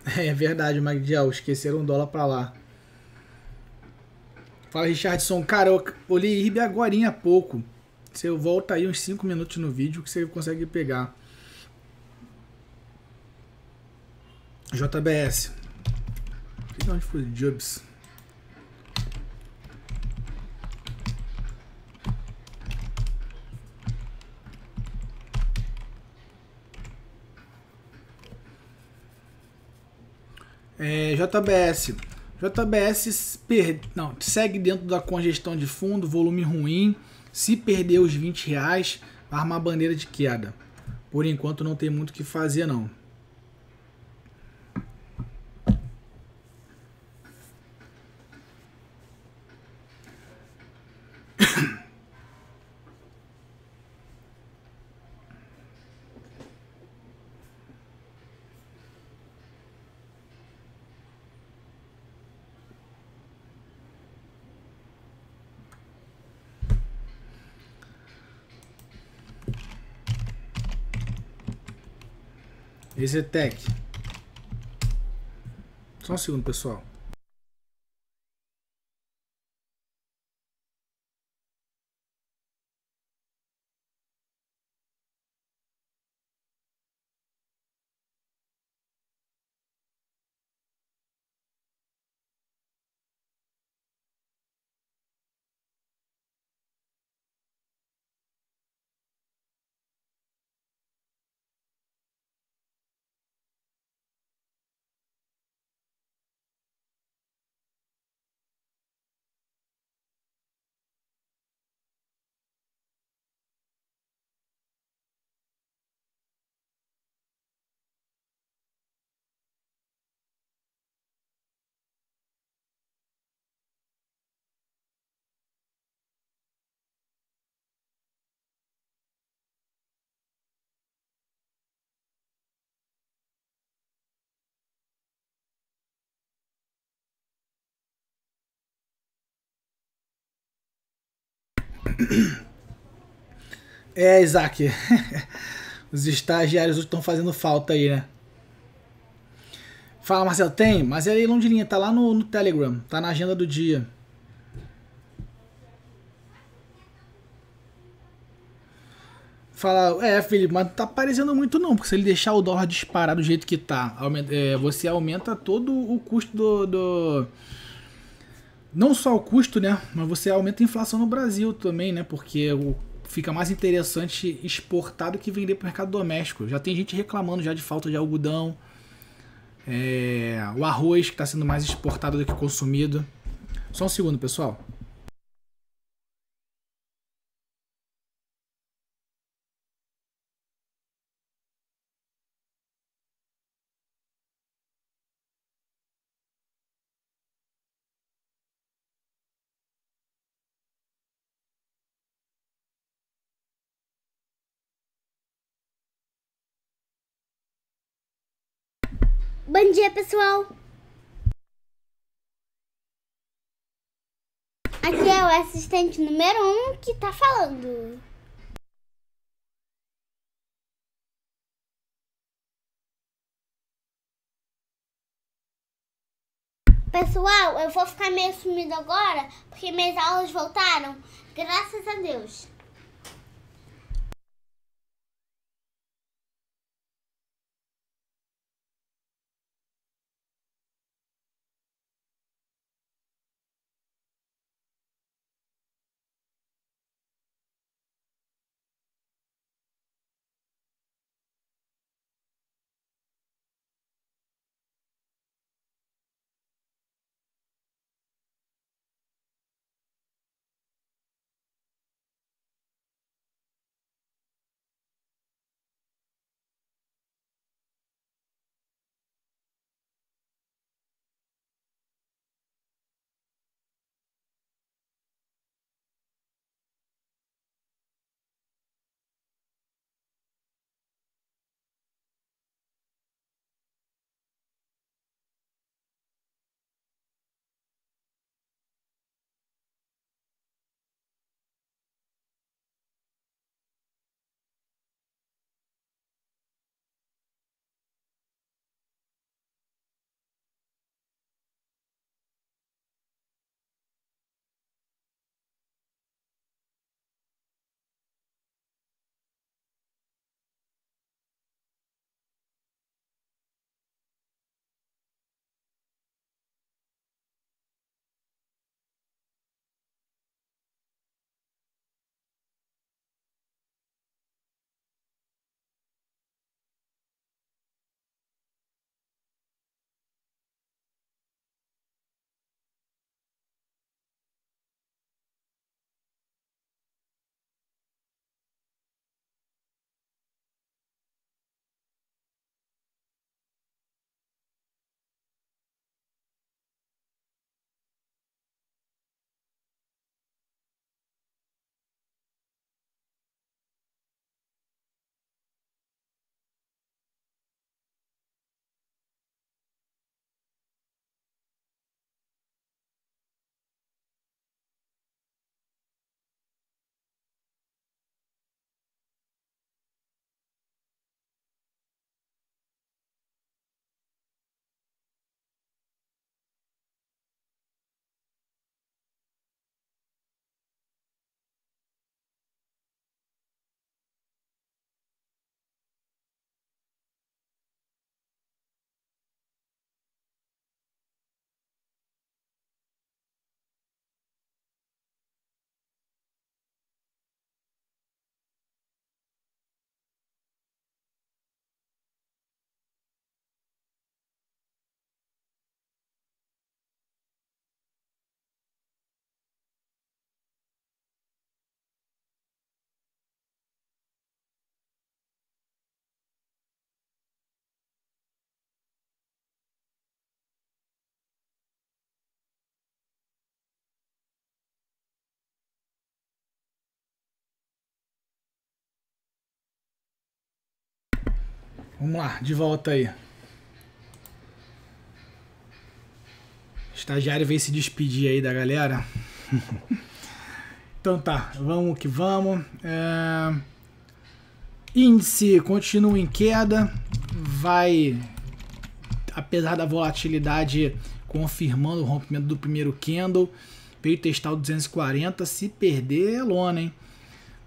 [LAUGHS] É verdade, Magdiel, esqueceram um dólar para lá. Fala Richardson, cara, eu olhei IRB agora há pouco. Você volta aí uns 5 minutos no vídeo que você consegue pegar. JBS, de onde foi Jobs? É, JBS. JBS per... não, segue dentro da congestão de fundo, volume ruim. Se perder os 20 reais, arma a bandeira de queda. Por enquanto não tem muito o que fazer não. Lasertech. Só um segundo, pessoal. [COUGHS] É, Isaac. [LAUGHS] Os estagiários estão fazendo falta aí, né? Fala, Marcelo. Tem, mas é leilão de linha. Tá lá no, no Telegram. Tá na agenda do dia. Fala, é, Felipe, mas não tá parecendo muito não, porque se ele deixar o dólar disparar do jeito que tá, aumenta, é, você aumenta todo o custo do, do não só o custo, né? Mas você aumenta a inflação no Brasil também, né? Porque o, fica mais interessante exportar do que vender para o mercado doméstico. Já tem gente reclamando já de falta de algodão, é, o arroz que está sendo mais exportado do que consumido. Só um segundo, pessoal. Bom dia, pessoal! Aqui é o assistente número 1 um que está falando. Pessoal, eu vou ficar meio sumido agora, porque minhas aulas voltaram, graças a Deus. Vamos lá, de volta aí. O estagiário veio se despedir aí da galera. [LAUGHS] então tá, vamos que vamos. É... Índice continua em queda, vai, apesar da volatilidade, confirmando o rompimento do primeiro candle. Veio testar o 240, se perder é lona, hein?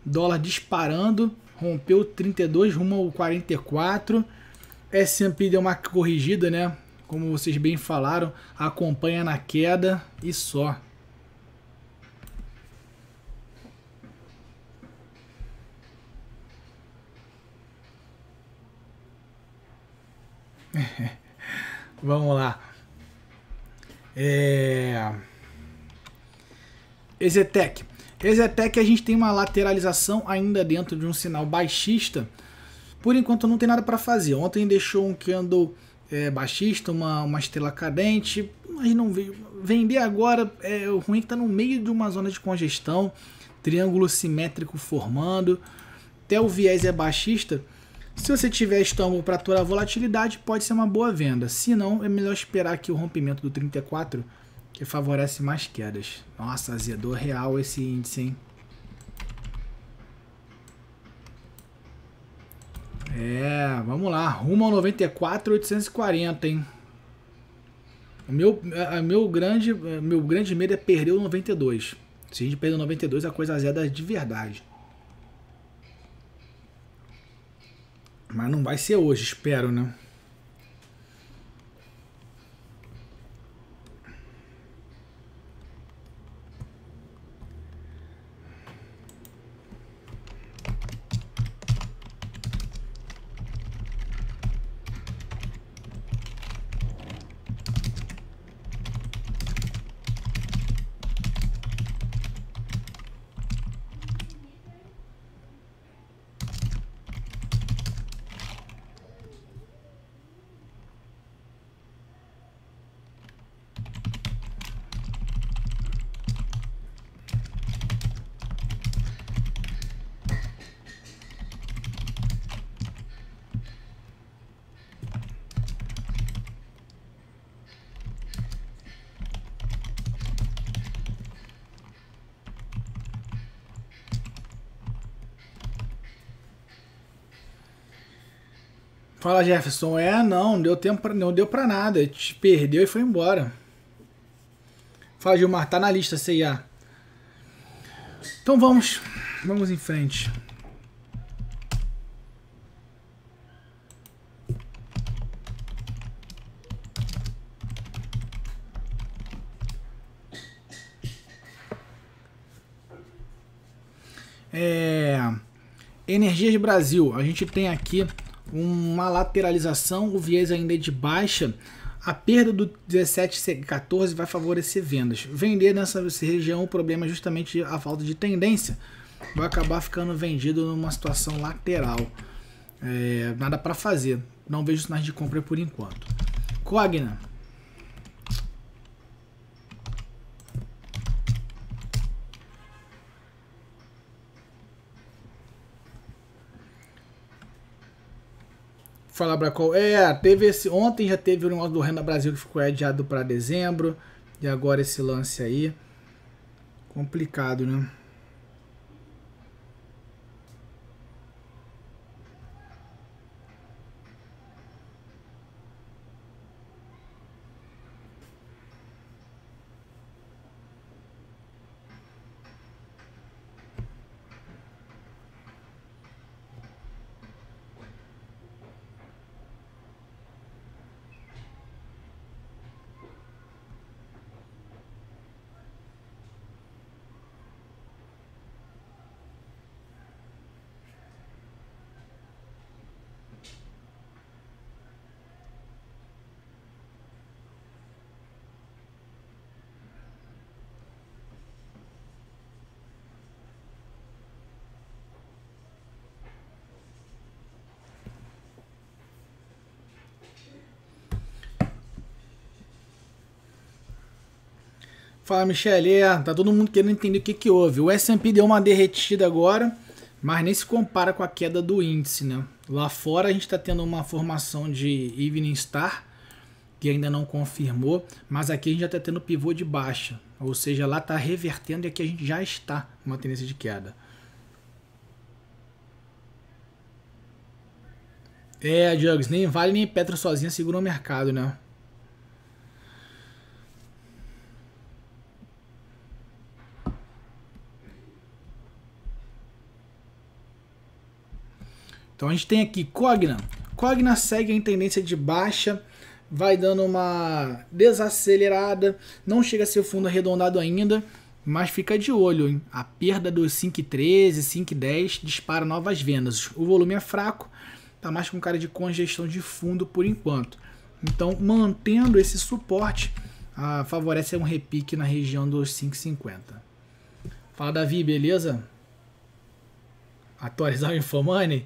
Dólar disparando, rompeu 32 rumo ao 44. S&P deu uma corrigida, né? Como vocês bem falaram, acompanha na queda e só. [LAUGHS] Vamos lá. É... Ezetec. Esse é até que a gente tem uma lateralização ainda dentro de um sinal baixista. Por enquanto não tem nada para fazer. Ontem deixou um candle é, baixista, uma, uma estrela cadente, mas não veio. Vender agora é ruim que está no meio de uma zona de congestão, triângulo simétrico formando, até o viés é baixista. Se você tiver estômago para aturar a volatilidade, pode ser uma boa venda. Se não, é melhor esperar que o rompimento do 34 que favorece mais quedas. Nossa, azedou real esse índice, hein? É, vamos lá. Rumo ao 94,840, hein? O meu, a, é, é, meu, grande, é, meu grande medo é perder o 92. Se a gente perder o 92, a coisa azeda de verdade. Mas não vai ser hoje, espero, né? Fala Jefferson, é, não, não deu tempo, pra, não deu pra nada, te perdeu e foi embora. Fala Gilmar, tá na lista CIA. Então vamos, vamos em frente. É, Energias Brasil, a gente tem aqui uma lateralização, o viés ainda é de baixa, a perda do 17,14 vai favorecer vendas. Vender nessa região, o problema é justamente a falta de tendência. Vai acabar ficando vendido numa situação lateral. É, nada para fazer. Não vejo sinais de compra por enquanto. Cogna. falar pra qual. É, teve esse. Ontem já teve o negócio do Renda Brasil que ficou adiado para dezembro. E agora esse lance aí. Complicado, né? Fala, Michele. É, tá todo mundo querendo entender o que, que houve. O S&P deu uma derretida agora, mas nem se compara com a queda do índice, né? Lá fora a gente está tendo uma formação de Evening Star, que ainda não confirmou, mas aqui a gente já está tendo pivô de baixa, ou seja, lá está revertendo e aqui a gente já está uma tendência de queda. É, Juggs, nem Vale nem Petro sozinha segura o mercado, né? Então a gente tem aqui Cogna. Cogna segue em tendência de baixa, vai dando uma desacelerada, não chega a ser fundo arredondado ainda, mas fica de olho, hein? A perda dos 5,13, 5,10 dispara novas vendas. O volume é fraco, tá mais com cara de congestão de fundo por enquanto. Então, mantendo esse suporte, ah, favorece um repique na região dos 5,50. Fala Davi, beleza? Atualizar o Infomoney?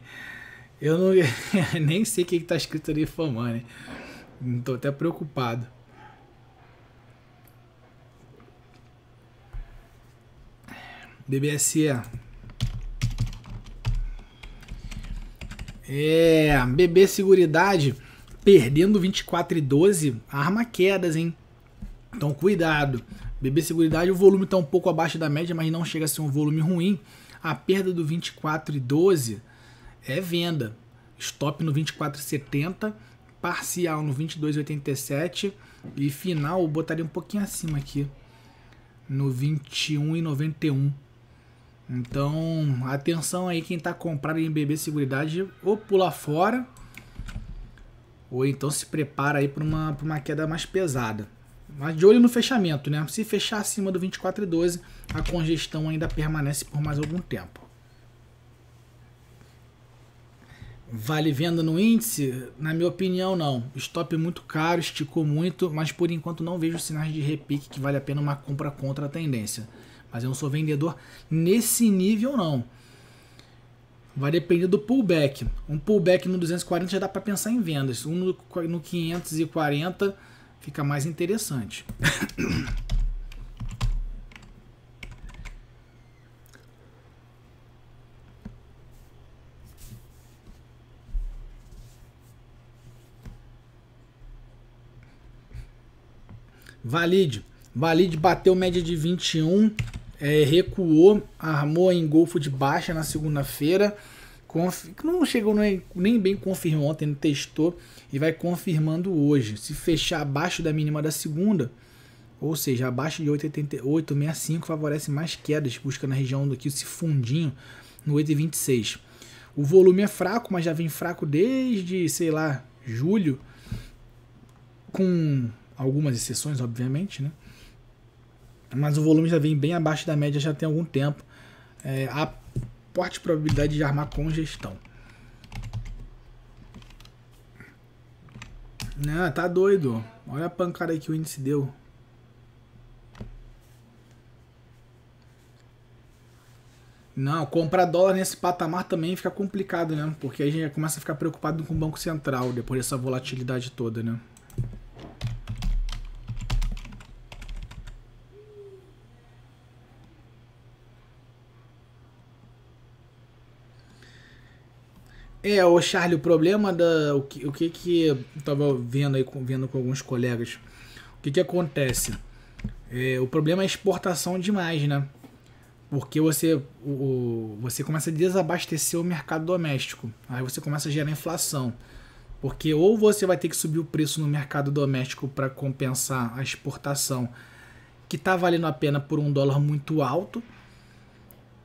Eu não, [LAUGHS] nem sei o que está escrito ali Famani. Estou até preocupado. BBSE. É, BB Seguridade perdendo 24 e 12, arma quedas, hein? Então cuidado. BB Seguridade, o volume está um pouco abaixo da média, mas não chega a ser um volume ruim. A perda do 24 e 12 é venda. Stop no 24,70, parcial no 22,87 e final eu botaria um pouquinho acima aqui, no 21,91. Então, atenção aí quem está comprando em BB Seguridade, ou pula fora, ou então se prepara aí para uma, uma queda mais pesada. Mas de olho no fechamento, né? Se fechar acima do 24,12, a congestão ainda permanece por mais algum tempo. Vale venda no índice? Na minha opinião, não. Stop é muito caro, esticou muito, mas por enquanto não vejo sinais de repique que vale a pena uma compra contra a tendência. Mas eu não sou vendedor nesse nível, não. Vai depender do pullback. Um pullback no 240 já dá para pensar em vendas. Um no 540 fica mais interessante. [COUGHS] Valide. Valide bateu média de 21, é, recuou, armou em golfo de baixa na segunda-feira. Não chegou nem, nem bem confirmou ontem, testou e vai confirmando hoje. Se fechar abaixo da mínima da segunda, ou seja, abaixo de 8,65 favorece mais quedas, busca na região do que esse fundinho no 8,26. O volume é fraco, mas já vem fraco desde, sei lá, julho, com algumas exceções, obviamente, né? Mas o volume já vem bem abaixo da média já tem algum tempo. É, há forte probabilidade de armar congestão. Não, né, tá doido. Olha a pancada que o índice deu. Não, comprar dólar nesse patamar também fica complicado, né? Porque aí a gente começa a ficar preocupado com o Banco Central depois dessa volatilidade toda, né? É, o Charlie, o problema da. O que, o que que. Eu tava vendo aí, vendo com alguns colegas. O que que acontece? É, o problema é a exportação demais, né? Porque você, o, você começa a desabastecer o mercado doméstico. Aí você começa a gerar inflação. Porque ou você vai ter que subir o preço no mercado doméstico para compensar a exportação, que está valendo a pena por um dólar muito alto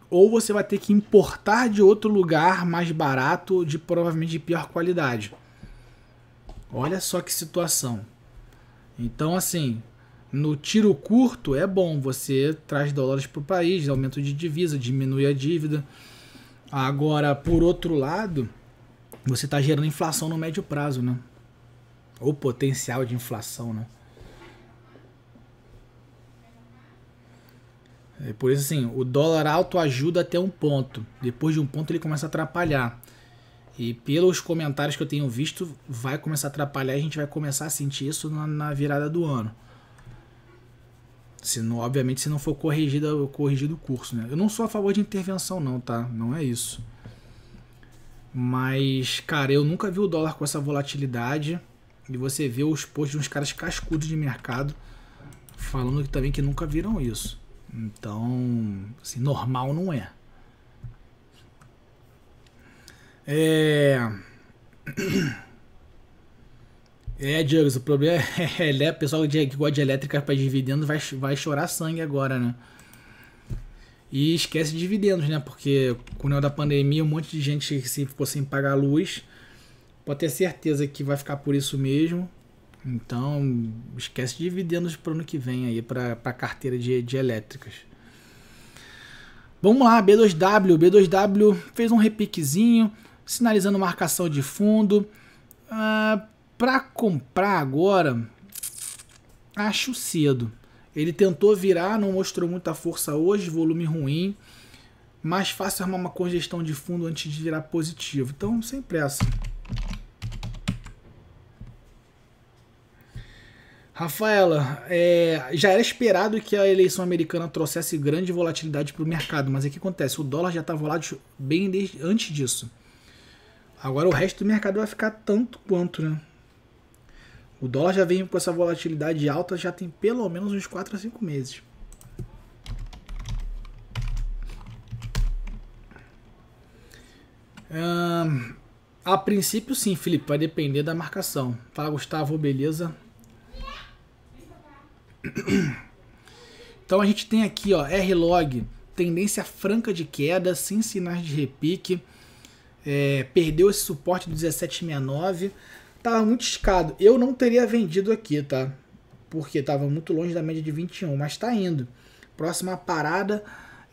ou você vai ter que importar de outro lugar mais barato, de provavelmente de pior qualidade. Olha só que situação. Então, assim, no tiro curto é bom, você traz dólares para o país, aumento de divisa, diminui a dívida. Agora, por outro lado, você está gerando inflação no médio prazo, né? Ou potencial de inflação, né? É por isso, assim, o dólar alto ajuda até um ponto. Depois de um ponto, ele começa a atrapalhar. E pelos comentários que eu tenho visto, vai começar a atrapalhar. A gente vai começar a sentir isso na, na virada do ano. Se não, obviamente, se não for corrigido, corrigido o curso, né? Eu não sou a favor de intervenção, não, tá? Não é isso. Mas, cara, eu nunca vi o dólar com essa volatilidade. E você vê os posts de uns caras cascudos de mercado falando também que nunca viram isso. Então, assim, normal não é. É. [CLEARS THROAT] É, Diego, o problema é, [LAUGHS] é pessoal que gosta de elétrica para dividendos vai, vai chorar sangue agora, né? E esquece dividendos, né? Porque com o negócio da pandemia, um monte de gente que se ficou sem pagar a luz. Pode ter certeza que vai ficar por isso mesmo. Então, esquece dividendos para o ano que vem aí para a carteira de, de elétricas. Vamos lá, B2W. B2W fez um repiquezinho, sinalizando marcação de fundo. Ah, para comprar agora, acho cedo. Ele tentou virar, não mostrou muita força hoje, volume ruim. Mais fácil armar uma congestão de fundo antes de virar positivo. Então, sem pressa. É assim. Rafaela, é, já era esperado que a eleição americana trouxesse grande volatilidade para o mercado, mas o é que acontece? O dólar já está volátil bem desde, antes disso. Agora o resto do mercado vai ficar tanto quanto, né? O dólar já vem com essa volatilidade alta já tem pelo menos uns 4 a 5 meses. Hum, a princípio sim, Felipe, vai depender da marcação. Fala Gustavo, beleza? Então a gente tem aqui, ó, R-Log, tendência franca de queda, sem sinais de repique. É, perdeu esse suporte do 1769. Tava muito escado. Eu não teria vendido aqui, tá? Porque tava muito longe da média de 21, mas tá indo. Próxima parada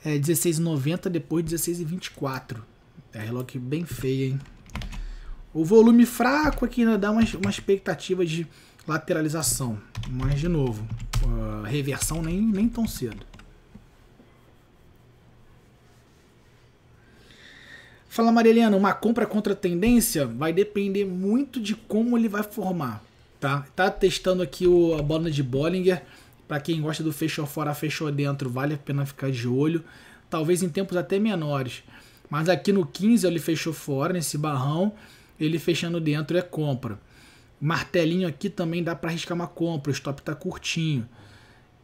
é 16,90, depois 16,24. É log bem feio, hein? O volume fraco aqui ainda dá uma, uma expectativa de lateralização. Mas, de novo, uh, reversão nem, nem tão cedo. Fala Marilena, uma compra contra tendência vai depender muito de como ele vai formar, tá? Tá testando aqui o, a banda de Bollinger. Para quem gosta do fechou fora, fechou dentro, vale a pena ficar de olho. Talvez em tempos até menores. Mas aqui no 15 ele fechou fora, nesse barrão, ele fechando dentro é compra. Martelinho aqui também dá para arriscar uma compra, o stop tá curtinho.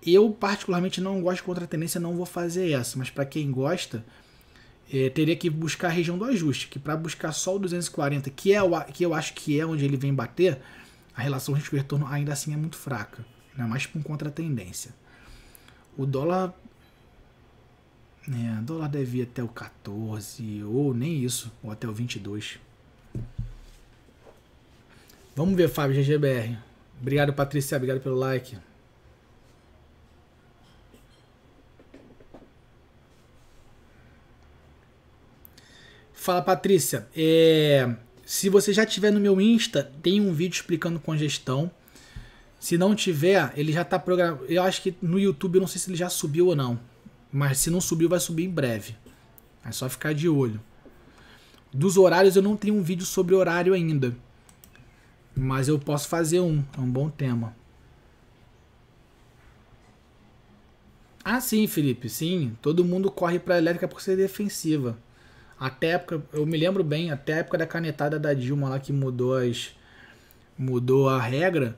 Eu particularmente não gosto de contra tendência, não vou fazer essa, mas para quem gosta, é, teria que buscar a região do ajuste, que para buscar só o 240, que é o que eu acho que é onde ele vem bater, a relação risco retorno ainda assim é muito fraca, ainda mais com contra tendência. O dólar é, dólar deve ir até o 14 ou nem isso, ou até o 22. Vamos ver, Fábio, GGBR. Obrigado, Patrícia. Obrigado pelo like. Fala, Patrícia. É... Se você já tiver no meu Insta, tem um vídeo explicando congestão. Se não tiver, ele já está programado. Eu acho que no YouTube, eu não sei se ele já subiu ou não. Mas se não subiu, vai subir em breve. É só ficar de olho. Dos horários, eu não tenho um vídeo sobre horário ainda. Mas eu posso fazer um, é um bom tema. Ah, sim, Felipe, sim. Todo mundo corre para a elétrica por ser defensiva. Até época, eu me lembro bem, até a época da canetada da Dilma lá que mudou as mudou a regra,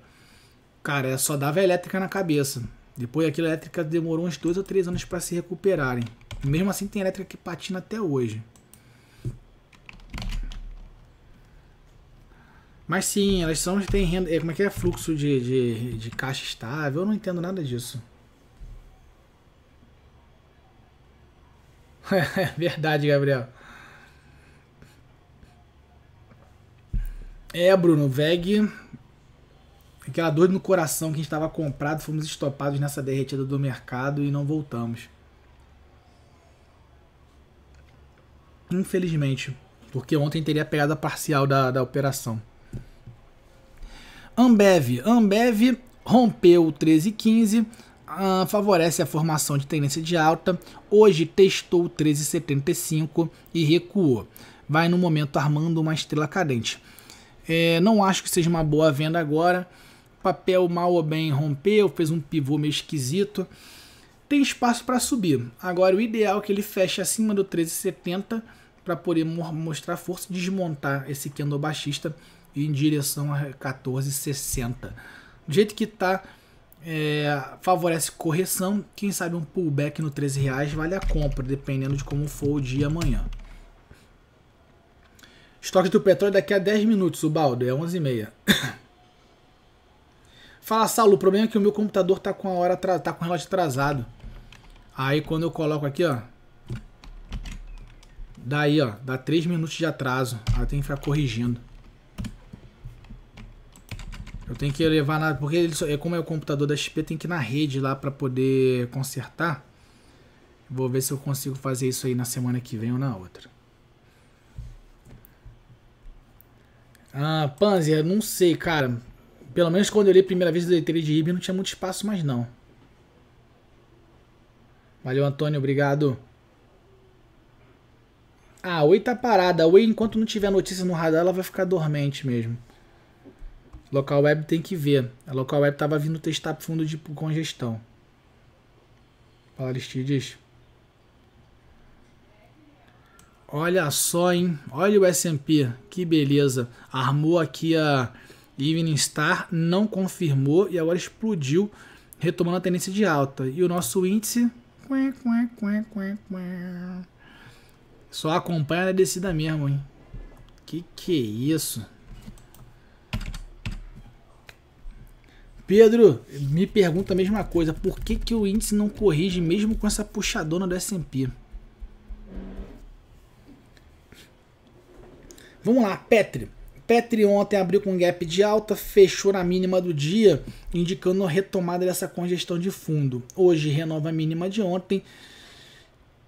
cara, só dava elétrica na cabeça. Depois aquilo elétrica demorou uns dois ou três anos para se recuperarem. Mesmo assim tem elétrica que patina até hoje. Mas sim, elas são têm renda. É, como é que é fluxo de, de, de caixa estável? Eu não entendo nada disso. [LAUGHS] É verdade, Gabriel. É, Bruno, VEG. Aquela dor no coração que a gente estava comprado, fomos estopados nessa derretida do mercado e não voltamos. Infelizmente, porque ontem teria pegado a parcial da, da operação. Ambev. Ambev rompeu o 13,15, ah, favorece a formação de tendência de alta. Hoje testou o 13,75 e recuou. Vai no momento armando uma estrela cadente. É, não acho que seja uma boa venda agora. papel mal ou bem rompeu, fez um pivô meio esquisito. Tem espaço para subir. Agora, o ideal é que ele feche acima do 13,70 para poder mostrar força e desmontar esse candle baixista em direção a 14,60. Do jeito que está, é, favorece correção. Quem sabe um pullback no 13 reais vale a compra, dependendo de como for o dia amanhã. Estoque do petróleo daqui a 10 minutos, o baldo, é 11h30. [COUGHS] Fala, Saulo, o problema é que o meu computador tá com a hora tá com o relógio atrasado. Aí quando eu coloco aqui, ó, daí, ó, dá 3 minutos de atraso. Aí tem que ficar corrigindo. Eu tenho que levar na. Porque ele só, é, como é o computador da XP, tem que ir na rede lá para poder consertar. Vou ver se eu consigo fazer isso aí na semana que vem ou na outra. Ah, Panzer, não sei, cara. Pelo menos quando eu li a primeira vez do leiteiro de Ibn, não tinha muito espaço mais não. Valeu, Antônio, obrigado. Ah, a Oi tá parada. A Oi, enquanto não tiver notícia no radar, ela vai ficar dormente mesmo. Local web tem que ver. A local web estava vindo testar fundo de congestão. Palaristides. Olha só, hein? Olha o S&P, que beleza. Armou aqui a Evening Star, não confirmou e agora explodiu, retomando a tendência de alta. E o nosso índice só acompanha a descida mesmo, hein? Que que é isso? Pedro me pergunta a mesma coisa. Por que, que o índice não corrige mesmo com essa puxadona do S&P? Vamos lá, Petri. Petri ontem abriu com um gap de alta, fechou na mínima do dia, indicando a retomada dessa congestão de fundo. Hoje renova a mínima de ontem,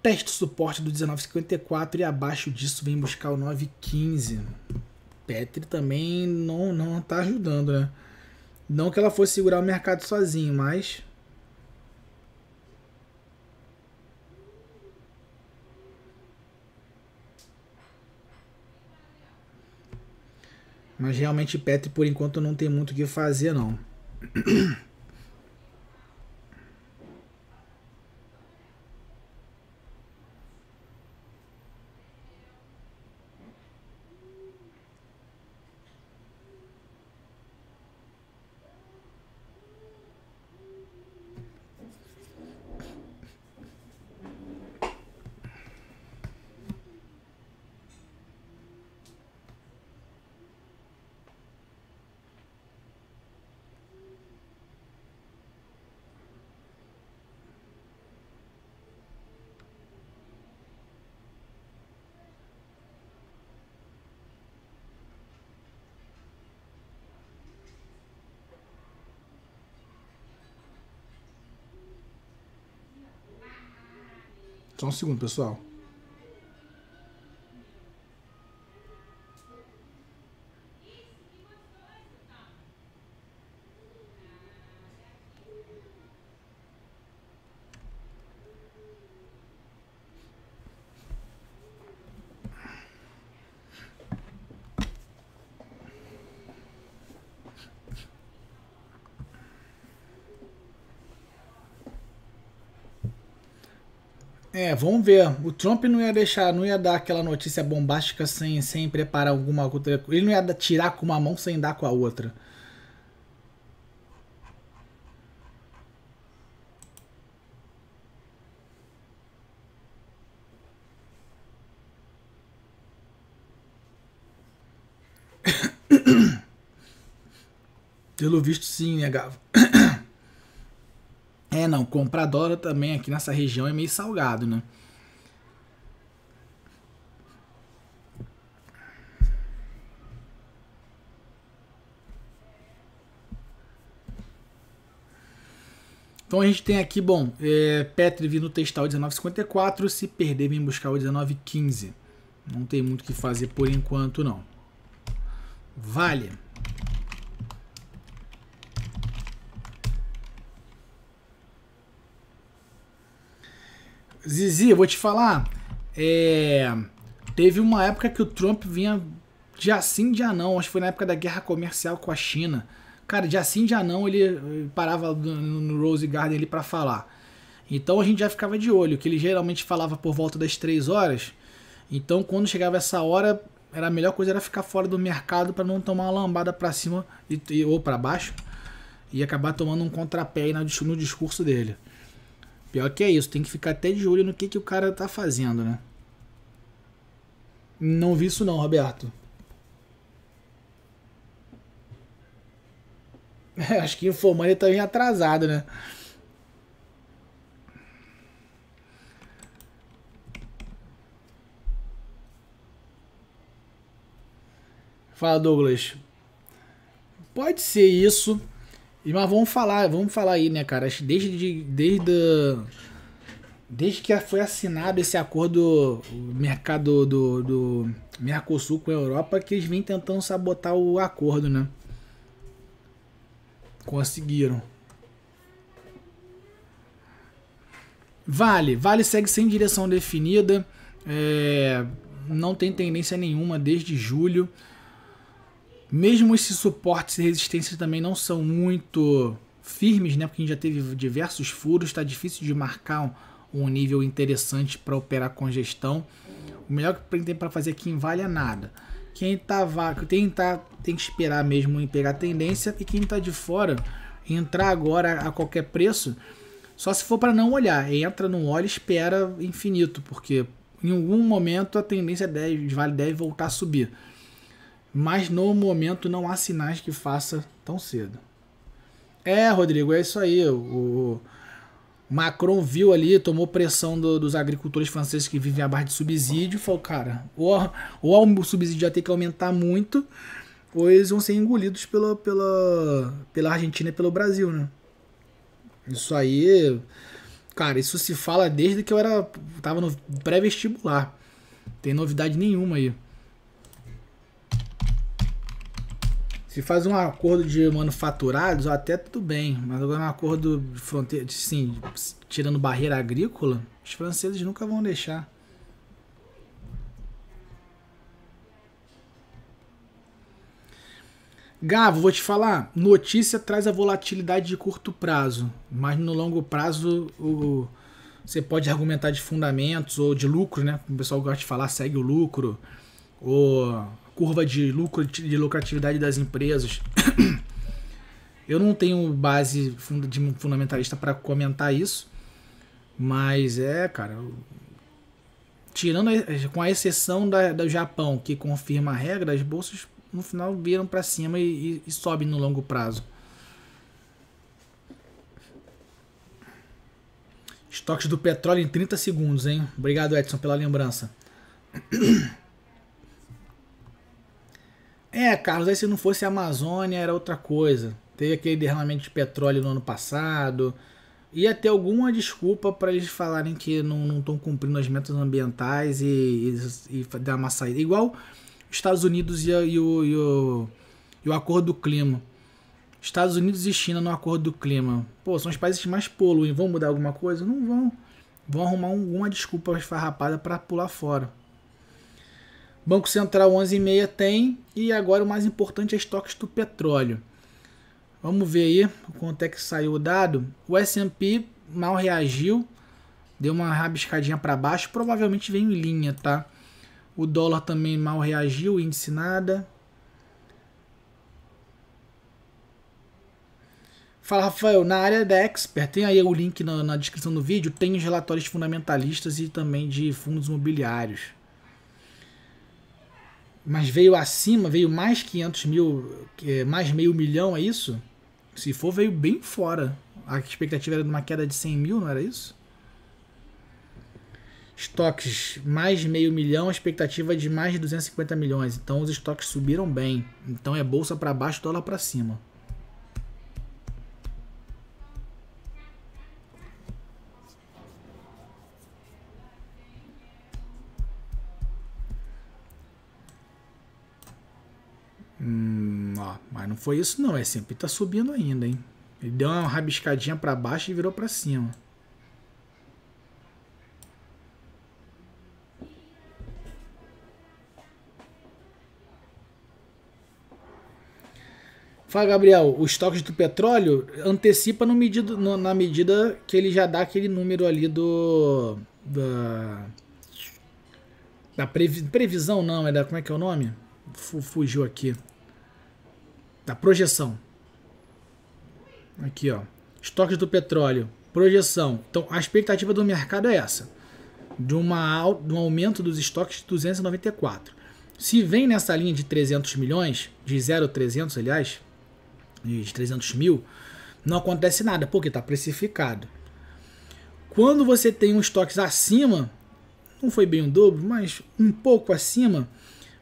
testa o suporte do 19,54 e abaixo disso vem buscar o 9,15. Petri também não não está ajudando, né? Não que ela fosse segurar o mercado sozinho, mas Mas realmente Petri por enquanto não tem muito o que fazer não. [CLEARS THROAT] Só um segundo, pessoal. É, vamos ver. O Trump não ia deixar, não ia dar aquela notícia bombástica sem, sem preparar alguma outra coisa. Ele não ia tirar com uma mão sem dar com a outra. [COUGHS] Pelo visto, sim, né, Gavo? [COUGHS] É, não, comprar dólar também aqui nessa região é meio salgado, né? Então a gente tem aqui, bom, é, Petri vindo testar o 19,54, se perder vem buscar o 19,15. Não tem muito o que fazer por enquanto não. Vale. Zizi, eu vou te falar. É, teve uma época que o Trump vinha de assim de não. Acho que foi na época da guerra comercial com a China. Cara, de assim de não, ele parava no Rose Garden ali para falar. Então a gente já ficava de olho, que ele geralmente falava por volta das 3 horas. Então quando chegava essa hora, era a melhor coisa era ficar fora do mercado para não tomar uma lambada para cima e, ou para baixo e acabar tomando um contrapé aí no discurso dele. Pior que é isso, tem que ficar até de olho no que, que o cara tá fazendo, né? Não vi isso não, Roberto. [LAUGHS] Acho que o Infomania tá bem atrasado, né? Fala, Douglas. Pode ser isso. E mas vamos falar, vamos falar aí, né, cara? Desde desde desde que foi assinado esse acordo mercado do, do Mercosul com a Europa, que eles vêm tentando sabotar o acordo, né? Conseguiram. Vale, Vale segue sem direção definida, é, não tem tendência nenhuma desde julho. Mesmo esses suportes e resistências também não são muito firmes, né? Porque a gente já teve diversos furos, está difícil de marcar um, nível interessante para operar congestão. O melhor que tem para fazer aqui em vale é nada. Quem tá vaca, tem, tá, tem que esperar mesmo em pegar tendência e quem está de fora entrar agora a qualquer preço, só se for para não olhar. Entra, não olha, espera infinito, porque em algum momento a tendência deve, vale deve voltar a subir mas no momento não há sinais que faça tão cedo. É, Rodrigo, é isso aí. O Macron viu ali, tomou pressão do, dos agricultores franceses que vivem a base de subsídio, falou, cara, ou, ou o subsídio já tem que aumentar muito, ou eles vão ser engolidos pela, pela, pela Argentina e pelo Brasil, né? Isso aí, cara, isso se fala desde que eu era tava no pré-vestibular. Tem novidade nenhuma aí. Se faz um acordo de manufaturados, até tudo bem. Mas agora um acordo de fronteira, sim, tirando barreira agrícola, os franceses nunca vão deixar. Gavo, vou te falar, notícia traz a volatilidade de curto prazo, mas no longo prazo o, você pode argumentar de fundamentos ou de lucro, né? O pessoal gosta de falar, segue o lucro, ou curva de lucro, de lucratividade das empresas. [COUGHS] Eu não tenho base de fundamentalista para comentar isso, mas é, cara, tirando com a exceção da, do Japão, que confirma a regra, as bolsas no final viram para cima e, e, e sobem no longo prazo. Estoques do petróleo em 30 segundos, hein? Obrigado, Edson, pela lembrança. [COUGHS] É, Carlos, aí se não fosse a Amazônia era outra coisa. Teve aquele derramamento de petróleo no ano passado. Ia ter alguma desculpa para eles falarem que não estão cumprindo as metas ambientais e, e, e, dar uma saída. Igual os Estados Unidos e, e, o, e, o, e o Acordo do Clima. Estados Unidos e China no Acordo do Clima. Pô, são os países que mais poluem. Vão mudar alguma coisa? Não vão. Vão arrumar alguma desculpa esfarrapada para pular fora. Banco Central 11,5 tem e agora o mais importante é estoques do petróleo. Vamos ver aí quanto é que saiu o dado. O S&P mal reagiu, deu uma rabiscadinha para baixo, provavelmente veio em linha, tá? O dólar também mal reagiu, índice nada. Fala, Rafael, na área da Expert, tem aí o link na, na descrição do vídeo, tem os relatórios fundamentalistas e também de fundos imobiliários mas veio acima, veio mais 500 mil, mais meio milhão, é isso? Se for, veio bem fora. A expectativa era de uma queda de 100 mil, não era isso? Estoques mais meio milhão, expectativa é de mais de 250 milhões. Então os estoques subiram bem. Então é bolsa para baixo, dólar para cima. Hum, ó, mas não foi isso não, é sempre assim, tá subindo ainda, hein? Ele deu uma rabiscadinha para baixo e virou para cima. Fala, Gabriel. o estoque do petróleo antecipa no medido, no, na medida que ele já dá aquele número ali do. Da, da previ, previsão, não, é da. Como é que é o nome? Fugiu aqui da projeção. Aqui, ó. Estoques do petróleo, projeção. Então, a expectativa do mercado é essa. De, uma, de um aumento dos estoques de 294. Se vem nessa linha de 300 milhões, de 0,300, aliás, de 300 mil, não acontece nada, porque está precificado. Quando você tem um estoques acima, não foi bem o dobro, mas um pouco acima,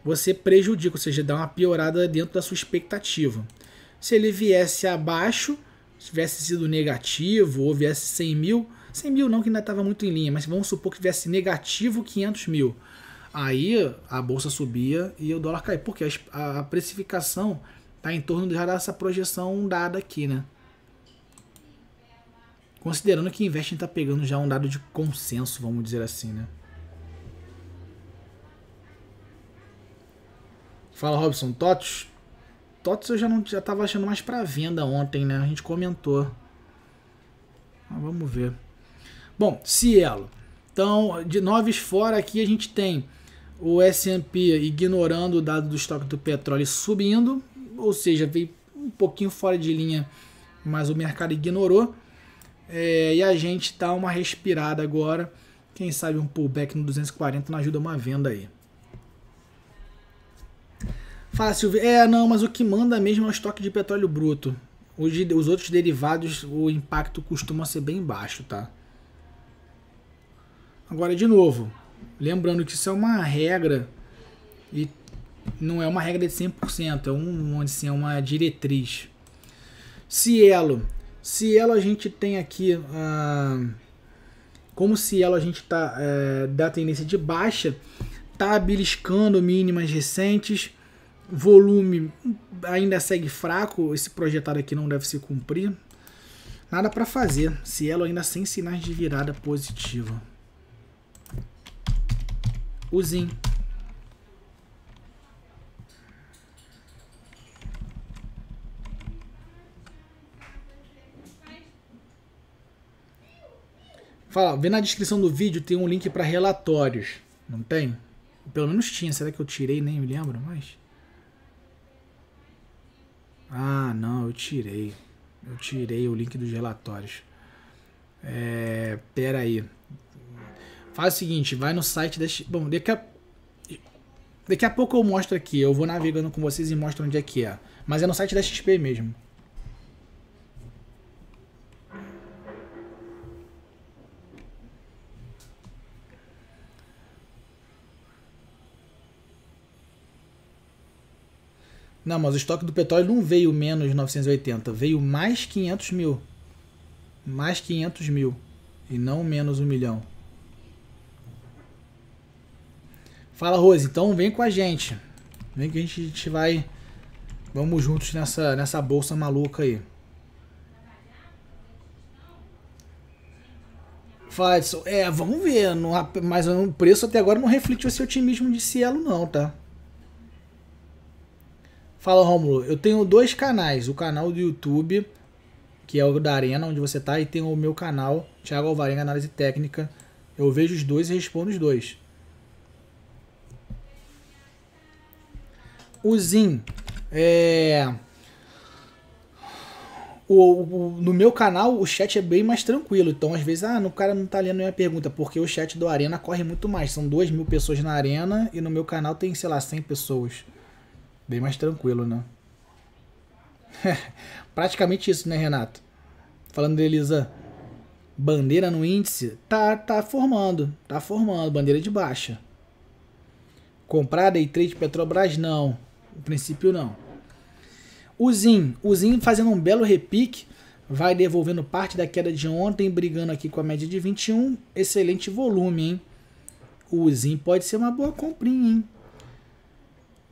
você prejudica, ou seja, dá uma piorada dentro da sua expectativa. Se ele viesse abaixo, tivesse sido negativo ou viesse 100 mil, 100 mil não que ainda estava muito em linha, mas vamos supor que viesse negativo 500 mil. Aí a bolsa subia e o dólar caía, porque a, a precificação está em torno já dessa projeção dada aqui, né? Considerando que investing está pegando já um dado de consenso, vamos dizer assim, né? Fala, Robson. Tots? Tots eu já não já tava achando mais para venda ontem, né? A gente comentou. Mas ah, vamos ver. Bom, Cielo. Então, de noves fora aqui a gente tem o S&P ignorando o dado do estoque do petróleo subindo, ou seja, veio um pouquinho fora de linha, mas o mercado ignorou. É, e a gente tá uma respirada agora. Quem sabe um pullback no 240 não ajuda uma venda aí. Fala, Silvio. É, não, mas o que manda mesmo é o estoque de petróleo bruto. Os, os outros derivados, o impacto costuma ser bem baixo, tá? Agora, de novo, lembrando que isso é uma regra e não é uma regra de 100%, é um, assim, é uma diretriz. Cielo. Cielo a gente tem aqui... Ah, como Cielo a gente está é, eh, da tendência de baixa, tá beliscando mínimas recentes volume ainda segue fraco, esse projetado aqui não deve se cumprir. Nada para fazer, Cielo ainda sem sinais de virada positiva. Uzin. Fala, vê na descrição do vídeo tem um link para relatórios, não tem? Pelo menos tinha, será que eu tirei, nem me lembro mais? Ah, não, eu tirei. Eu tirei o link dos relatórios. É, pera aí. Faz o seguinte, vai no site da... Bom, daqui a... Daqui a pouco eu mostro aqui, eu vou navegando com vocês e mostro onde é que é. Mas é no site da XP mesmo. Não, mas o estoque do petróleo não veio menos 980, veio mais 500 mil. Mais 500 mil. E não menos 1 milhão. Fala, Rose. Então vem com a gente. Vem que a gente vai. Vamos juntos nessa, nessa bolsa maluca aí. Fala, Edson. É, vamos ver. Não, mas o preço até agora não refletiu esse otimismo de Cielo, não, tá? Fala, Romulo. Eu tenho dois canais. O canal do YouTube, que é o da Arena, onde você tá, e tem o meu canal, Thiago Alvarenga Análise Técnica. Eu vejo os dois e respondo os dois. O Zin, é... O, o, no meu canal o chat é bem mais tranquilo. Então, às vezes, ah, o cara não tá lendo minha pergunta, porque o chat do Arena corre muito mais. São duas mil pessoas na Arena e no meu canal tem, sei lá, 100 pessoas. Bem mais tranquilo, né? [LAUGHS] Praticamente isso, né, Renato? Falando de Elisa, bandeira no índice, tá, tá formando, tá formando, bandeira de baixa. Comprar day trade Petrobras, não. No princípio, não. O Zin, o Zin fazendo um belo repique, vai devolvendo parte da queda de ontem, brigando aqui com a média de 21. Excelente volume, hein? O Zin pode ser uma boa comprinha, hein?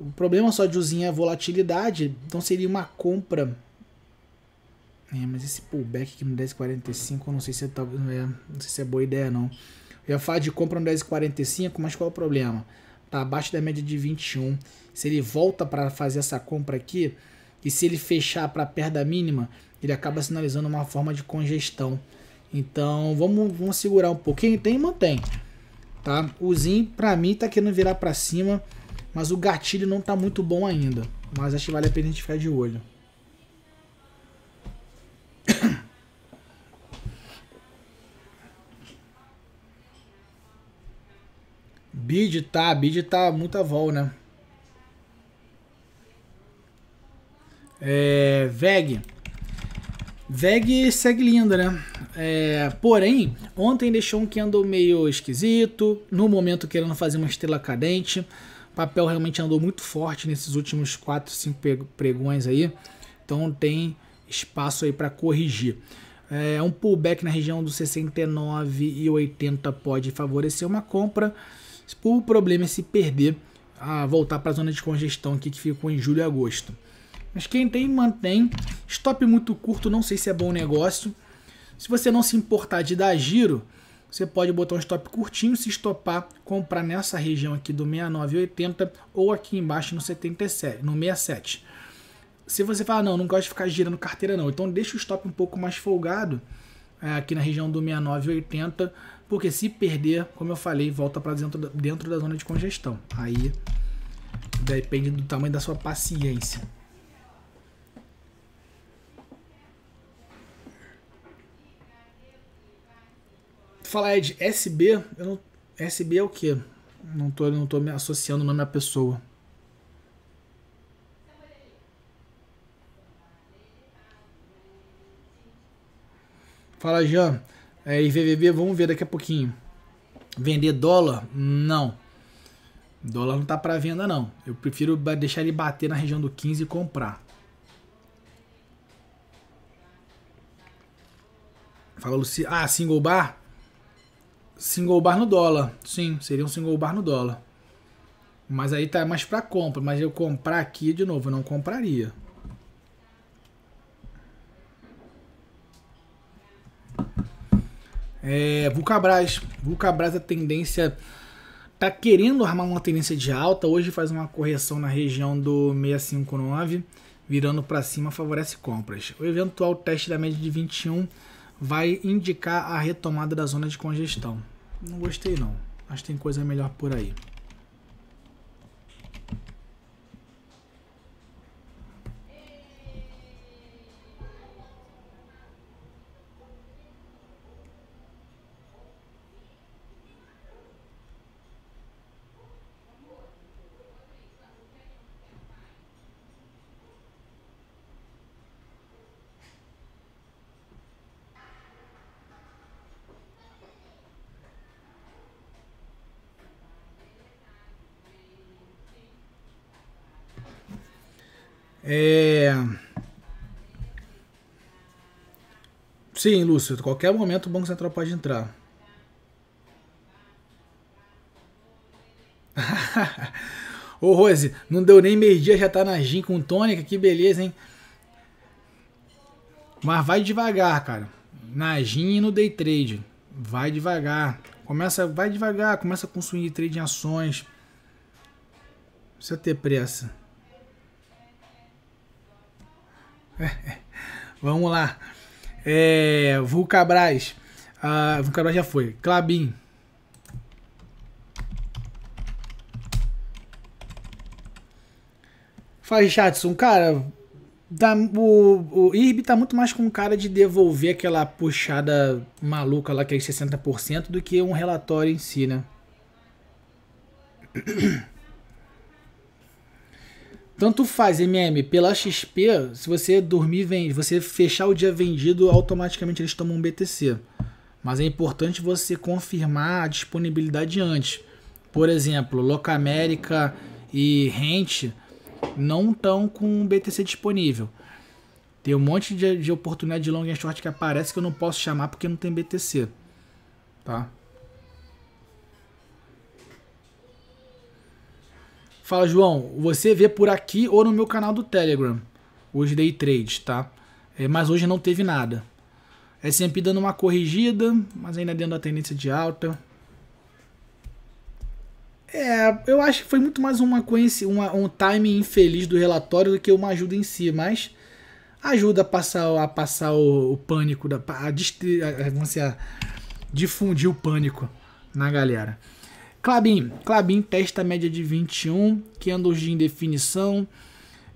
O problema só de usar a é volatilidade, então seria uma compra. É, mas esse pullback aqui no 10,45, eu não sei se é, é, não sei se é boa ideia não. Eu ia falar de compra no 10,45, mas qual é o problema? Tá abaixo da média de 21. Se ele volta para fazer essa compra aqui, e se ele fechar para perto da mínima, ele acaba sinalizando uma forma de congestão. Então vamos, vamos segurar um pouquinho, tem e mantém. Tá? O Zin, para mim, tá querendo virar para cima. Mas o gatilho não tá muito bom ainda. Mas acho que vale a pena a gente ficar de olho. [COUGHS] Bid tá, Bid tá muita vol, né? É, Veg. Veg segue linda, né? É, porém, ontem deixou um candle meio esquisito, no momento querendo fazer uma estrela cadente. O papel realmente andou muito forte nesses últimos 4, 5 pregões aí. Então tem espaço aí para corrigir. É, um pullback na região dos 69 e 80 pode favorecer uma compra. O problema é se perder, a voltar para a zona de congestão aqui que ficou em julho e agosto. Mas quem tem, mantém. Stop muito curto, não sei se é bom negócio. Se você não se importar de dar giro, você pode botar um stop curtinho, se estopar, comprar nessa região aqui do 69,80 ou aqui embaixo no 77, no 67. Se você fala, não, não gosto de ficar girando carteira não, então deixa o stop um pouco mais folgado é, aqui na região do 69,80, porque se perder, como eu falei, volta para dentro, dentro da zona de congestão. Aí depende do tamanho da sua paciência. fala Ed, SB, eu não, SB é o quê? Não tô, não tô me associando o nome à pessoa. Fala, Jean. É, IVVB, vamos ver daqui a pouquinho. Vender dólar? Não. Dólar não tá para venda, não. Eu prefiro deixar ele bater na região do 15 e comprar. Fala, Luci... Ah, single bar? Single bar no dólar. Sim, seria um single bar no dólar. Mas aí tá mais para compra. Mas eu comprar aqui de novo, eu não compraria. É, Vulcabras. Vulcabras, a tendência tá querendo armar uma tendência de alta. Hoje faz uma correção na região do 659, virando para cima, favorece compras. O eventual teste da média de 21 vai indicar a retomada da zona de congestão. Não gostei não. Acho que tem coisa melhor por aí. É... Sim, Lúcio, a qualquer momento o Banco Central pode entrar. [LAUGHS] Ô Rose, não deu nem meio-dia, já tá na gin com tônica, que beleza, hein? Mas vai devagar, cara. Na gin e no day trade. Vai devagar. Começa, vai devagar, começa com swing trade em ações. Não precisa ter pressa. [LAUGHS] Vamos lá. É, Vulcabras. Ah, Vulcabras já foi. Clabin. Faz Richardson, cara, tá, o, o IRB tá muito mais com cara de devolver aquela puxada maluca lá, que é 60%, do que um relatório em si, né? [COUGHS] Tanto faz, MM, pela XP, se você dormir, vende, você fechar o dia vendido, automaticamente eles tomam um BTC. Mas é importante você confirmar a disponibilidade antes. Por exemplo, Locamérica e Rente não estão com BTC disponível. Tem um monte de, de oportunidade de long and short que aparece que eu não posso chamar porque não tem BTC. Tá? Fala, João, você vê por aqui ou no meu canal do Telegram. Hoje day trade, tá? É, mas hoje não teve nada. é sempre dando uma corrigida, mas ainda dentro da tendência de alta. É, eu acho que foi muito mais uma, uma um timing infeliz do relatório do que uma ajuda em si, mas ajuda a passar, a passar o, o pânico, da, a, a, a, difundir o pânico na galera. Clabin. Clabin testa a média de 21, que é andou de indefinição.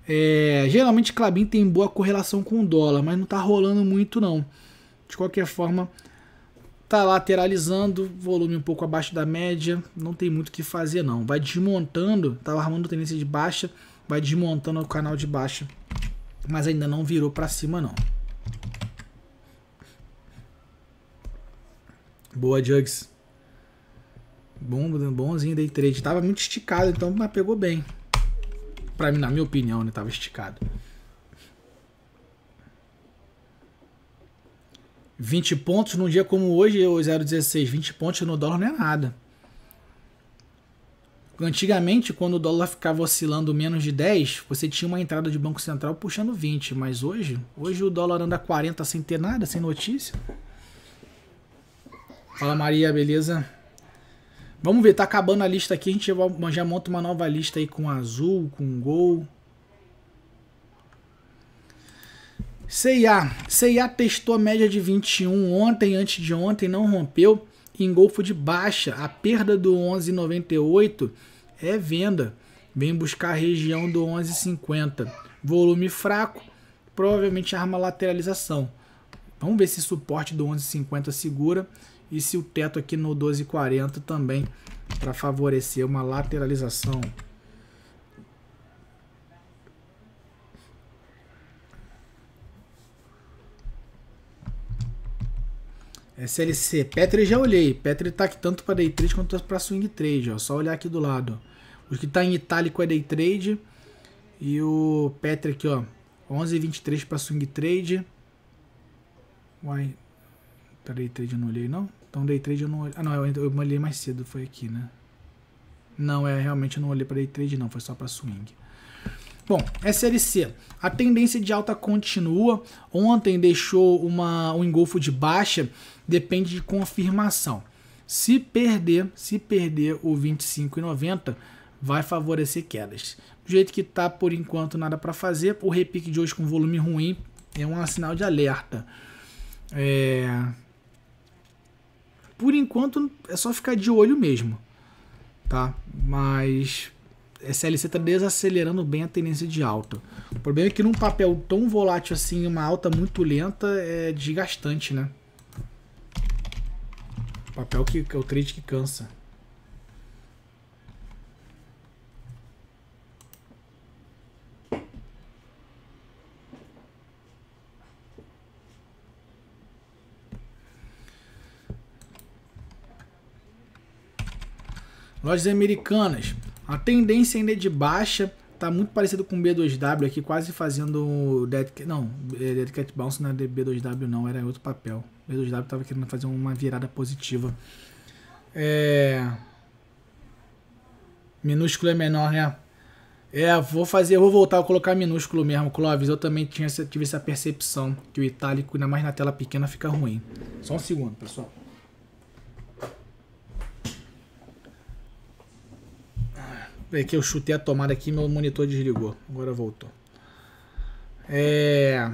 É, geralmente Clabin tem boa correlação com o dólar, mas não está rolando muito não. De qualquer forma, tá lateralizando, volume um pouco abaixo da média, não tem muito o que fazer não. Vai desmontando, tava armando tendência de baixa, vai desmontando o canal de baixa, mas ainda não virou para cima não. Boa, Jugs. Bom, bonzinho day trade. Tava muito esticado, então, mas pegou bem. Pra mim, na minha opinião, né? Tava esticado. 20 pontos num dia como hoje, 0,16. 20 pontos no dólar não é nada. Antigamente, quando o dólar ficava oscilando menos de 10, você tinha uma entrada de Banco Central puxando 20. Mas hoje, hoje o dólar anda 40 sem ter nada, sem notícia. Fala Maria, beleza? Vamos ver, tá acabando a lista aqui, a gente já monta uma nova lista aí com azul, com gol. CIA. CIA testou a média de 21 ontem, antes de ontem, não rompeu. Engolfo de baixa. A perda do 11,98 é venda. Vem buscar a região do 11,50. Volume fraco, provavelmente arma lateralização. Vamos ver se suporte do 11,50 segura e se o teto aqui no 1240 também para favorecer uma lateralização. SLC, Petri já olhei. Petri tá aqui tanto para day trade quanto para swing trade, ó. Só olhar aqui do lado. O que tá em itálico é day trade e o Petri aqui, ó, 11,23 para swing trade. Uai, para day trade eu não olhei não. Então day trade eu não olhei. Ah não, eu, eu olhei mais cedo, foi aqui, né? Não, é realmente eu não olhei para day trade não, foi só para swing. Bom, SLC, a tendência de alta continua. Ontem deixou uma, um engolfo de baixa, depende de confirmação. Se perder, se perder o 25,90, vai favorecer quedas. Do jeito que está por enquanto, nada para fazer. O repique de hoje com volume ruim é um sinal de alerta. É, por enquanto é só ficar de olho mesmo, tá? Mas SLC está desacelerando bem a tendência de alta. O problema é que num papel tão volátil assim, uma alta muito lenta é desgastante, né? Papel que, que é o trade que cansa. Lojas americanas, a tendência ainda é de baixa, tá muito parecido com B2W aqui, quase fazendo Dead Cat, não, é, Dead Cat Bounce não é B2W não, era outro papel. B2W tava querendo fazer uma virada positiva. É... Minúsculo é menor, né? É, vou fazer, vou voltar a colocar minúsculo mesmo, Clóvis. Eu também tinha, tive essa percepção que o itálico, ainda mais na tela pequena, fica ruim. Só um segundo, pessoal. É que eu chutei a tomada aqui meu monitor desligou. Agora voltou. É...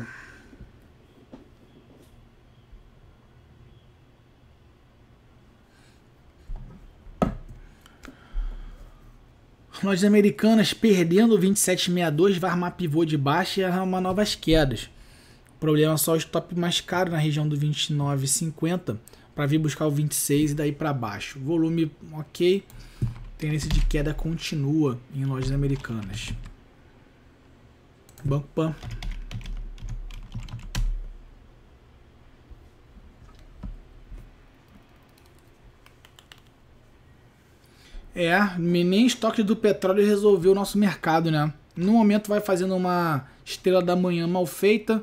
Lojas americanas perdendo 27,62 vai armar pivô de baixo e arrumar novas quedas. O problema é só o stop mais caro na região do 29,50 para vir buscar o 26 e daí para baixo. Volume ok tendência de queda continua em lojas americanas. Banco Pan. É, nem estoque do petróleo resolveu o nosso mercado, né? No momento vai fazendo uma estrela da manhã mal feita.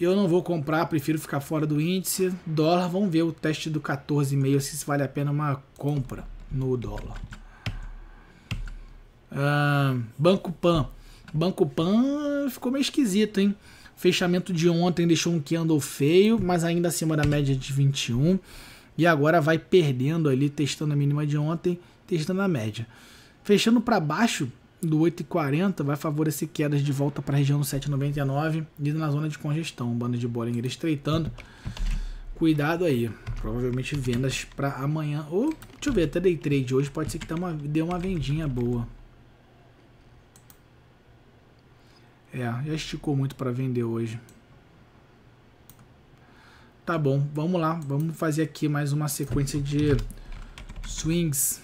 Eu não vou comprar, prefiro ficar fora do índice. Dólar, vamos ver o teste do 14,5 se vale a pena uma compra no dólar. Ah, Banco Pan. Banco Pan ficou meio esquisito, hein? Fechamento de ontem deixou um candle feio, mas ainda acima da média de 21. E agora vai perdendo ali, testando a mínima de ontem, testando a média. Fechando para baixo do 8,40, vai favorecer quedas de volta para a região 7,99 e na zona de congestão. O bando de Bollinger estreitando. Cuidado aí. Provavelmente vendas para amanhã. Ou, deixa eu ver, até day trade hoje pode ser que dê uma, dê uma vendinha boa. É, já esticou muito para vender hoje. Tá bom, vamos lá. Vamos fazer aqui mais uma sequência de swings.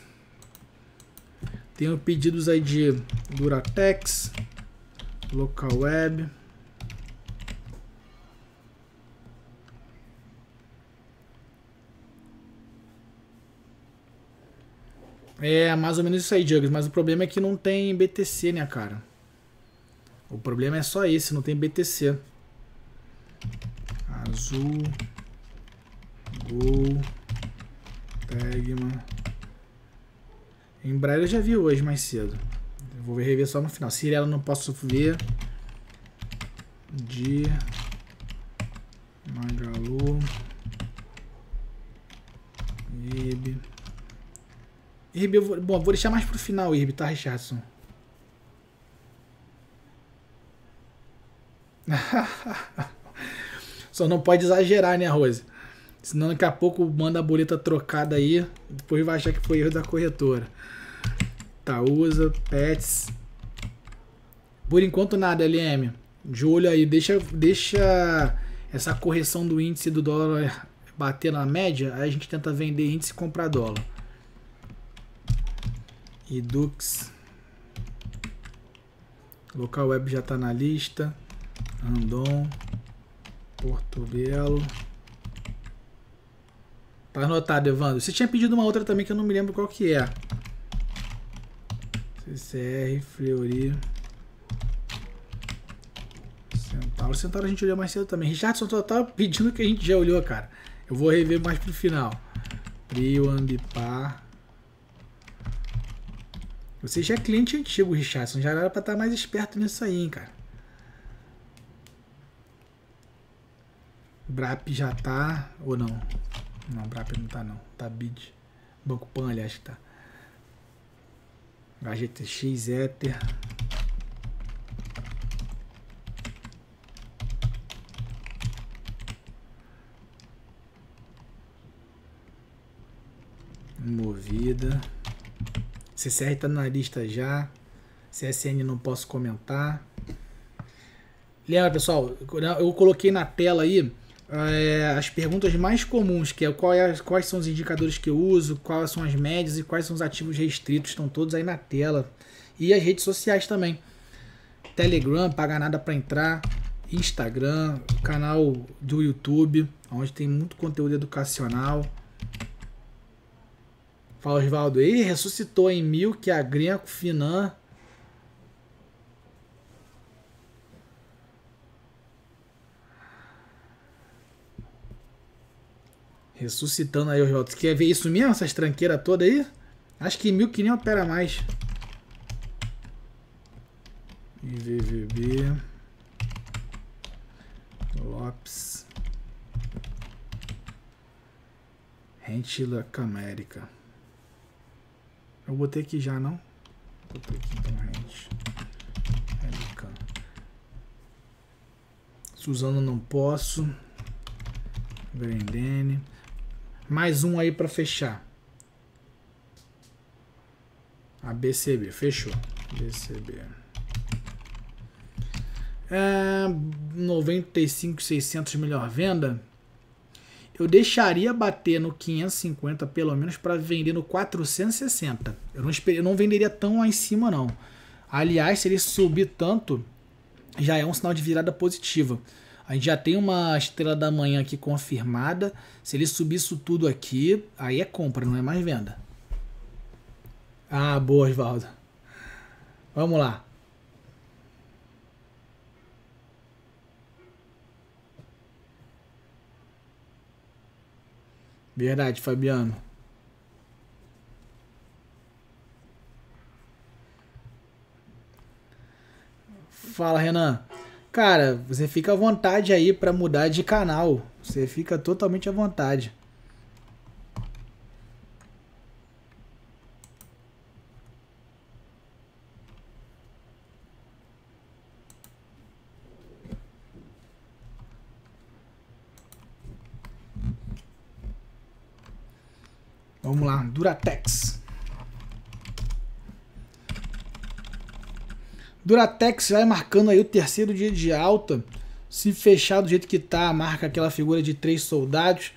Tenho pedidos aí de Duratex, Local Web... É mais ou menos isso aí, Jugs, mas o problema é que não tem BTC, né, cara? O problema é só esse, não tem BTC. Azul, Gol, Tegma. Em breve eu já vi hoje mais cedo. Vou rever só no final. Se ela não posso ver. De Magalu. Ibe. Irby, vou, bom, vou deixar mais pro final, Irby, tá, Richardson? [LAUGHS] Só não pode exagerar, né, Rose? Senão daqui a pouco manda a boleta trocada aí, depois vai achar que foi erro da corretora. Taúsa, Pets. Por enquanto nada, LM. De olho aí, deixa, deixa essa correção do índice do dólar bater na média, aí a gente tenta vender índice e comprar dólar. Idux, Local web já está na lista. Andon, Belo. Tá anotado, Evandro. Você tinha pedido uma outra também que eu não me lembro qual que é. CCR, Fleury. Centauro. Centauro a gente olhou mais cedo também. Richardson só pedindo que a gente já olhou, cara. Eu vou rever mais pro final. Prio, Ambipar. Você já é cliente antigo, Richardson. Já era para estar tá mais esperto nisso aí, hein, cara. Brap já tá ou não? Não, Brap não tá não. Tá bid. Banco Pan, aliás, que tá. HGTX, Ether. Movida. CCR tá na lista já. CSN não posso comentar. Lembra, pessoal, eu coloquei na tela aí é, as perguntas mais comuns, que é, é, quais são os indicadores que eu uso, quais são as médias e quais são os ativos restritos, estão todos aí na tela. E as redes sociais também. Telegram, pagar nada para entrar, Instagram, canal do YouTube, onde tem muito conteúdo educacional. Fala Osvaldo, ele ressuscitou em mil que a é Grenco Finan. Ressuscitando aí, Osvaldo. Você quer ver isso mesmo, essas tranqueiras todas aí? Acho que mil que nem opera mais. IVVB. Lopes. Rentila Camérica. Eu botei aqui já, não? Botei aqui então, gente. Relican. não posso. Grendene. Mais um aí para fechar. A BCB, fechou. BCB. É, 95,600 melhor venda eu deixaria bater no 550 pelo menos para vender no 460. Eu não, eu não venderia tão lá em cima não. Aliás, se ele subir tanto, já é um sinal de virada positiva. A gente já tem uma estrela da manhã aqui confirmada. Se ele subir isso tudo aqui, aí é compra, não é mais venda. Ah, boa, Osvaldo. Vamos lá. Verdade, Fabiano. Fala, Renan. Cara, você fica à vontade aí para mudar de canal. Você fica totalmente à vontade. Vamos lá, Duratex. Duratex vai marcando aí o terceiro dia de alta. Se fechar do jeito que tá, marca aquela figura de três soldados.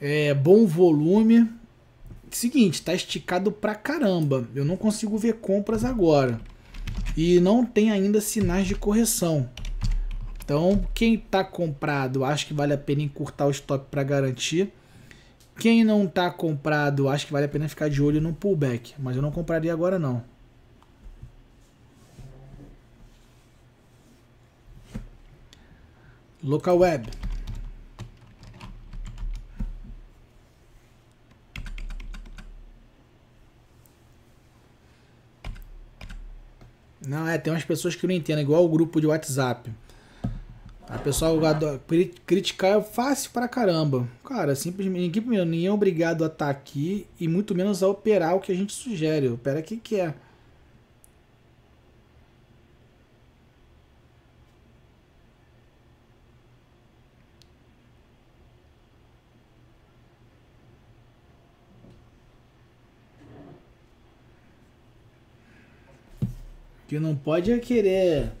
É, bom volume. Seguinte, tá esticado pra caramba. Eu não consigo ver compras agora. E não tem ainda sinais de correção. Então, quem tá comprado, acho que vale a pena encurtar o estoque para garantir. Quem não tá comprado, acho que vale a pena ficar de olho no pullback, mas eu não compraria agora não. Local Web. Não, é, tem umas pessoas que não entendem, igual o grupo de WhatsApp. A pessoa adora, criticar é fácil pra caramba. Cara, simplesmente ninguém, primeiro, ninguém é obrigado a estar tá aqui e muito menos a operar o que a gente sugere. Opera quem quer. Que não pode é querer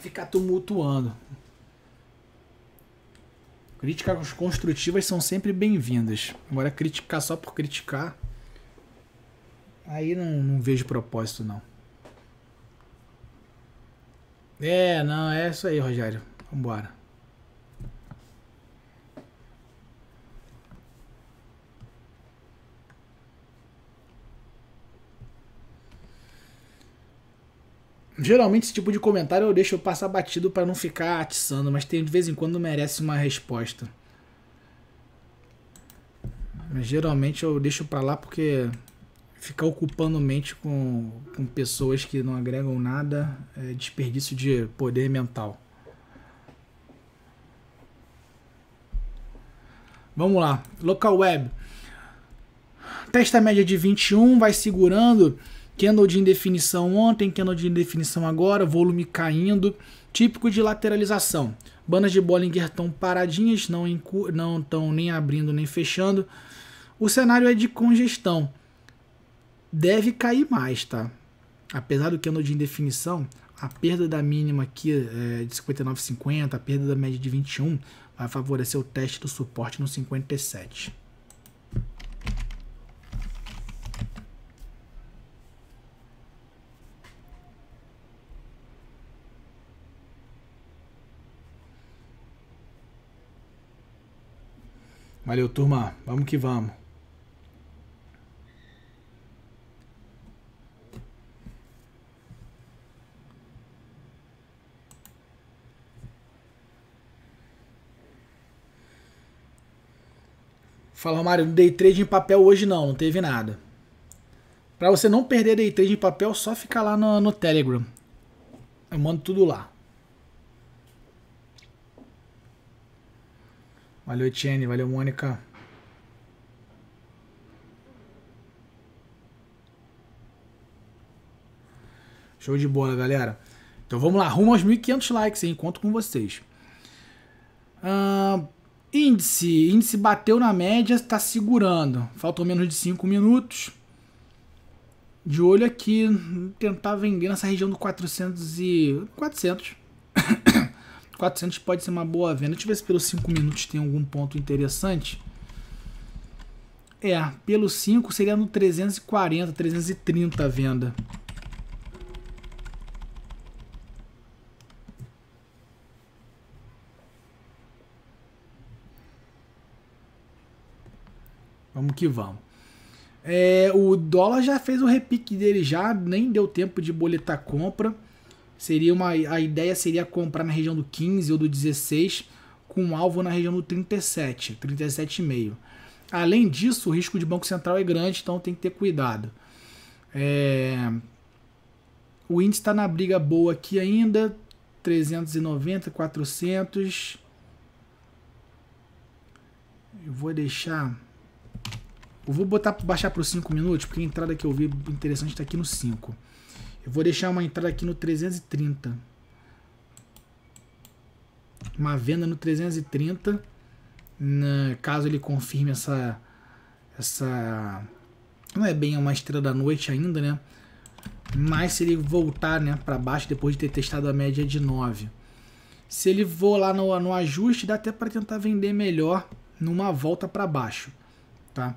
ficar tumultuando. Críticas construtivas são sempre bem-vindas. Agora, criticar só por criticar, aí não, não vejo propósito, não. É, não, é isso aí, Rogério. Vambora. Geralmente esse tipo de comentário eu deixo passar batido para não ficar atiçando, mas tem de vez em quando merece uma resposta. Mas geralmente eu deixo para lá porque ficar ocupando mente com, com pessoas que não agregam nada é desperdício de poder mental. Vamos lá, local web. Testa média de 21, vai segurando. Candle de indefinição ontem, candle de indefinição agora, volume caindo, típico de lateralização. Bandas de Bollinger estão paradinhas, não estão nem abrindo nem fechando. O cenário é de congestão. Deve cair mais, tá? Apesar do candle de indefinição, a perda da mínima aqui é, de 59,50, a perda da média de 21, vai favorecer o teste do suporte no 57. Valeu, turma. Vamos que vamos. Fala, Mário, não dei trade em papel hoje não, não teve nada. Para você não perder day trade em papel, só ficar lá no, no Telegram. Eu mando tudo lá. Valeu, Etienne. Valeu, Mônica. Show de bola, galera. Então vamos lá, rumo aos 1.500 likes, hein? Conto com vocês. Ah, índice. Índice bateu na média, está segurando. Faltam menos de 5 minutos. De olho aqui, tentar vender nessa região do 400 e... 400. 400 pode ser uma boa venda. Deixa eu ver se pelos 5 minutos tem algum ponto interessante. É, pelo 5 seria no 340, 330 a venda. Vamos que vamos. É, o dólar já fez o repique dele já, nem deu tempo de boletar compra. Seria uma a ideia seria comprar na região do 15 ou do 16 com um alvo na região do 37, 37,5. Além disso, o risco de Banco Central é grande, então tem que ter cuidado. É... O índice está na briga boa aqui ainda, 390, 400. Eu vou deixar. Eu vou botar baixar para os 5 minutos, porque a entrada que eu vi interessante está aqui no 5. Eu vou deixar uma entrada aqui no 330. Uma venda no 330. Na, caso ele confirme essa. Essa. Não é bem uma estrela da noite ainda, né? Mas se ele voltar né, para baixo depois de ter testado a média de 9. Se ele for lá no, no ajuste, dá até para tentar vender melhor numa volta para baixo. Tá?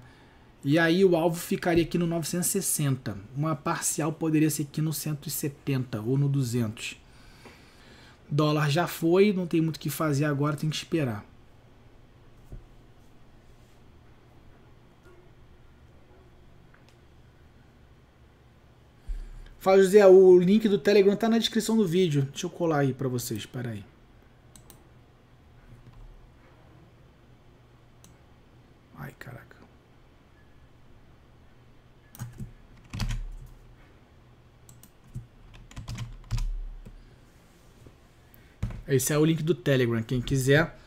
E aí o alvo ficaria aqui no 960. Uma parcial poderia ser aqui no 170 ou no 200. Dólar já foi, não tem muito o que fazer agora, tem que esperar. Fala José, o link do Telegram tá na descrição do vídeo. Deixa eu colar aí para vocês, espera aí. Esse é o link do Telegram. Quem quiser,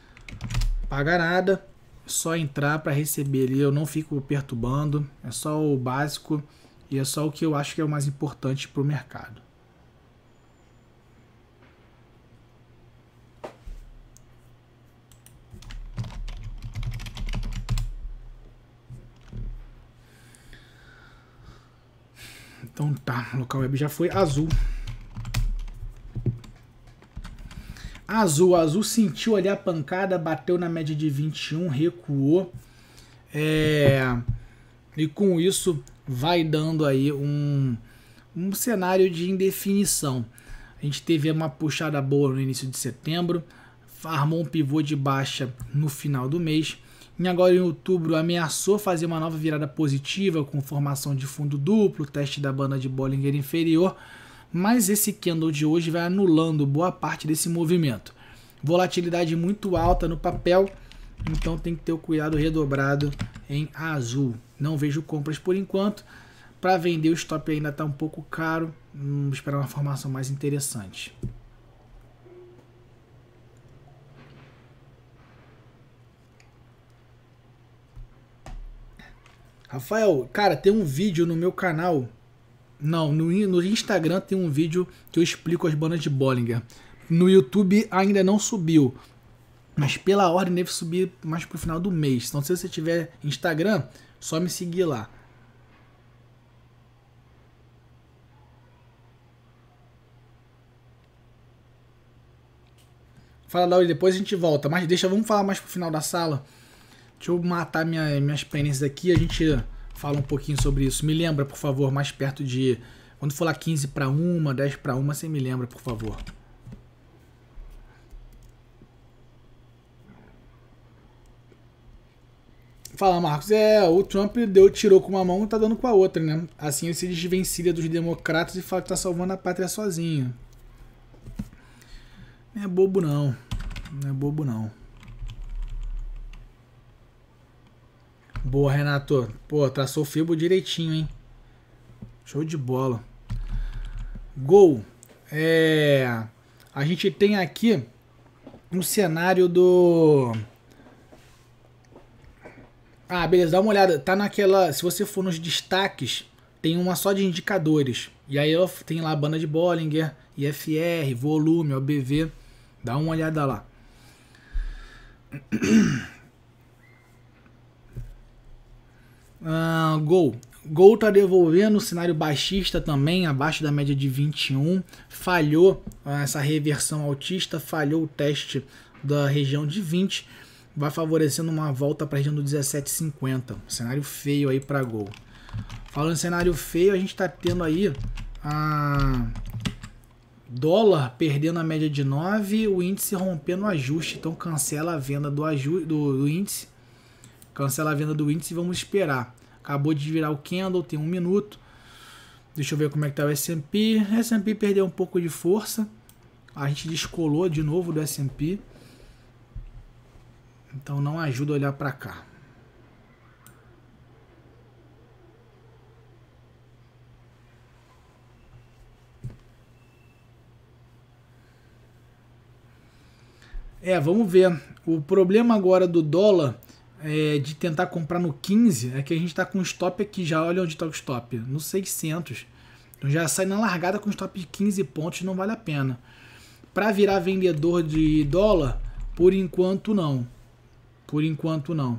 paga nada. É só entrar para receber ali. Eu não fico perturbando. É só o básico e é só o que eu acho que é o mais importante para o mercado. Então tá, o local web já foi azul. Azul. Azul sentiu ali a pancada, bateu na média de 21, recuou. É, e com isso vai dando aí um, um cenário de indefinição. A gente teve uma puxada boa no início de setembro, armou um pivô de baixa no final do mês. E agora em outubro ameaçou fazer uma nova virada positiva com formação de fundo duplo, teste da banda de Bollinger inferior mas esse candle de hoje vai anulando boa parte desse movimento. Volatilidade muito alta no papel, então tem que ter o cuidado redobrado em azul. Não vejo compras por enquanto. Para vender o stop ainda está um pouco caro. Hum, Vamos esperar uma formação mais interessante. Rafael, cara, tem um vídeo no meu canal não, no, no Instagram tem um vídeo que eu explico as bandas de Bollinger. No YouTube ainda não subiu. Mas pela ordem deve subir mais pro final do mês. Então se você tiver Instagram, só me seguir lá. Fala, Laura, depois a gente volta. Mas deixa, vamos falar mais pro final da sala. Deixa eu matar minha, minhas pendências aqui. A gente fala um pouquinho sobre isso. Me lembra, por favor, mais perto de. Quando for lá 15 para uma, 10 para uma, você me lembra, por favor. Fala, Marcos. É, o Trump deu, tirou com uma mão e tá dando com a outra, né? Assim ele se desvencilha dos democratas e fala que tá salvando a pátria sozinho. Não é bobo, não. Não é bobo, não. Boa, Renato. Pô, traçou o fibo direitinho, hein? Show de bola. Gol. É... A gente tem aqui um cenário do... Ah, beleza, dá uma olhada. Tá naquela... Se você for nos destaques, tem uma só de indicadores. E aí tem lá a banda de Bollinger, IFR, volume, OBV. Dá uma olhada lá. [CLEARS THROAT] Ah, gol. Gol tá devolvendo cenário baixista também, abaixo da média de 21. Falhou ah, essa reversão altista, falhou o teste da região de 20. Vai favorecendo uma volta para a região do 17,50. Cenário feio aí para Gol. Falando em cenário feio, a gente está tendo aí a ah, dólar perdendo a média de 9, o índice rompendo o ajuste. Então cancela a venda do, do, do índice. Cancela a venda do índice e vamos esperar. Acabou de virar o candle, tem um minuto. Deixa eu ver como é que tá o S&P. S&P perdeu um pouco de força. A gente descolou de novo do S&P. Então não ajuda a olhar para cá. É, vamos ver. O problema agora do dólar é, de tentar comprar no 15 é que a gente está com stop aqui já. Olha onde está o stop, no 600. Então já sai na largada com stop de 15 pontos, não vale a pena. Para virar vendedor de dólar, por enquanto não. Por enquanto não.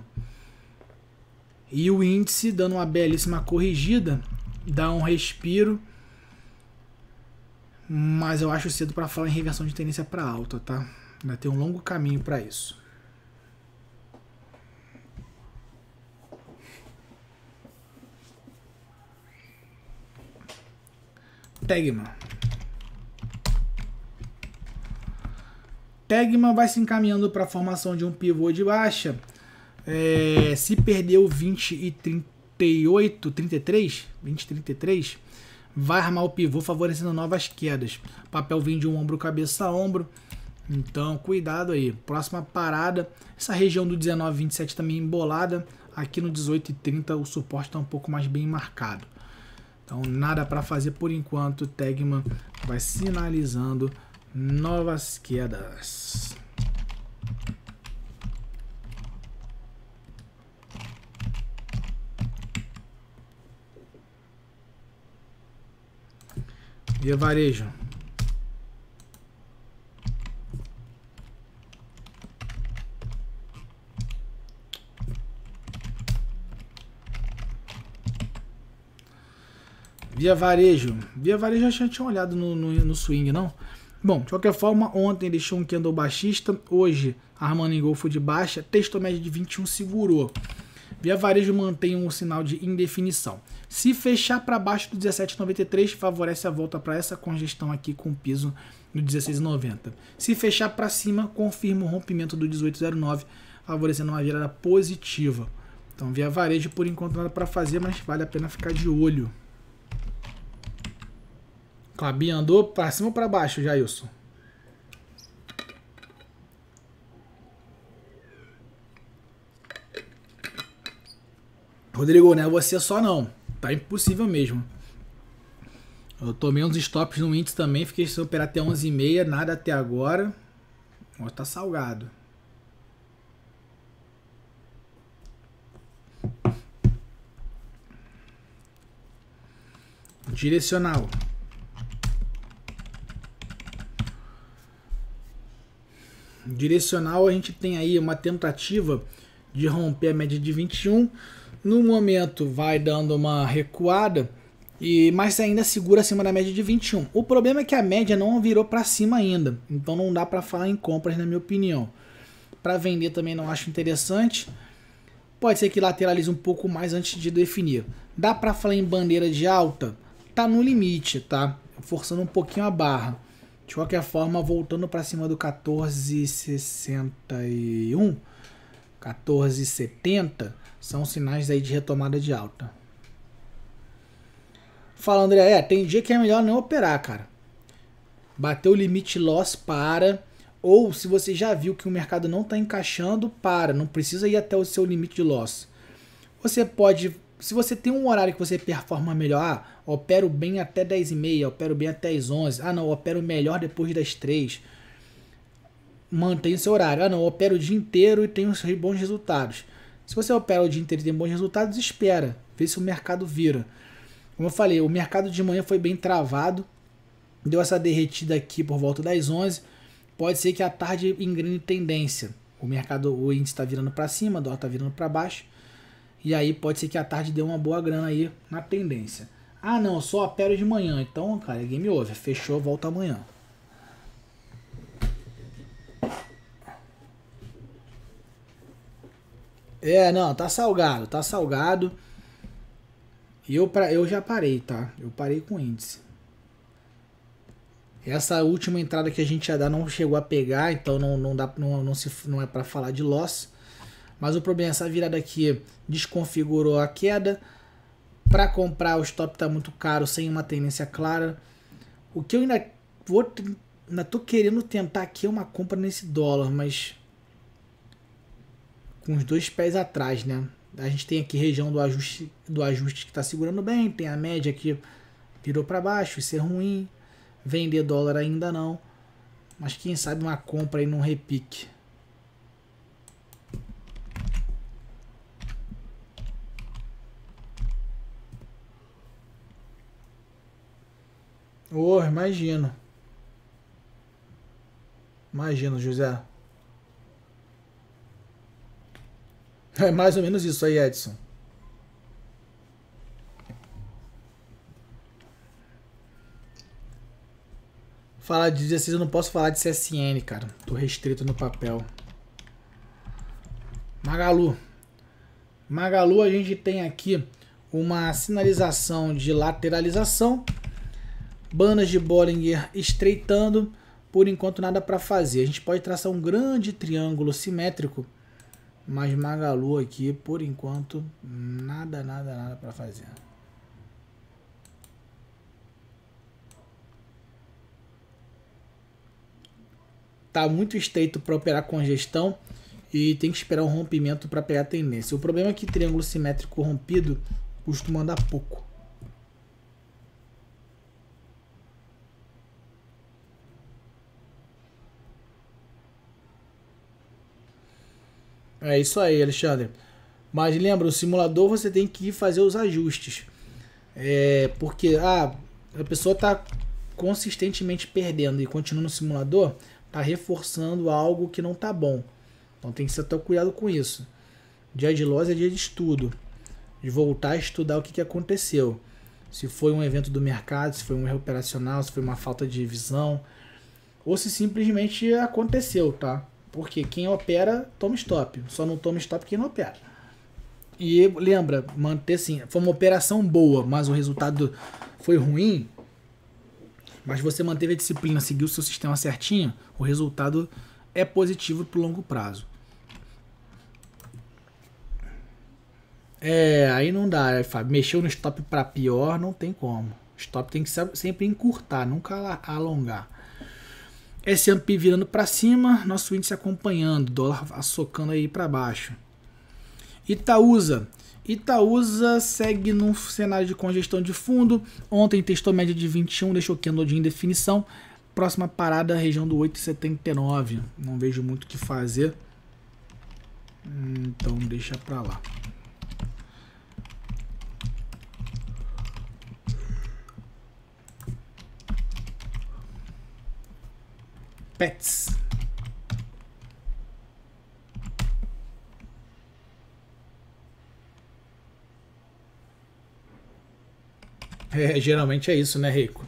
E o índice dando uma belíssima corrigida, dá um respiro. Mas eu acho cedo para falar em reversão de tendência para alta, tá? Ainda tem um longo caminho para isso. Tegma. Tegman vai se encaminhando para a formação de um pivô de baixa. É, se perdeu 20 e 38, 33, 20 33, vai armar o pivô favorecendo novas quedas. O papel vem de um ombro cabeça a ombro. Então, cuidado aí. Próxima parada, essa região do 19 27 também embolada. Aqui no 18 e 30 o suporte está um pouco mais bem marcado. Então nada para fazer por enquanto. Tegman vai sinalizando novas quedas. Via é varejo. Via Varejo. Via Varejo eu já tinha olhado no, no, no swing, não? Bom, de qualquer forma, ontem deixou um candle baixista, hoje armando em golfo de baixa, texto médio de 21 segurou. Via Varejo mantém um sinal de indefinição. Se fechar para baixo do 17,93, favorece a volta para essa congestão aqui com piso no 16,90. Se fechar para cima, confirma o rompimento do 18,09, favorecendo uma virada positiva. Então, Via Varejo, por enquanto, nada para fazer, mas vale a pena ficar de olho. Com andou pra cima ou pra baixo, Jailson? Rodrigo, não é você só não. Tá impossível mesmo. Eu tomei uns stops no índice também, fiquei sem operar até 11h30, nada até agora. Ó, tá salgado. Direcional. Direcional, a gente tem aí uma tentativa de romper a média de 21. No momento vai dando uma recuada, e mas ainda segura acima da média de 21. O problema é que a média não virou para cima ainda, então não dá para falar em compras na minha opinião. Para vender também não acho interessante. Pode ser que lateralize um pouco mais antes de definir. Dá para falar em bandeira de alta? Tá no limite, tá? Forçando um pouquinho a barra. De qualquer forma, voltando para cima do 1461, 1470, são sinais aí de retomada de alta. Fala, André, é, tem dia que é melhor não operar, cara. Bateu o limite loss, para. Ou se você já viu que o mercado não está encaixando, para. Não precisa ir até o seu limite de loss. Você pode. Se você tem um horário que você performa melhor, ah, opero bem até 10 e meia, opero bem até as 11. Ah, não, opero melhor depois das 3. Mantenha o seu horário. Ah, não, opero o dia inteiro e tenho bons resultados. Se você opera o dia inteiro e tem bons resultados, espera, vê se o mercado vira. Como eu falei, o mercado de manhã foi bem travado, deu essa derretida aqui por volta das 11. Pode ser que a tarde engrene tendência. O mercado, o índice está virando para cima, o dólar está virando para baixo. E aí pode ser que a tarde dê uma boa grana aí na tendência. Ah, não, eu só opero de manhã. Então, cara, é game over. Fechou, volta amanhã. É, não, tá salgado, tá salgado. E eu, eu já parei, tá? Eu parei com índice. Essa última entrada que a gente ia dar não chegou a pegar, então não, não, dá, não, não, se, não é para falar de loss. Mas o problema é essa virada aqui desconfigurou a queda para comprar o stop tá muito caro, sem uma tendência clara. O que eu ainda vou ainda tô querendo tentar aqui é uma compra nesse dólar, mas com os dois pés atrás, né? A gente tem aqui região do ajuste do ajuste que está segurando bem, tem a média que virou para baixo, isso é ruim. Vender dólar ainda não, mas quem sabe uma compra aí num repique. Oh, imagino. Imagino, José. É mais ou menos isso aí, Edson. Falar de 16 eu não posso falar de CSN, cara. Tô restrito no papel. Magalu. Magalu a gente tem aqui uma sinalização de lateralização Banas de Bollinger estreitando, por enquanto nada para fazer. A gente pode traçar um grande triângulo simétrico, mas Magalu aqui, por enquanto, nada, nada, nada para fazer. Tá muito estreito para operar congestão e tem que esperar um rompimento para pegar a tendência. O problema é que triângulo simétrico rompido costuma andar pouco. É isso aí, Alexandre. Mas lembra, o simulador você tem que fazer os ajustes. É, porque ah, a pessoa está consistentemente perdendo e continua no simulador, está reforçando algo que não está bom. Então tem que ser tão cuidado com isso. Dia de loja é dia de estudo, de voltar a estudar o que, que aconteceu. Se foi um evento do mercado, se foi um erro operacional, se foi uma falta de visão, ou se simplesmente aconteceu, tá? Porque quem opera toma stop. Só não toma stop quem não opera. E lembra, manter assim, foi uma operação boa, mas o resultado foi ruim. Mas você manteve a disciplina, seguiu o seu sistema certinho, o resultado é positivo para o longo prazo. É, aí não dá, Fábio. Mexeu no stop para pior, não tem como. Stop tem que sempre encurtar, nunca alongar. S&P virando para cima, nosso índice acompanhando, dólar socando aí para baixo. Itaúsa. Itaúsa segue num cenário de congestão de fundo. Ontem testou média de 21, deixou candle de indefinição. Próxima parada, região do 8,79. Não vejo muito o que fazer. Hum, então deixa para lá. pets. É, geralmente é isso, né, Rico?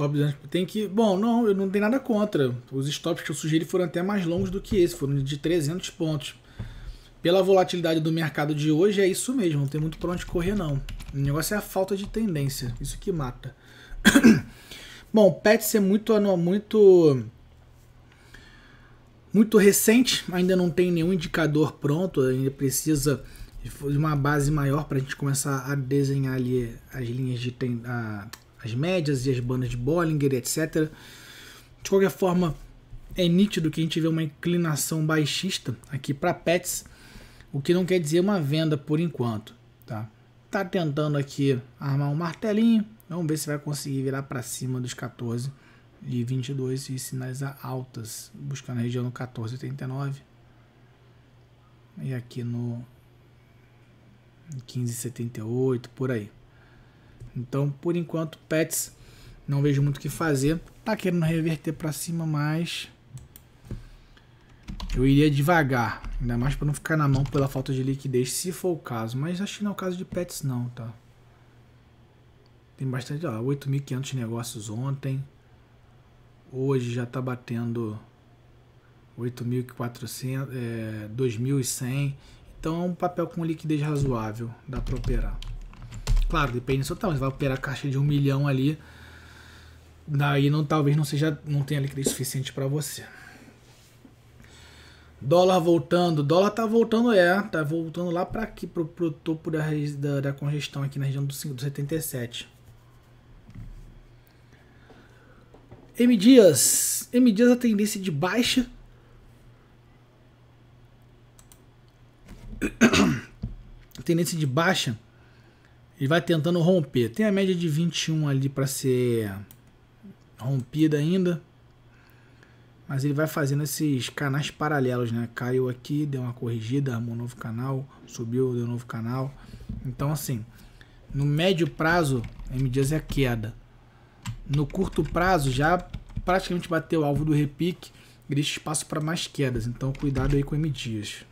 stops antes. Tem que. Bom, não, eu não tenho nada contra. Os stops que eu sugeri foram até mais longos do que esse, foram de 300 pontos. Pela volatilidade do mercado de hoje, é isso mesmo, não tem muito pra onde correr, não. O negócio é a falta de tendência, isso que mata. [COUGHS] Bom, Pets é muito, muito, muito recente, ainda não tem nenhum indicador pronto, ainda precisa de uma base maior para a gente começar a desenhar ali as linhas de ten, a, as médias e as bandas de Bollinger, etc. De qualquer forma, é nítido que a gente vê uma inclinação baixista aqui para pets, o que não quer dizer uma venda por enquanto, tá? Tá tentando aqui armar um martelinho, vamos ver se vai conseguir virar para cima dos 14 e 22 e sinais altas, buscando a região no 14,89 e aqui no 15,78 por aí. Então, por enquanto, Pets não vejo muito o que fazer. Tá querendo reverter para cima, mas eu iria devagar, ainda mais para não ficar na mão pela falta de liquidez, se for o caso. Mas acho que não é o caso de Pets não, tá? Tem bastante, ó, 8.500 negócios ontem. Hoje já tá batendo 8.400, é, 2.100. Então é um papel com liquidez razoável, dá para operar. Claro, depende do seu tamanho. Você vai operar a caixa de um milhão ali. Daí não, talvez não seja não tenha liquidez suficiente para você. Dólar voltando. Dólar tá voltando, é. Tá voltando lá para aqui, pro, pro topo da, da, da, congestão aqui na região do, 5, do 77. M Dias. M Dias a tendência é de baixa. [COUGHS] tendência é de baixa e vai tentando romper. Tem a média de 21 ali para ser rompida ainda. Mas ele vai fazendo esses canais paralelos, né? Caiu aqui, deu uma corrigida, armou um novo canal, subiu, deu um novo canal. Então, assim, no médio prazo, M Dias é queda. No curto prazo, já praticamente bateu o alvo do repique, deixa espaço para mais quedas. Então, cuidado aí com M Dias.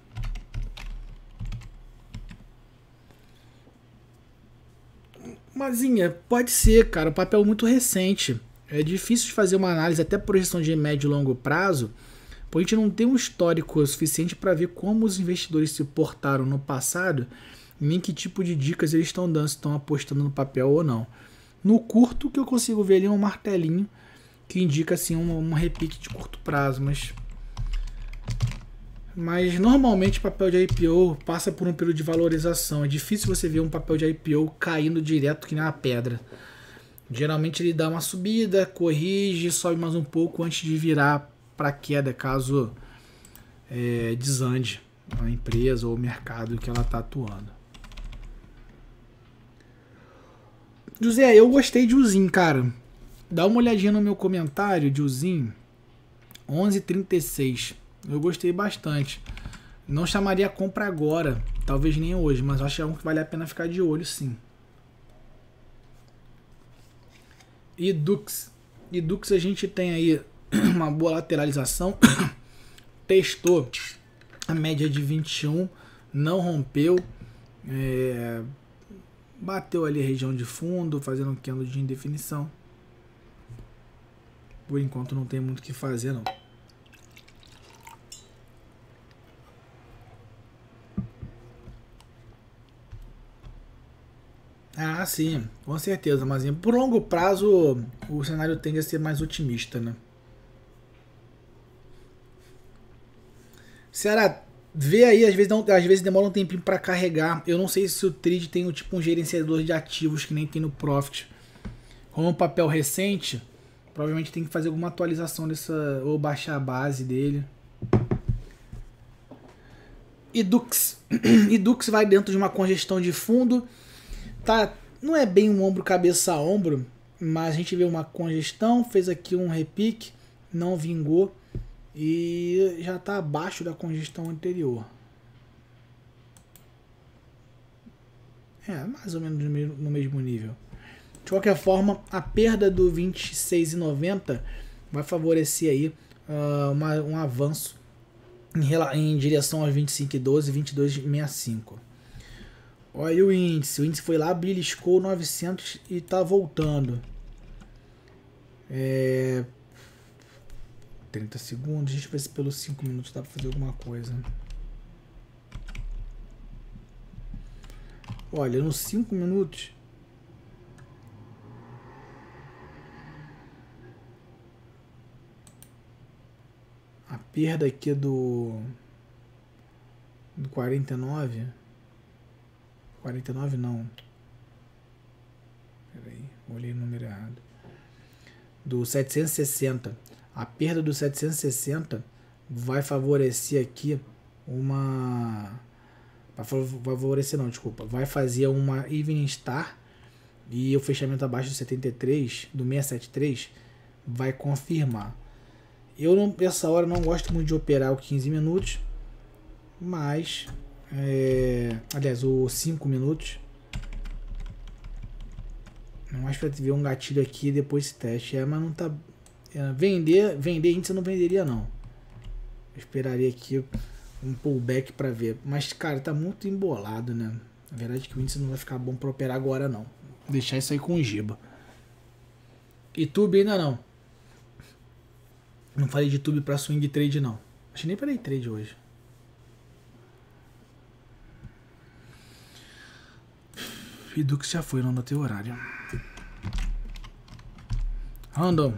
Mazinha, pode ser, cara. O papel é muito recente. É difícil de fazer uma análise, até projeção de médio e longo prazo, porque a gente não tem um histórico suficiente para ver como os investidores se portaram no passado, nem que tipo de dicas eles estão dando, se estão apostando no papel ou não. No curto, que eu consigo ver ali é um martelinho que indica assim um, um repique de curto prazo, mas mas normalmente papel de IPO passa por um período de valorização. É difícil você ver um papel de IPO caindo direto que nem uma pedra. Geralmente ele dá uma subida, corrige, sobe mais um pouco antes de virar para queda, caso é, desande a empresa ou o mercado que ela está atuando. José, eu gostei de Uzin, cara. Dá uma olhadinha no meu comentário de Uzin 1136. Eu gostei bastante. Não chamaria compra agora, talvez nem hoje, mas acho que é um que vale a pena ficar de olho sim. E Dux. E Dux a gente tem aí [CLEARS THROAT] uma boa lateralização. [COUGHS] Testou a média de 21, não rompeu. É, bateu ali a região de fundo, fazendo um candle de indefinição. Por enquanto não tem muito o que fazer não. Ah, sim, com certeza, mas assim, por longo prazo o cenário tende a ser mais otimista, né? será vê aí, às vezes, não, às vezes demora um tempinho para carregar. Eu não sei se o Trid tem tipo um gerenciador de ativos que nem tem no Profit. Como um papel recente, provavelmente tem que fazer alguma atualização nessa ou baixar a base dele. e [CLEARS THROAT] Edux vai dentro de uma congestão de fundo tá, não é bem um ombro cabeça a ombro, mas a gente vê uma congestão, fez aqui um repique, não vingou e já está abaixo da congestão anterior. É, mais ou menos no mesmo nível. De qualquer forma, a perda do 26,90 vai favorecer aí uh, uma, um avanço em, em direção aos 25,12 e 22,65. Olha o índice. O índice foi lá, beliscou 900 e tá voltando. É... 30 segundos. Deixa eu ver se pelos 5 minutos dá pra fazer alguma coisa. Olha, nos 5 minutos... A perda aqui do... Do 49... 49 não. Peraí, olhei o número errado. Do 760. A perda do 760 vai favorecer aqui uma. Vai favorecer não, desculpa. Vai fazer uma Evening Star e o fechamento abaixo do 73, do 673, vai confirmar. Eu não, essa hora não gosto muito de operar o 15 minutos, mas é, aliás, o 5 minutos. Não acho que vai ver um gatilho aqui depois desse teste. É, mas não tá. É, vender, vender índice eu não venderia, não. Eu esperaria aqui um pullback para ver. Mas, cara, tá muito embolado, né? A verdade é que o índice não vai ficar bom pra operar agora, não. Vou deixar isso aí com o Giba. YouTube ainda não. Não falei de YouTube para swing trade, não. Acho que nem parei trade hoje. E que já foi, não teu horário. Random.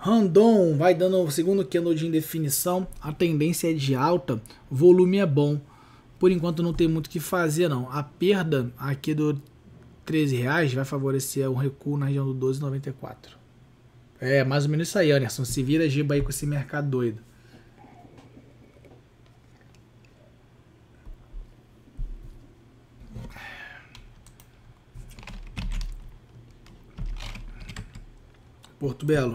Random vai dando segundo candle de indefinição. A tendência é de alta, volume é bom. Por enquanto não tem muito o que fazer não. A perda aqui do 13 reais vai favorecer um recuo na região do 12,94. É, mais ou menos isso aí, Anderson. Se vira, giba aí com esse mercado doido. Porto Belo.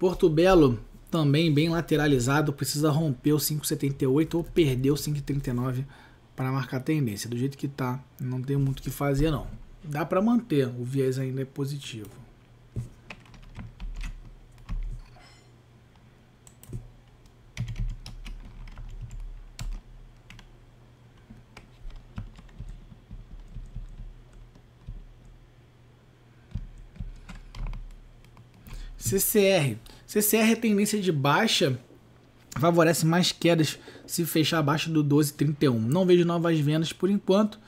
Porto Belo, também bem lateralizado, precisa romper o 5,78 ou perder o 5,39 para marcar tendência. Do jeito que está, não tem muito o que fazer não. Dá para manter, o viés ainda é positivo. CCR. CCR é tendência de baixa, favorece mais quedas se fechar abaixo do 12,31. Não vejo novas vendas por enquanto,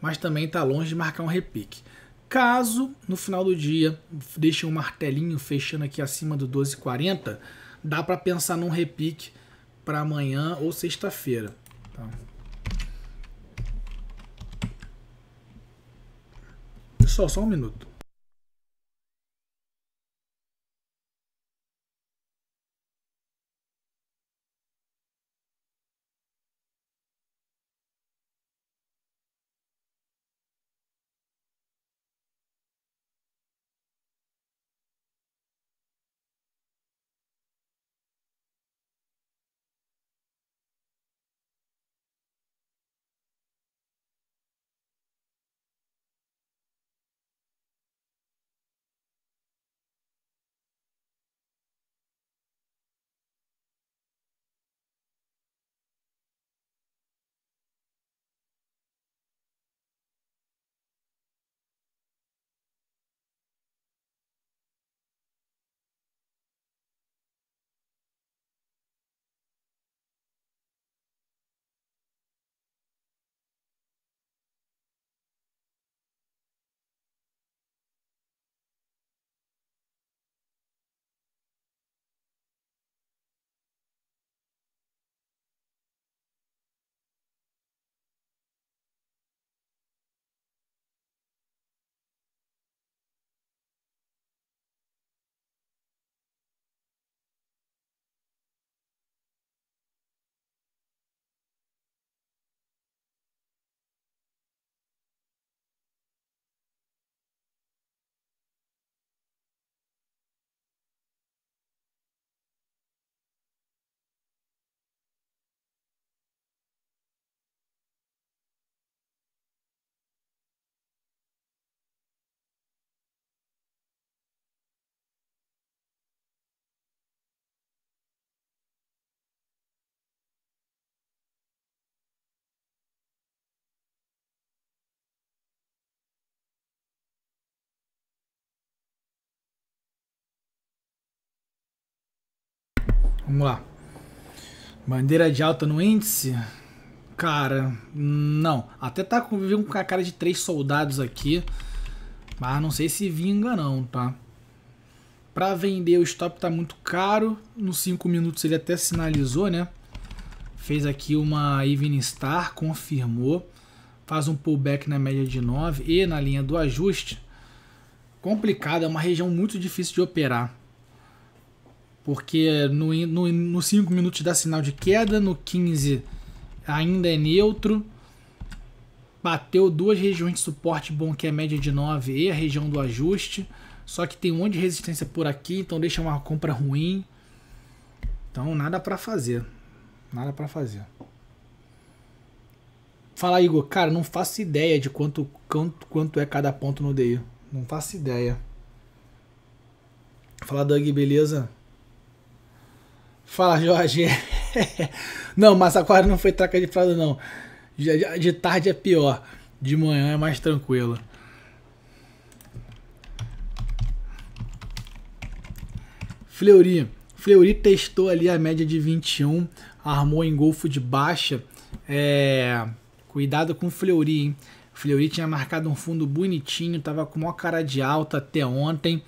mas também está longe de marcar um repique. Caso no final do dia deixe um martelinho fechando aqui acima do 12,40, dá para pensar num repique para amanhã ou sexta-feira. Tá? só um minuto. Vamos lá. Bandeira de alta no índice? Cara, não. Até tá com, com a cara de três soldados aqui. Mas não sei se vinga não, tá? Pra vender o stop tá muito caro. Nos cinco minutos ele até sinalizou, né? Fez aqui uma evening star, confirmou. Faz um pullback na média de 9 e na linha do ajuste. Complicado, é uma região muito difícil de operar porque no, no, no 5 minutos dá sinal de queda, no 15 ainda é neutro. Bateu duas regiões de suporte bom, que é a média de 9 e a região do ajuste. Só que tem um monte de resistência por aqui, então deixa uma compra ruim. Então nada para fazer. Nada para fazer. Fala Igor, cara, não faço ideia de quanto, quanto, quanto é cada ponto no DI. Não faço ideia. Fala Doug, beleza? Fala, Jorge. [LAUGHS] não, mas agora não foi traca de fralda, não. De tarde é pior. De manhã é mais tranquilo. Fleury. Fleury testou ali a média de 21, armou em golfo de baixa. É... Cuidado com o Fleury, hein? Fleury tinha marcado um fundo bonitinho, tava com maior cara de alta até ontem,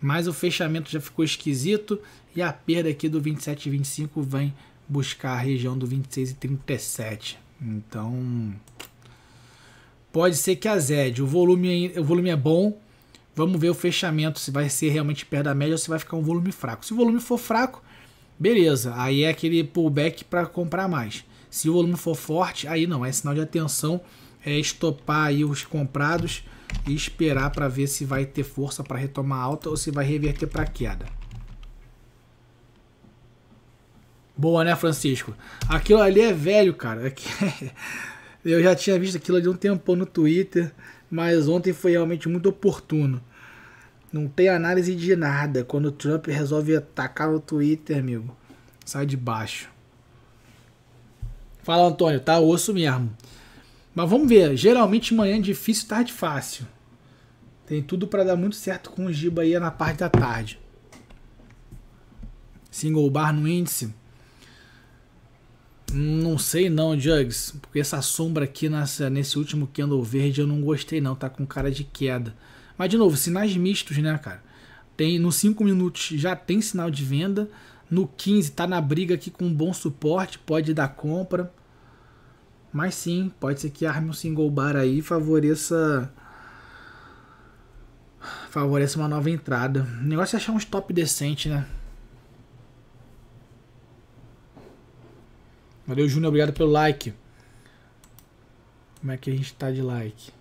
mas o fechamento já ficou esquisito. E a perda aqui do 27 e 25 vem buscar a região do 26 e 37. Então, pode ser que ZED O volume, o volume é bom. Vamos ver o fechamento se vai ser realmente perto da média ou se vai ficar um volume fraco. Se o volume for fraco, beleza. Aí é aquele pullback para comprar mais. Se o volume for forte, aí não, é sinal de atenção, é estopar aí os comprados e esperar para ver se vai ter força para retomar alta ou se vai reverter para queda. Boa, né, Francisco? Aquilo ali é velho, cara. É [LAUGHS] eu já tinha visto aquilo ali um tempão no Twitter, mas ontem foi realmente muito oportuno. Não tem análise de nada. Quando o Trump resolve atacar o Twitter, amigo, sai de baixo. Fala, Antônio, tá osso mesmo. Mas vamos ver. Geralmente manhã é difícil, tarde fácil. Tem tudo para dar muito certo com o Giba aí na parte da tarde. Single bar no índice. Não sei não, Jugs. Porque essa sombra aqui nessa, nesse último candle verde eu não gostei não. Tá com cara de queda. Mas de novo, sinais mistos, né, cara? Tem, nos 5 minutos já tem sinal de venda. No 15 tá na briga aqui com um bom suporte. Pode dar compra. Mas sim, pode ser que arme um single bar aí e favoreça favorece uma nova entrada. O negócio é achar um stop decente, né? Valeu, Júnior. Obrigado pelo like. Como é que a gente tá de like?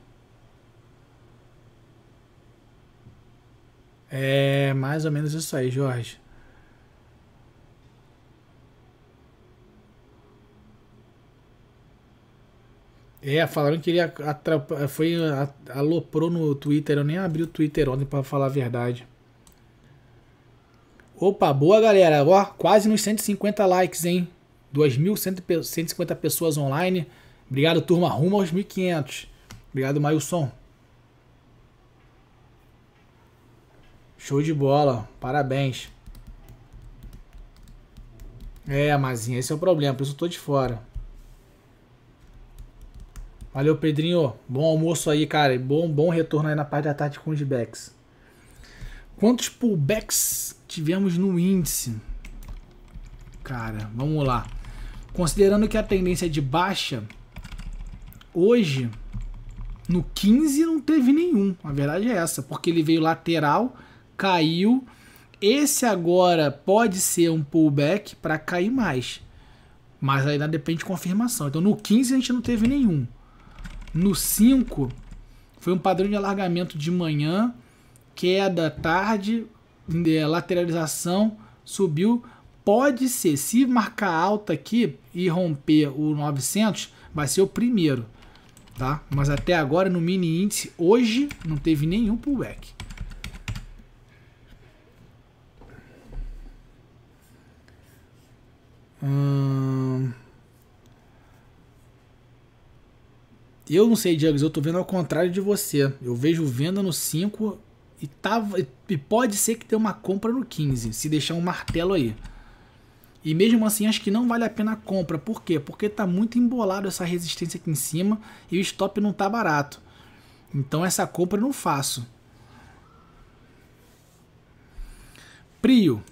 É mais ou menos isso aí, Jorge. É, falaram que ele foi aloprou no Twitter. Eu nem abri o Twitter ontem para falar a verdade. Opa, boa galera. Ó, quase nos 150 likes, hein? 2.150 pessoas online. Obrigado, turma. Rumo aos 1.500. Obrigado, Mailson. Show de bola. Parabéns. É, Mazinha, esse é o problema. Por isso eu tô de fora. Valeu, Pedrinho. Bom almoço aí, cara. Bom, bom retorno aí na parte da tarde com os backs. Quantos pullbacks tivemos no índice? Cara, vamos lá. Considerando que a tendência é de baixa, hoje no 15 não teve nenhum. A verdade é essa, porque ele veio lateral, caiu. Esse agora pode ser um pullback para cair mais. Mas ainda depende de confirmação. Então no 15 a gente não teve nenhum. No 5 foi um padrão de alargamento de manhã, queda tarde, é, lateralização, subiu pode ser, se marcar alta aqui e romper o 900, vai ser o primeiro, tá? Mas até agora no mini índice, hoje não teve nenhum pullback. Hum... Eu não sei, Jugs, eu tô vendo ao contrário de você. Eu vejo venda no 5 e, tava e pode ser que tenha uma compra no 15, se deixar um martelo aí. E mesmo assim acho que não vale a pena a compra. Por quê? Porque tá muito embolado essa resistência aqui em cima e o stop não tá barato. Então essa compra eu não faço. Prio.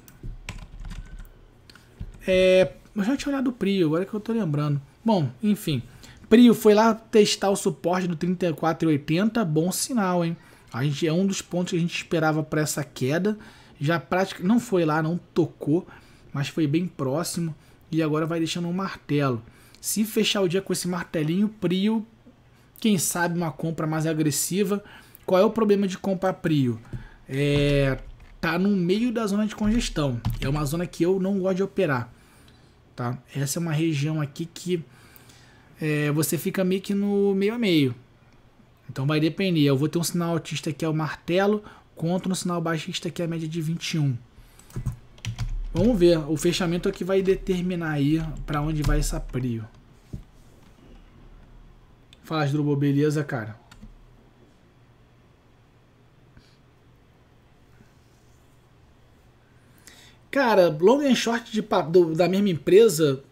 É, eu já tinha olhado o Prio, agora que eu tô lembrando. Bom, enfim. Prio foi lá testar o suporte do 34,80, bom sinal, hein? A gente, é um dos pontos que a gente esperava para essa queda. Já praticamente não foi lá, não tocou mas foi bem próximo e agora vai deixando um martelo. Se fechar o dia com esse martelinho, Prio, quem sabe uma compra mais agressiva. Qual é o problema de comprar Prio? É, tá no meio da zona de congestão. É uma zona que eu não gosto de operar. Tá? Essa é uma região aqui que é, você fica meio que no meio a meio. Então vai depender. Eu vou ter um sinal altista que é o martelo, contra um sinal baixista que é a média de 21. Vamos ver, o fechamento é que vai determinar aí para onde vai essa prio. Fala, Asdrubal, beleza, cara? Cara, long and short de, do, da mesma empresa,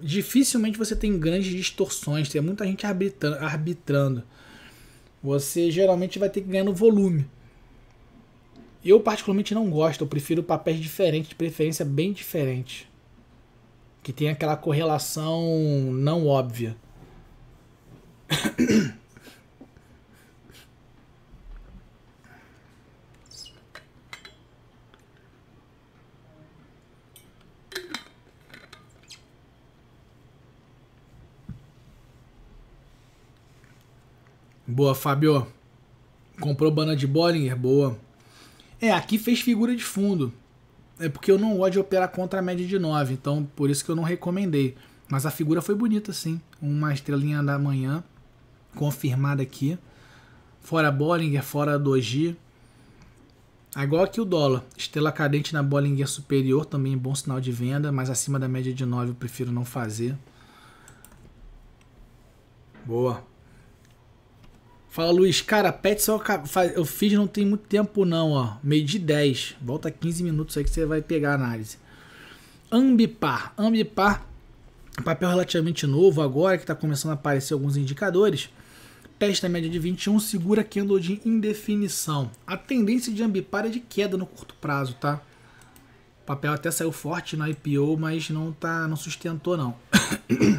dificilmente você tem grandes distorções, tem muita gente arbitrando. Você geralmente vai ter que ganhar no volume. Eu particularmente não gosto, eu prefiro papéis diferentes, de preferência bem diferentes. Que tem aquela correlação não óbvia. Boa, Fábio. Comprou banana de Bollinger? Boa. É, aqui fez figura de fundo. É porque eu não gosto de operar contra a média de 9, então por isso que eu não recomendei. Mas a figura foi bonita, sim. Uma estrelinha da manhã, confirmada aqui. Fora Bollinger, é fora Doji. Ah, igual aqui o dólar. Estrela cadente na Bollinger é superior, também bom sinal de venda, mas acima da média de 9 eu prefiro não fazer. Boa. Fala Luiz, cara, pet só eu fiz não tem muito tempo não, ó. Meio de 10. Volta 15 minutos aí que você vai pegar a análise. Ambipar. Ambipar, papel relativamente novo agora, que está começando a aparecer alguns indicadores. Testa média de 21, segura candle de indefinição. A tendência de Ambipar é de queda no curto prazo, tá? O papel até saiu forte na IPO, mas não, tá, não sustentou não. [COUGHS]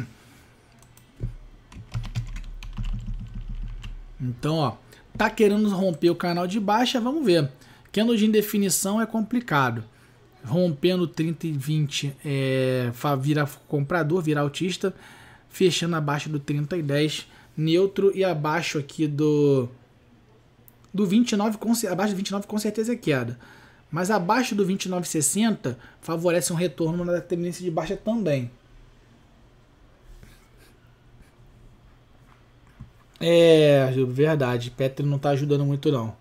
Então, ó, tá querendo romper o canal de baixa, vamos ver. Candle de indefinição é complicado. Rompendo 30 e 20 é, vira comprador, vira autista. Fechando abaixo do 30 e 10, neutro e abaixo aqui do do 29, com, abaixo do 29 com certeza é queda. Mas abaixo do 29,60 favorece um retorno na tendência de baixa também. É, verdade. Petri não tá ajudando muito, não.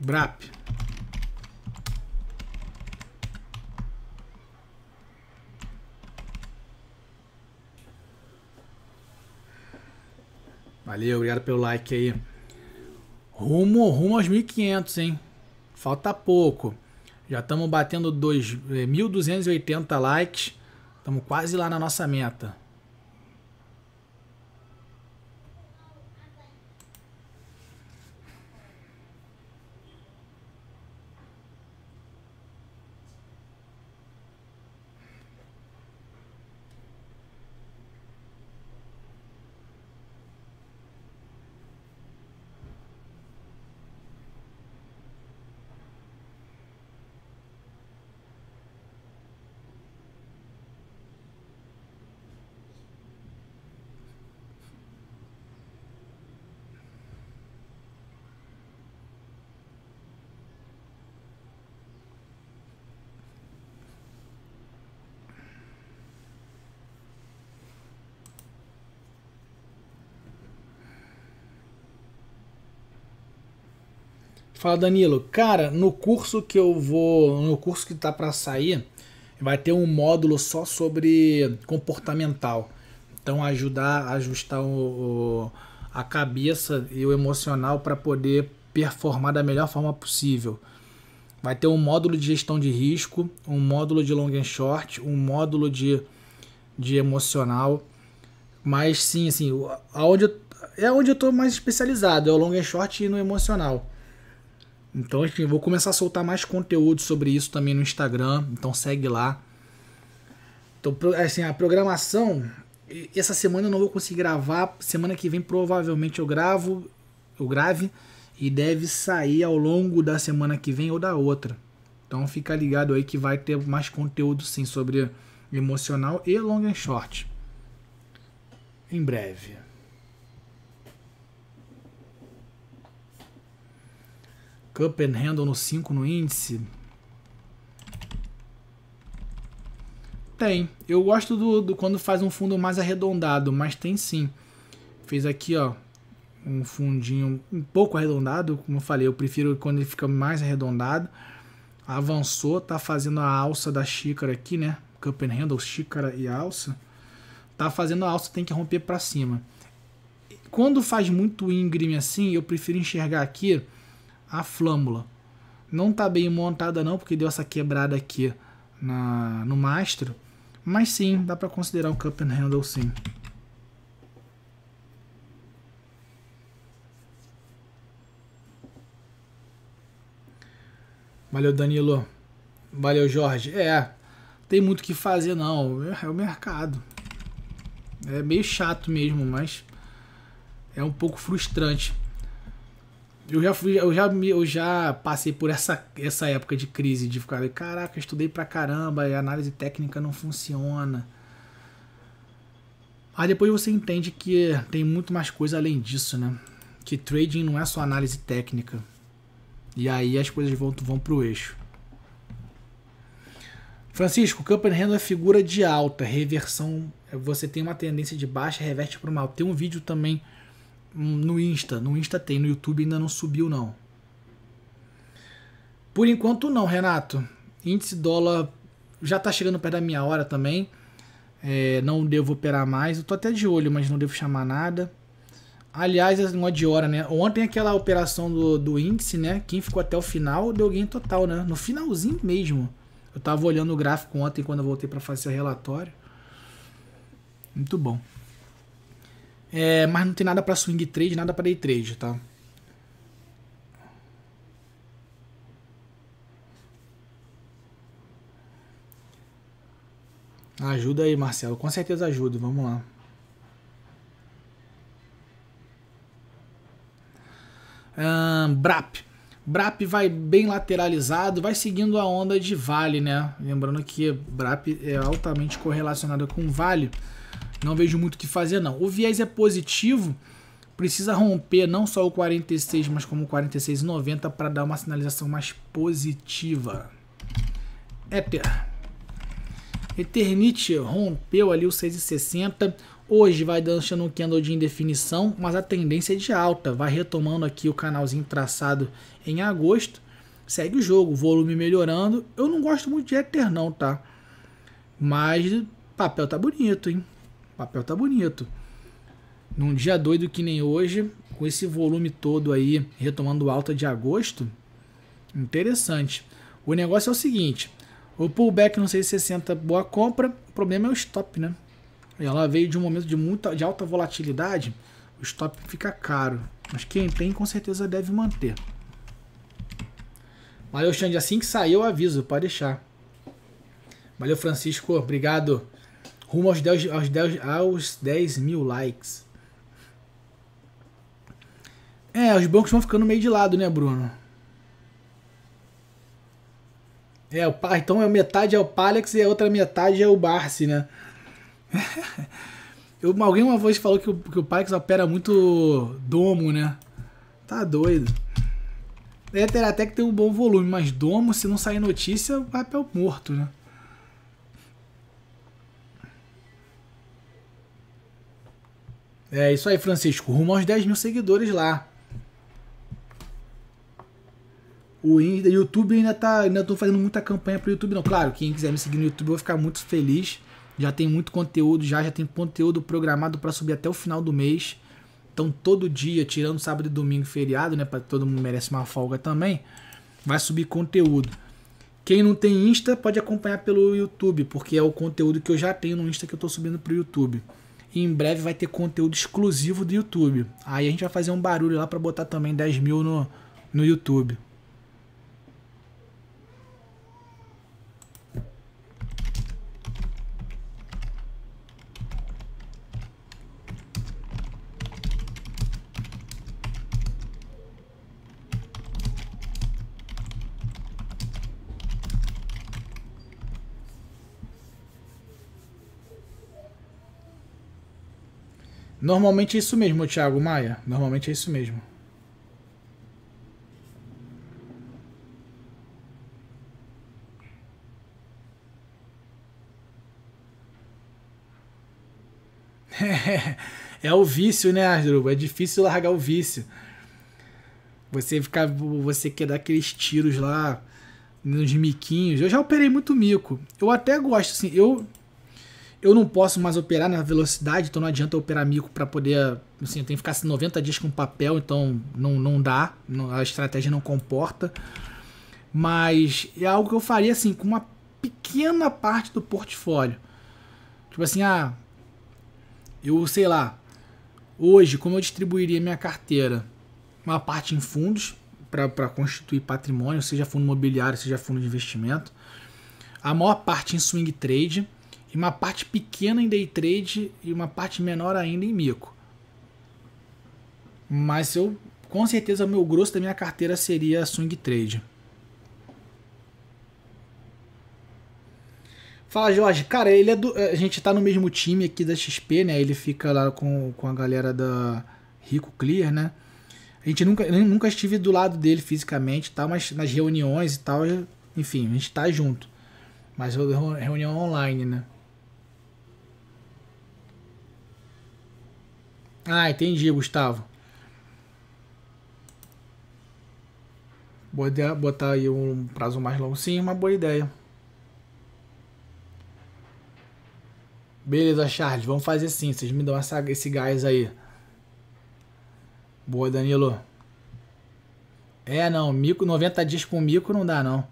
BRAP. Valeu, obrigado pelo like aí. Rumo, rumo aos 1500, hein? Falta pouco. Já estamos batendo 1.280 eh, likes. Estamos quase lá na nossa meta. Fala Danilo, cara, no curso que eu vou, no curso que tá para sair, vai ter um módulo só sobre comportamental. Então ajudar a ajustar o, o a cabeça e o emocional para poder performar da melhor forma possível. Vai ter um módulo de gestão de risco, um módulo de long and short, um módulo de, de emocional. Mas sim, assim, aonde é onde eu estou mais especializado, é o long and short e no emocional. Então eu vou começar a soltar mais conteúdo sobre isso também no Instagram, então segue lá. Então, assim, a programação, essa semana eu não vou conseguir gravar, semana que vem provavelmente eu gravo, eu grave e deve sair ao longo da semana que vem ou da outra. Então fica ligado aí que vai ter mais conteúdo sim sobre emocional e long and short. Em breve. Cup and Handle no 5 no índice? Tem. Eu gosto do, do quando faz um fundo mais arredondado, mas tem sim. Fez aqui, ó, um fundinho um pouco arredondado, como eu falei, eu prefiro quando ele fica mais arredondado. Avançou, tá fazendo a alça da xícara aqui, né? Cup and handle, xícara e alça. Tá fazendo a alça, tem que romper para cima. Quando faz muito íngreme assim, eu prefiro enxergar aqui a flâmula. Não está bem montada não, porque deu essa quebrada aqui na, no mastro, mas sim, dá para considerar um cup and handle sim. Valeu, Danilo. Valeu, Jorge. É, tem muito o que fazer, não. É, é o mercado. É meio chato mesmo, mas é um pouco frustrante eu já fui, eu já me, eu já passei por essa, essa época de crise de ficar, caraca, eu estudei pra caramba, e a análise técnica não funciona. Aí depois você entende que tem muito mais coisa além disso, né? Que trading não é só análise técnica. E aí as coisas vão, vão pro eixo. Francisco, Company Handle é figura de alta, reversão. Você tem uma tendência de baixa, reverte para o mal Tem um vídeo também no Insta, no Insta tem, no YouTube ainda não subiu não. Por enquanto não, Renato. Índice dólar já está chegando perto da minha hora também. É, não devo operar mais. Eu tô até de olho, mas não devo chamar nada. Aliás, não é de hora, né? Ontem aquela operação do, do índice, né? Quem ficou até o final deu ganho total, né? No finalzinho mesmo. Eu tava olhando o gráfico ontem quando eu voltei para fazer o relatório. Muito bom. É, mas não tem nada para swing trade, nada para day trade, tá? Ajuda aí, Marcelo. Com certeza ajuda. Vamos lá. Um, Brap. Brap vai bem lateralizado, vai seguindo a onda de Vale, né? Lembrando que Brap é altamente correlacionado com Vale. Não vejo muito o que fazer, não. O viés é positivo, precisa romper não só o 46, mas como o 46,90 para dar uma sinalização mais positiva. Ether. Eternite rompeu ali o 6,60. Hoje vai dançando um candle de indefinição, mas a tendência é de alta. Vai retomando aqui o canalzinho traçado em agosto. Segue o jogo, volume melhorando. Eu não gosto muito de Ether não, tá? Mas papel tá bonito, hein? papel tá bonito. Num dia doido que nem hoje, com esse volume todo aí, retomando alta de agosto, interessante. O negócio é o seguinte, o pullback no 660 boa compra, o problema é o stop, né? Ela veio de um momento de muita de alta volatilidade, o stop fica caro. Mas quem tem com certeza deve manter. Valeu, Xande. Assim que sair, eu aviso. Pode deixar. Valeu, Francisco. Obrigado. Rumo aos 10, aos 10, aos 10 mil likes. É, os bancos vão ficando meio de lado, né, Bruno? É, o, então é metade é o Palex e a outra metade é o Barsi, né? [LAUGHS] Eu, alguém uma vez falou que o, que o Palex opera muito domo, né? Tá doido. É, até que ter um bom volume, mas domo, se não sair notícia, papel morto, né? É isso aí, Francisco. Rumo aos 10 mil seguidores lá. O YouTube ainda tá. Ainda tô fazendo muita campanha pro YouTube, não. Claro, quem quiser me seguir no YouTube, eu vou ficar muito feliz. Já tem muito conteúdo, já, já tem conteúdo programado para subir até o final do mês. Então, todo dia, tirando sábado e domingo feriado, né? Para todo mundo merece uma folga também. Vai subir conteúdo. Quem não tem Insta pode acompanhar pelo YouTube, porque é o conteúdo que eu já tenho no Insta que eu tô subindo pro YouTube. E em breve vai ter conteúdo exclusivo do YouTube. Aí a gente vai fazer um barulho lá para botar também 10 mil no, no YouTube. Normalmente é isso mesmo, Thiago Maia. Normalmente é isso mesmo. [LAUGHS] é o vício, né, Asdruba? É difícil largar o vício. Você ficar. Você quer dar aqueles tiros lá nos miquinhos. Eu já operei muito mico. Eu até gosto, assim. Eu, eu não posso mais operar na velocidade, então não adianta operar mico para poder. Assim, eu tenho que ficar assim, 90 dias com papel, então não, não dá, não, a estratégia não comporta. Mas é algo que eu faria assim, com uma pequena parte do portfólio. Tipo assim, ah, eu sei lá, hoje, como eu distribuiria minha carteira? Uma parte em fundos, para constituir patrimônio, seja fundo imobiliário, seja fundo de investimento. A maior parte em swing trade e uma parte pequena em day trade e uma parte menor ainda em mico. Mas eu com certeza o meu grosso da minha carteira seria swing trade. Fala, Jorge. Cara, ele é do. É, a gente tá no mesmo time aqui da XP, né? Ele fica lá com, com a galera da Rico Clear, né? A gente nunca, nunca estive do lado dele fisicamente, tá? Mas nas reuniões e tal, enfim, a gente tá junto. Mas reunião online, né? Ah, entendi, Gustavo. Boa ideia, botar aí um prazo mais longo. Sim, uma boa ideia. Beleza, Charles, vamos fazer sim. Vocês me dão essa, esse gás aí. Boa, Danilo. É, não, mico, 90 dias com mico não dá, não.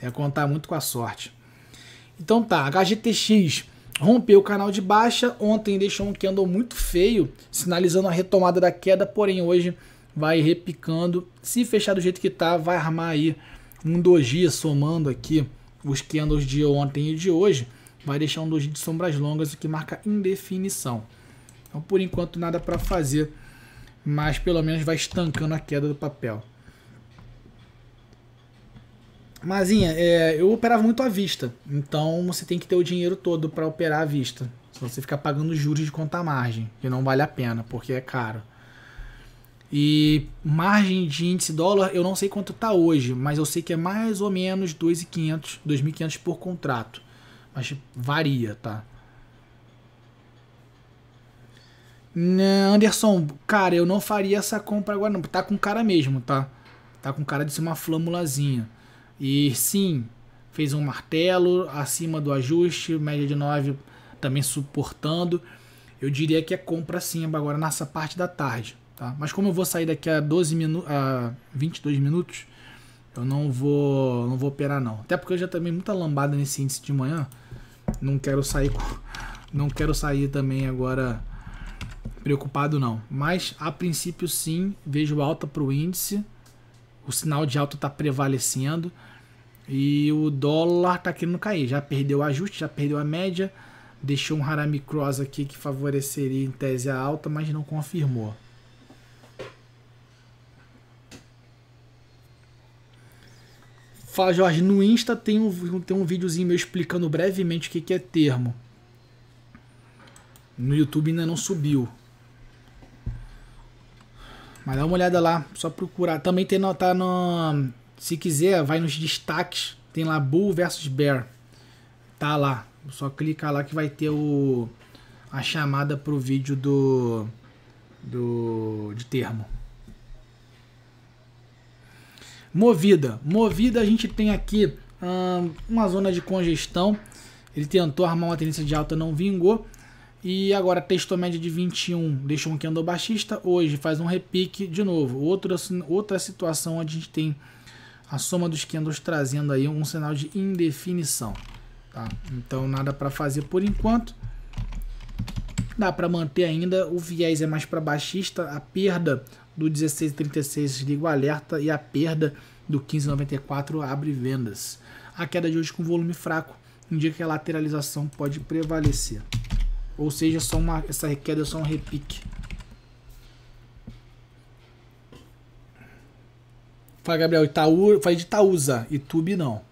É contar muito com a sorte. Então tá, HGTX rompeu o canal de baixa, ontem deixou um que andou muito feio, sinalizando a retomada da queda, porém hoje vai repicando. Se fechar do jeito que tá, vai armar aí um doji somando aqui os candles de ontem e de hoje, vai deixar um doji de sombras longas, o que marca indefinição. Então, por enquanto, nada para fazer, mas pelo menos vai estancando a queda do papel. Mazinha, é, eu operava muito à vista. Então você tem que ter o dinheiro todo para operar à vista. Se você ficar pagando juros de conta margem, que não vale a pena, porque é caro. E margem de índice dólar, eu não sei quanto está hoje, mas eu sei que é mais ou menos 2.500, 2.500 por contrato. Mas varia, tá? Anderson, cara, eu não faria essa compra agora não. Tá com cara mesmo, tá? Tá com cara de ser uma flâmulazinha. E sim, fez um martelo acima do ajuste, média de 9 também suportando. Eu diria que é compra sim agora nessa parte da tarde. Tá? Mas como eu vou sair daqui a 12 minu a 22 minutos, eu não vou não vou operar não. Até porque eu já também muita lambada nesse índice de manhã. Não quero sair não quero sair também agora preocupado não. Mas a princípio sim, vejo alta para o índice. O sinal de alta está prevalecendo. E o dólar tá querendo cair. Já perdeu o ajuste, já perdeu a média. Deixou um Harami Cross aqui que favoreceria em tese a alta, mas não confirmou. Fala, Jorge, no Insta tem um, tem um videozinho meu explicando brevemente o que, que é termo. No YouTube ainda não subiu. Mas dá uma olhada lá, só procurar. Também tem, tá no, se quiser, vai nos destaques. Tem lá Bull versus Bear. Tá lá. Só clicar lá que vai ter o a chamada pro vídeo do do de termo. Movida. Movida a gente tem aqui hum, uma zona de congestão. Ele tentou armar uma tendência de alta, não vingou. E agora testou média de 21, deixou um candle baixista. Hoje faz um repique de novo. Outra, outra situação onde a gente tem a soma dos candles trazendo aí um sinal de indefinição. Tá? Então nada para fazer por enquanto. Dá para manter ainda, o viés é mais para baixista, a perda do 1636 liga o alerta e a perda do 1594 abre vendas. A queda de hoje com volume fraco indica que a lateralização pode prevalecer. Ou seja, só uma, essa queda é só um repique. Fala, Gabriel. Itaú, falei de Itaúsa. Itube não.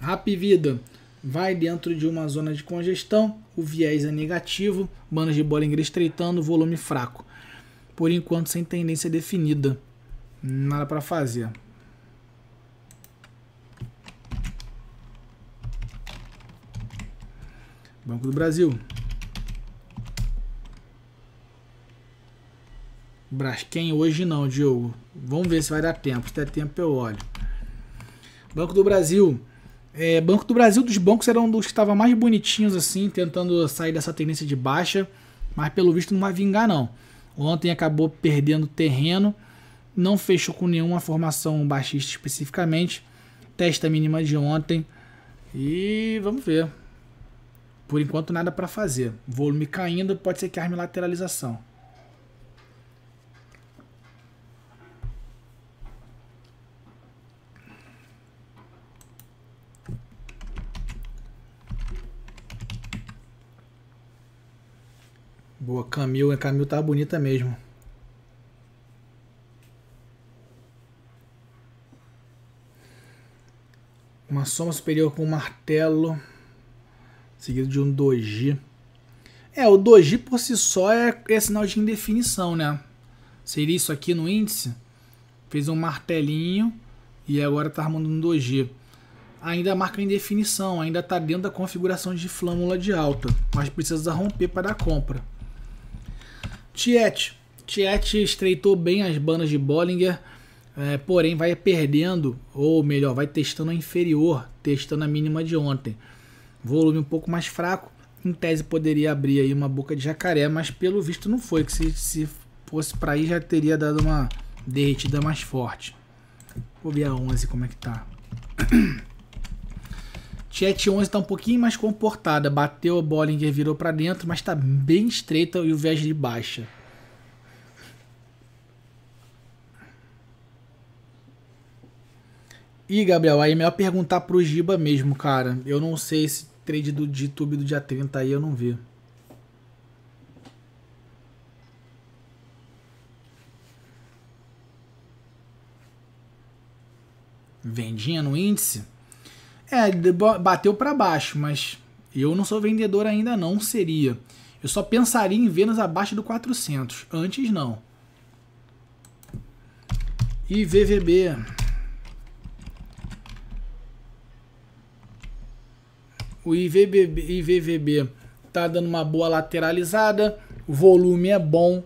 Rap Vida. Vai dentro de uma zona de congestão. O viés é negativo. Bandas de bola inglês estreitando. Volume fraco. Por enquanto, sem tendência definida. Nada para fazer. Banco do Brasil. Braskem hoje não, Diogo. Vamos ver se vai dar tempo. Se der tempo, eu olho. Banco do Brasil. É, Banco do Brasil dos bancos era um dos que estava mais bonitinhos assim, tentando sair dessa tendência de baixa, mas pelo visto não vai vingar não. Ontem acabou perdendo terreno, não fechou com nenhuma formação baixista especificamente, testa mínima de ontem e vamos ver. Por enquanto nada para fazer. Volume caindo, pode ser que arme lateralização. Boa, Camil. A é, Camil tá bonita mesmo. Uma soma superior com um martelo, seguido de um doji. É, o doji por si só é, é sinal de indefinição, né? Seria isso aqui no índice? Fez um martelinho e agora tá armando um doji ainda marca indefinição, ainda está dentro da configuração de flâmula de alta, mas precisa romper para dar compra. Tiet, Tiet estreitou bem as bandas de Bollinger, é, porém vai perdendo, ou melhor, vai testando a inferior, testando a mínima de ontem. Volume um pouco mais fraco, em tese poderia abrir aí uma boca de jacaré, mas pelo visto não foi, que se, se fosse para aí já teria dado uma derretida mais forte. Vou ver a 11 como é que tá. [CLEARS THROAT] Chat 11 está um pouquinho mais comportada. Bateu a Bollinger virou para dentro, mas está bem estreita e o viés de baixa. E Gabriel, aí é melhor perguntar pro Giba mesmo, cara. Eu não sei esse trade do YouTube do dia 30 aí, eu não vi. Vendinha no índice? É, bateu para baixo, mas eu não sou vendedor ainda não, seria. Eu só pensaria em vendas abaixo do 400, antes não. E VVB. O ivb IVVB tá dando uma boa lateralizada, o volume é bom,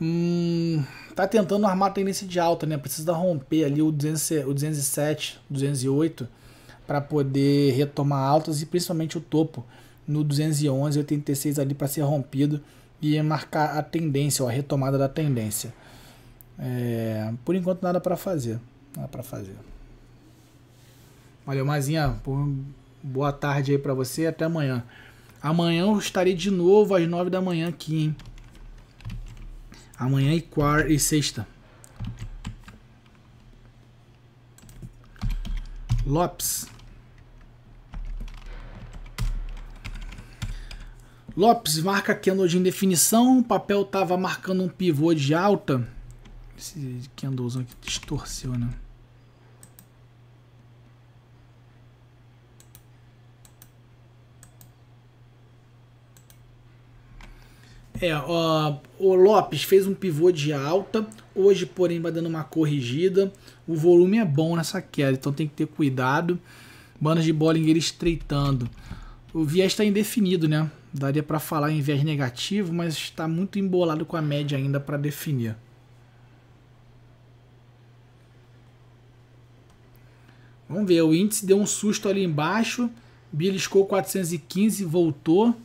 hum, tá tentando armar a tendência de alta, né? Precisa romper ali o, 200, o 207, 208 para poder retomar altas e principalmente o topo no 211, 86 ali para ser rompido e marcar a tendência, ou a retomada da tendência. É, por enquanto nada para fazer, nada para fazer. Valeu, Mazinha, boa tarde aí para você, até amanhã. Amanhã eu estarei de novo às 9 da manhã aqui, hein? Amanhã e quarta e sexta. Lopes. Lopes marca Kendall de indefinição, O papel estava marcando um pivô de alta. Esse Kendallzão aqui distorceu, né? É, ó, o Lopes fez um pivô de alta. Hoje, porém, vai dando uma corrigida. O volume é bom nessa queda, então tem que ter cuidado. Bandas de Bollinger estreitando. O viés está indefinido, né? Daria para falar em viés negativo, mas está muito embolado com a média ainda para definir. Vamos ver, o índice deu um susto ali embaixo, beliscou 415, voltou.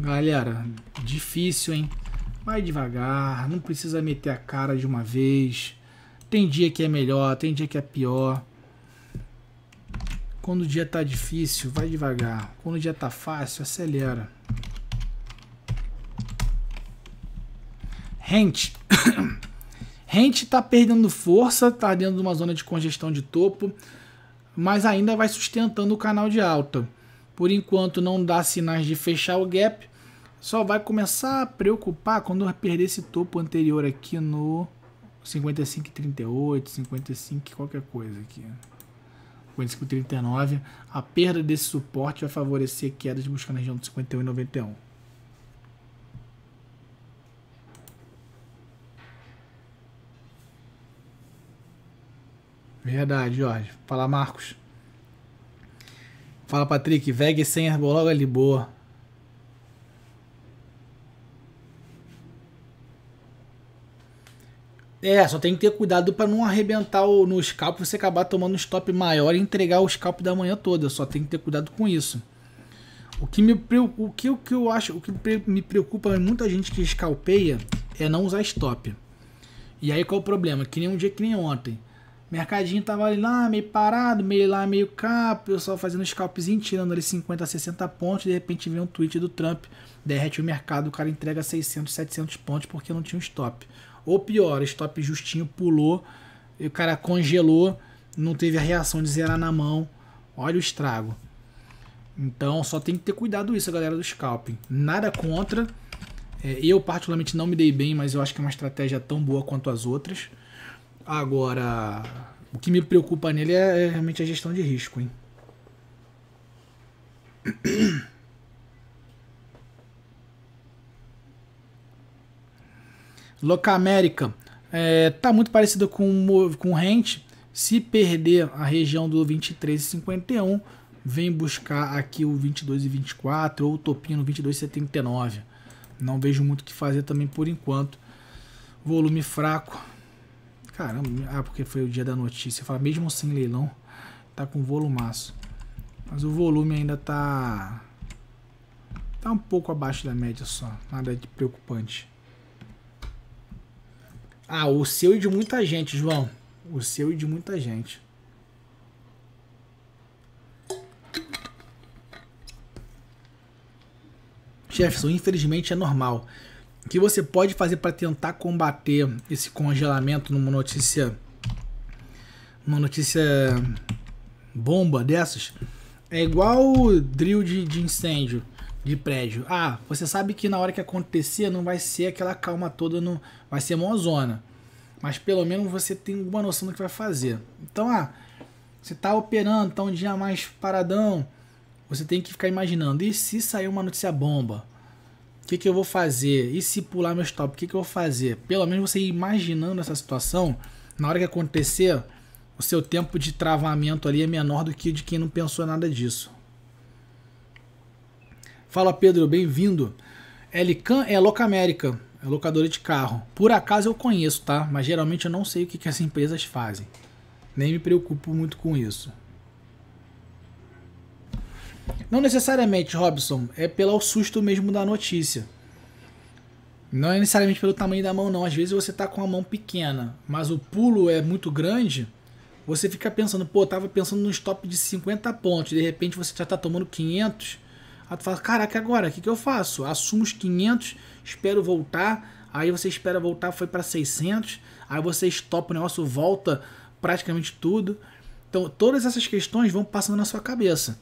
Galera, difícil, hein? Vai devagar, não precisa meter a cara de uma vez. Tem dia que é melhor, tem dia que é pior. Quando o dia tá difícil, vai devagar. Quando o dia tá fácil, acelera. Rent. [COUGHS] Rent está perdendo força, está dentro de uma zona de congestão de topo, mas ainda vai sustentando o canal de alta. Por enquanto não dá sinais de fechar o gap, só vai começar a preocupar quando perder esse topo anterior aqui no 55,38, 55, qualquer coisa aqui. 55,39. com A perda desse suporte vai favorecer quedas buscando na região de 51 e 91. Verdade, Jorge. Fala, Marcos. Fala, Patrick. VEG sem ali é boa. É, só tem que ter cuidado para não arrebentar o, no scalp você acabar tomando um stop maior e entregar o scalp da manhã toda. Só tem que ter cuidado com isso. O que me o que, o que eu acho, o que me preocupa é muita gente que scalpeia é não usar stop. E aí qual é o problema? Que nem um dia que nem ontem. Mercadinho tava ali lá, meio parado, meio lá, meio cá, pessoal fazendo scalpzinho, tirando ali 50, 60 pontos, de repente vem um tweet do Trump, derrete o mercado, o cara entrega 600, 700 pontos porque não tinha um stop. Ou pior, stop justinho, pulou, o cara congelou, não teve a reação de zerar na mão. Olha o estrago. Então só tem que ter cuidado isso, galera do scalping. Nada contra. É, eu particularmente não me dei bem, mas eu acho que é uma estratégia tão boa quanto as outras. Agora, o que me preocupa nele é, é realmente a gestão de risco, hein? [CLEARS THROAT] Loca é, tá muito parecido com com Rent. Se perder a região do 23 e 51, vem buscar aqui o 22 e 24 ou o topinho no 22 e 79. Não vejo muito o que fazer também por enquanto. Volume fraco. Caramba, ah, porque foi o dia da notícia. Fala, mesmo sem leilão, tá com volumaço. Mas o volume ainda tá tá um pouco abaixo da média só, nada de preocupante. Ah, o seu e de muita gente, João. O seu e de muita gente. Jefferson, infelizmente é normal. O que você pode fazer para tentar combater esse congelamento numa notícia uma notícia bomba dessas é igual o drill de, de incêndio de prédio. Ah, você sabe que na hora que acontecer não vai ser aquela calma toda, não vai ser mó zona. Mas pelo menos você tem alguma noção do que vai fazer. Então, ah, você tá operando, tá um dia mais paradão, você tem que ficar imaginando, e se sair uma notícia bomba? O que, que eu vou fazer? E se pular meu stop? O que, que eu vou fazer? Pelo menos você imaginando essa situação, na hora que acontecer, o seu tempo de travamento ali é menor do que de quem não pensou nada disso. Fala Pedro, bem-vindo. Elican é loca América, é locadora de carro. Por acaso eu conheço, tá? Mas geralmente eu não sei o que, que as empresas fazem. Nem me preocupo muito com isso. Não necessariamente, Robson, é pelo susto mesmo da notícia. Não é necessariamente pelo tamanho da mão, não. Às vezes você tá com a mão pequena, mas o pulo é muito grande. Você fica pensando, pô, tava pensando num stop de 50 pontos, de repente você já tá tomando 500 Aí tu fala, caraca, agora, o que, que eu faço? Assumo os 500, espero voltar, aí você espera voltar, foi para 600, aí você estopa o negócio, volta praticamente tudo. Então, todas essas questões vão passando na sua cabeça.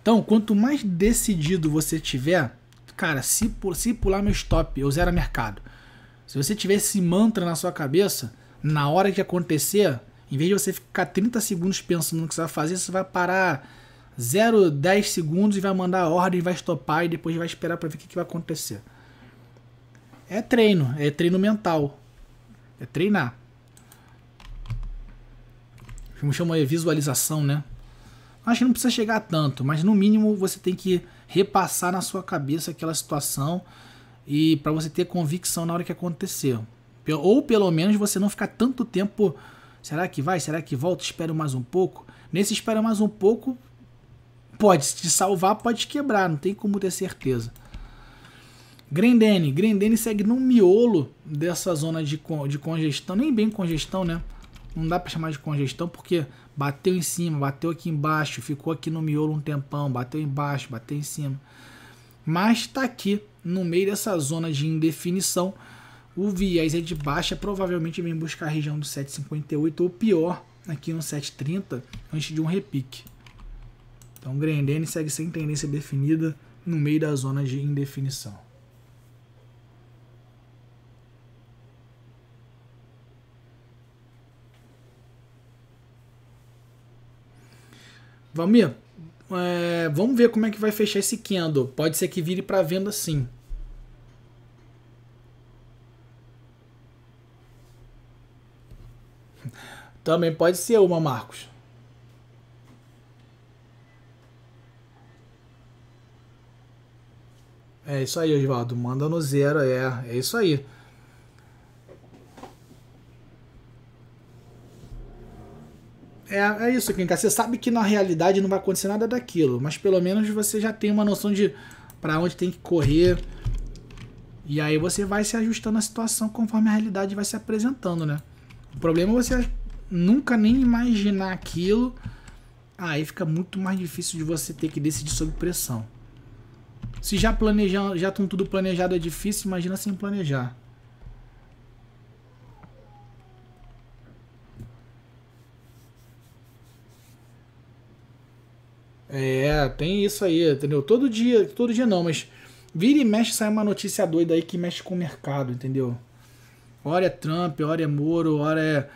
Então, quanto mais decidido você tiver, cara, se, se pular meu stop, eu zero mercado. Se você tiver esse mantra na sua cabeça, na hora que acontecer, em vez de você ficar 30 segundos pensando no que você vai fazer, você vai parar 0, 10 segundos e vai mandar a ordem, vai estopar e depois vai esperar para ver o que, que vai acontecer. É treino, é treino mental. É treinar. Como chama é visualização, né? Acho que não precisa chegar a tanto, mas no mínimo você tem que repassar na sua cabeça aquela situação e para você ter convicção na hora que acontecer. Ou pelo menos você não ficar tanto tempo. Será que vai? Será que volta? Espero mais um pouco. Nesse espera mais um pouco, pode te salvar, pode quebrar, não tem como ter certeza. Grendene. Grendene segue no miolo dessa zona de, de congestão, nem bem congestão, né? Não dá para chamar de congestão porque bateu em cima, bateu aqui embaixo, ficou aqui no miolo um tempão, bateu embaixo, bateu em cima. Mas está aqui no meio dessa zona de indefinição. O viés é de baixa, provavelmente vem buscar a região do 758 ou pior, aqui no 730, antes de um repique. Então, o Grendene segue sem tendência definida no meio da zona de indefinição. Valmir, é, vamos ver como é que vai fechar esse candle. Pode ser que vire para venda sim. [LAUGHS] Também pode ser uma, Marcos. É isso aí, Oswaldo. Manda no zero, é. É isso aí. É, é isso, Kinka. Você sabe que na realidade não vai acontecer nada daquilo, mas pelo menos você já tem uma noção de para onde tem que correr. E aí você vai se ajustando à situação conforme a realidade vai se apresentando, né? O problema é você nunca nem imaginar aquilo. Aí fica muito mais difícil de você ter que decidir sob pressão. Se já planejam, já estão tudo planejado é difícil, imagina sem planejar. É, tem isso aí, entendeu? Todo dia, todo dia não, mas vira e mexe sai uma notícia doida aí que mexe com o mercado, entendeu? Ora é Trump, ora é Moro, ora é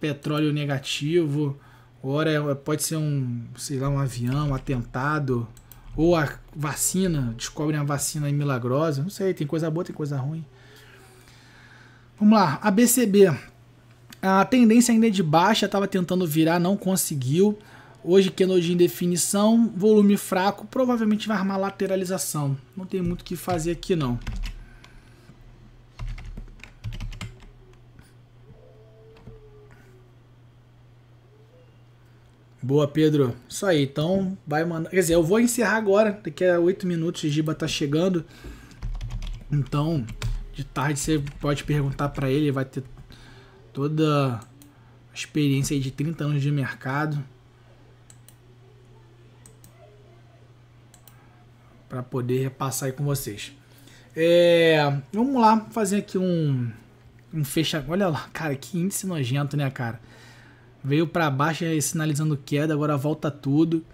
petróleo negativo, ora é, pode ser um, sei lá, um avião, um atentado. Ou a vacina, descobrem a vacina milagrosa. Não sei, tem coisa boa, tem coisa ruim. Vamos lá, ABCB. A tendência ainda é de baixa, estava tentando virar, não conseguiu. Hoje, Kenodin em definição, volume fraco, provavelmente vai armar lateralização. Não tem muito o que fazer aqui não. Boa, Pedro. Isso aí. Então, vai mandar. Quer dizer, eu vou encerrar agora. Daqui a oito minutos, o Giba tá chegando. Então, de tarde você pode perguntar para ele. Vai ter toda a experiência de 30 anos de mercado. Para poder repassar aí com vocês. É, vamos lá fazer aqui um, um fechamento. Olha lá, cara, que índice nojento, né, cara? Veio para baixo é, sinalizando queda, agora volta tudo.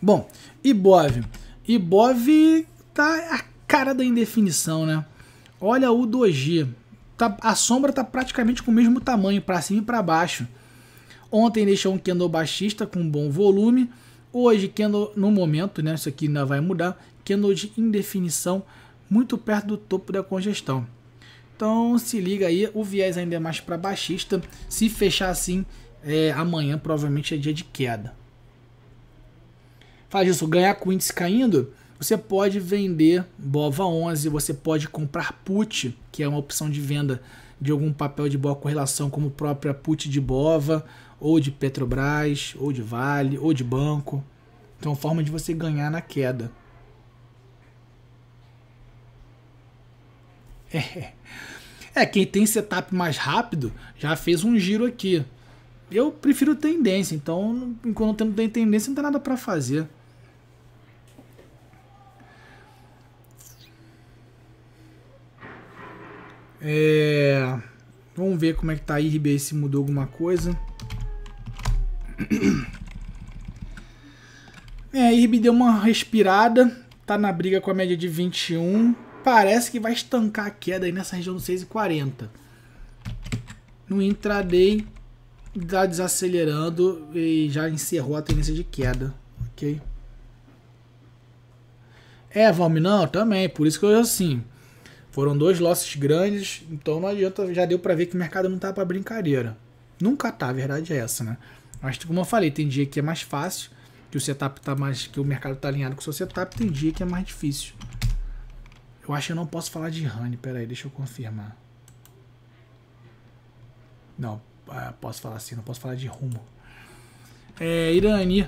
Bom, Ibov. Ibov tá a cara da indefinição, né? Olha o Doji. Tá, a sombra tá praticamente com o mesmo tamanho, para cima e para baixo. Ontem deixou um candle baixista com bom volume. Hoje, candle, no momento, né? Isso aqui ainda vai mudar. Candle de indefinição, muito perto do topo da congestão. Então se liga aí, o viés ainda é mais para baixista. Se fechar assim, é, amanhã provavelmente é dia de queda. Faz isso, ganhar com índice caindo, você pode vender BOVA 11, você pode comprar PUT, que é uma opção de venda de algum papel de boa correlação, como própria PUT de BOVA, ou de Petrobras, ou de Vale, ou de banco. Então, forma de você ganhar na queda. [LAUGHS] É. é. É, quem tem setup mais rápido já fez um giro aqui. Eu prefiro tendência, então enquanto não tem tendência não tem nada para fazer. É... Vamos ver como é que tá aí, Ribeiro, se mudou alguma coisa. É, a IRB deu uma respirada, tá na briga com a média de 21 parece que vai estancar a queda aí nessa região do 6,40. No intraday está desacelerando e já encerrou a tendência de queda, ok? É, Valmi, não, também, por isso que eu assim, foram dois losses grandes, então não adianta, já deu para ver que o mercado não tá para brincadeira. Nunca tá, a verdade é essa, né? Mas como eu falei, tem dia que é mais fácil, que o setup tá mais, que o mercado tá alinhado com o seu setup, tem dia que é mais difícil. Eu acho que eu não posso falar de Rani. Pera aí, deixa eu confirmar. Não, ah, posso falar assim, não posso falar de rumo. É, Irani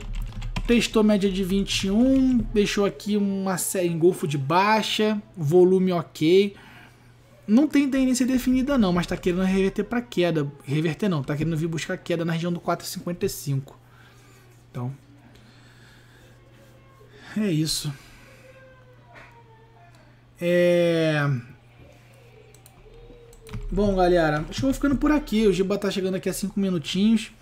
testou média de 21, deixou aqui uma série em golfo de baixa, volume ok. Não tem tendência definida não, mas tá querendo reverter para queda. Reverter não, tá querendo vir buscar queda na região do 4,55. Então, é isso. É... Bom, galera, acho que eu vou ficando por aqui. O Giba tá chegando aqui a 5 minutinhos.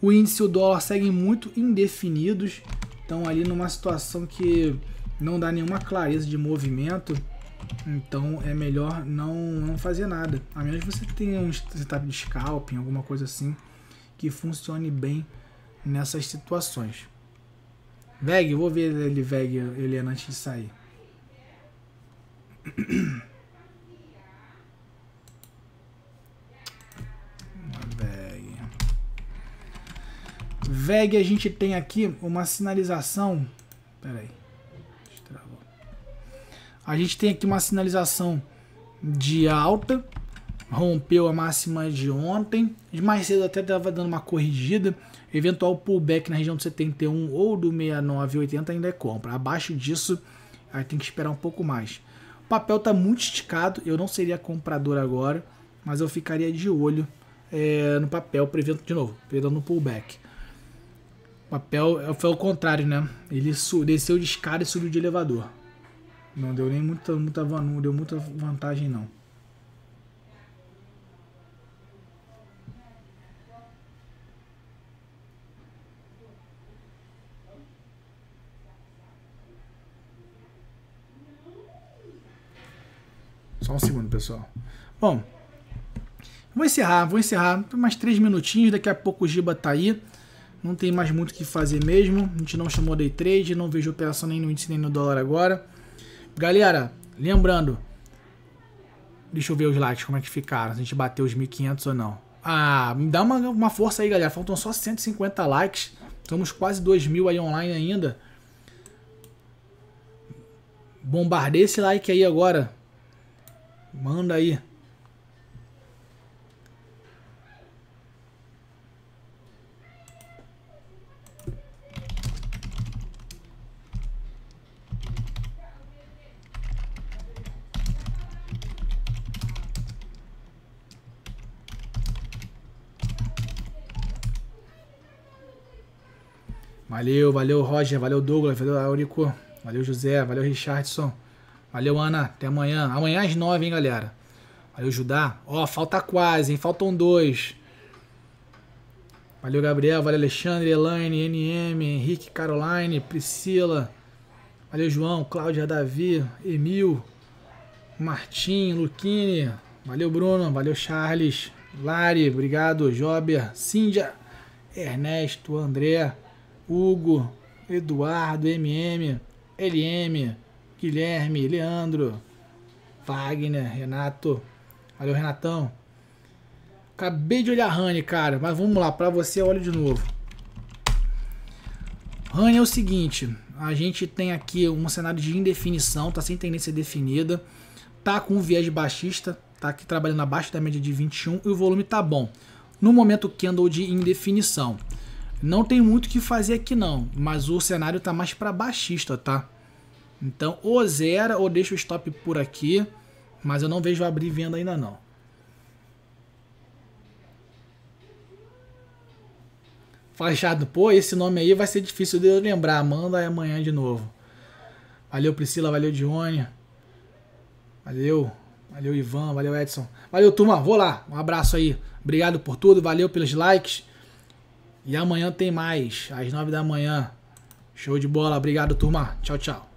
O índice e o dólar seguem muito indefinidos. Estão ali numa situação que não dá nenhuma clareza de movimento. Então é melhor não, não fazer nada. A menos que você tenha um setup de scalping, alguma coisa assim, que funcione bem nessas situações. VEG, vou ver ele, VEG, Helena, antes de sair. VEG. a gente tem aqui uma sinalização. Pera aí. A gente tem aqui uma sinalização de alta. Rompeu a máxima de ontem. De mais cedo até estava dando uma corrigida. Eventual pullback na região do 71 ou do 69,80 ainda é compra. Abaixo disso, aí tem que esperar um pouco mais. O papel está muito esticado, eu não seria comprador agora, mas eu ficaria de olho é, no papel, prevendo de novo, prevendo um pullback. O papel é, foi o contrário, né? Ele desceu de escada e subiu de elevador. Não deu nem muita, muita, não deu muita vantagem não. Só um segundo, pessoal. Bom, vou encerrar, vou encerrar. mais três minutinhos, daqui a pouco o Giba tá aí. Não tem mais muito o que fazer mesmo. A gente não chamou day trade, não vejo operação nem no índice nem no dólar agora. Galera, lembrando, deixa eu ver os likes, como é que ficaram, se a gente bateu os 1.500 ou não. Ah, me dá uma, uma força aí, galera. Faltam só 150 likes. Estamos quase 2 mil aí online ainda. Bombardei esse like aí agora. Manda aí. Valeu, valeu Roger, valeu Douglas, valeu Aurico, valeu José, valeu Richardson. Valeu, Ana. Até amanhã. Amanhã às nove, hein, galera. Valeu, Judá. Ó, falta quase, hein? Faltam dois. Valeu, Gabriel. Valeu, Alexandre, Elaine, NM, Henrique, Caroline, Priscila. Valeu, João, Cláudia, Davi, Emil, Martim, Luquini. Valeu, Bruno. Valeu, Charles. Lari, obrigado. Jobber, Cíndia, Ernesto, André, Hugo, Eduardo, MM, LM. Guilherme, Leandro, Wagner, Renato. Valeu, Renatão. Acabei de olhar a Rani, cara, mas vamos lá, para você eu olho de novo. Rani é o seguinte, a gente tem aqui um cenário de indefinição, tá sem tendência definida, tá com um viés baixista, tá aqui trabalhando abaixo da média de 21 e o volume tá bom. No momento candle de indefinição. Não tem muito o que fazer aqui não, mas o cenário tá mais para baixista, tá? Então, ou zera ou deixa o stop por aqui, mas eu não vejo abrir venda ainda não. Fachado, pô, esse nome aí vai ser difícil de eu lembrar. Manda aí amanhã de novo. Valeu, Priscila, valeu, Dione. Valeu, valeu, Ivan, valeu, Edson. Valeu, turma, vou lá. Um abraço aí. Obrigado por tudo, valeu pelos likes. E amanhã tem mais, às nove da manhã. Show de bola, obrigado, turma. Tchau, tchau.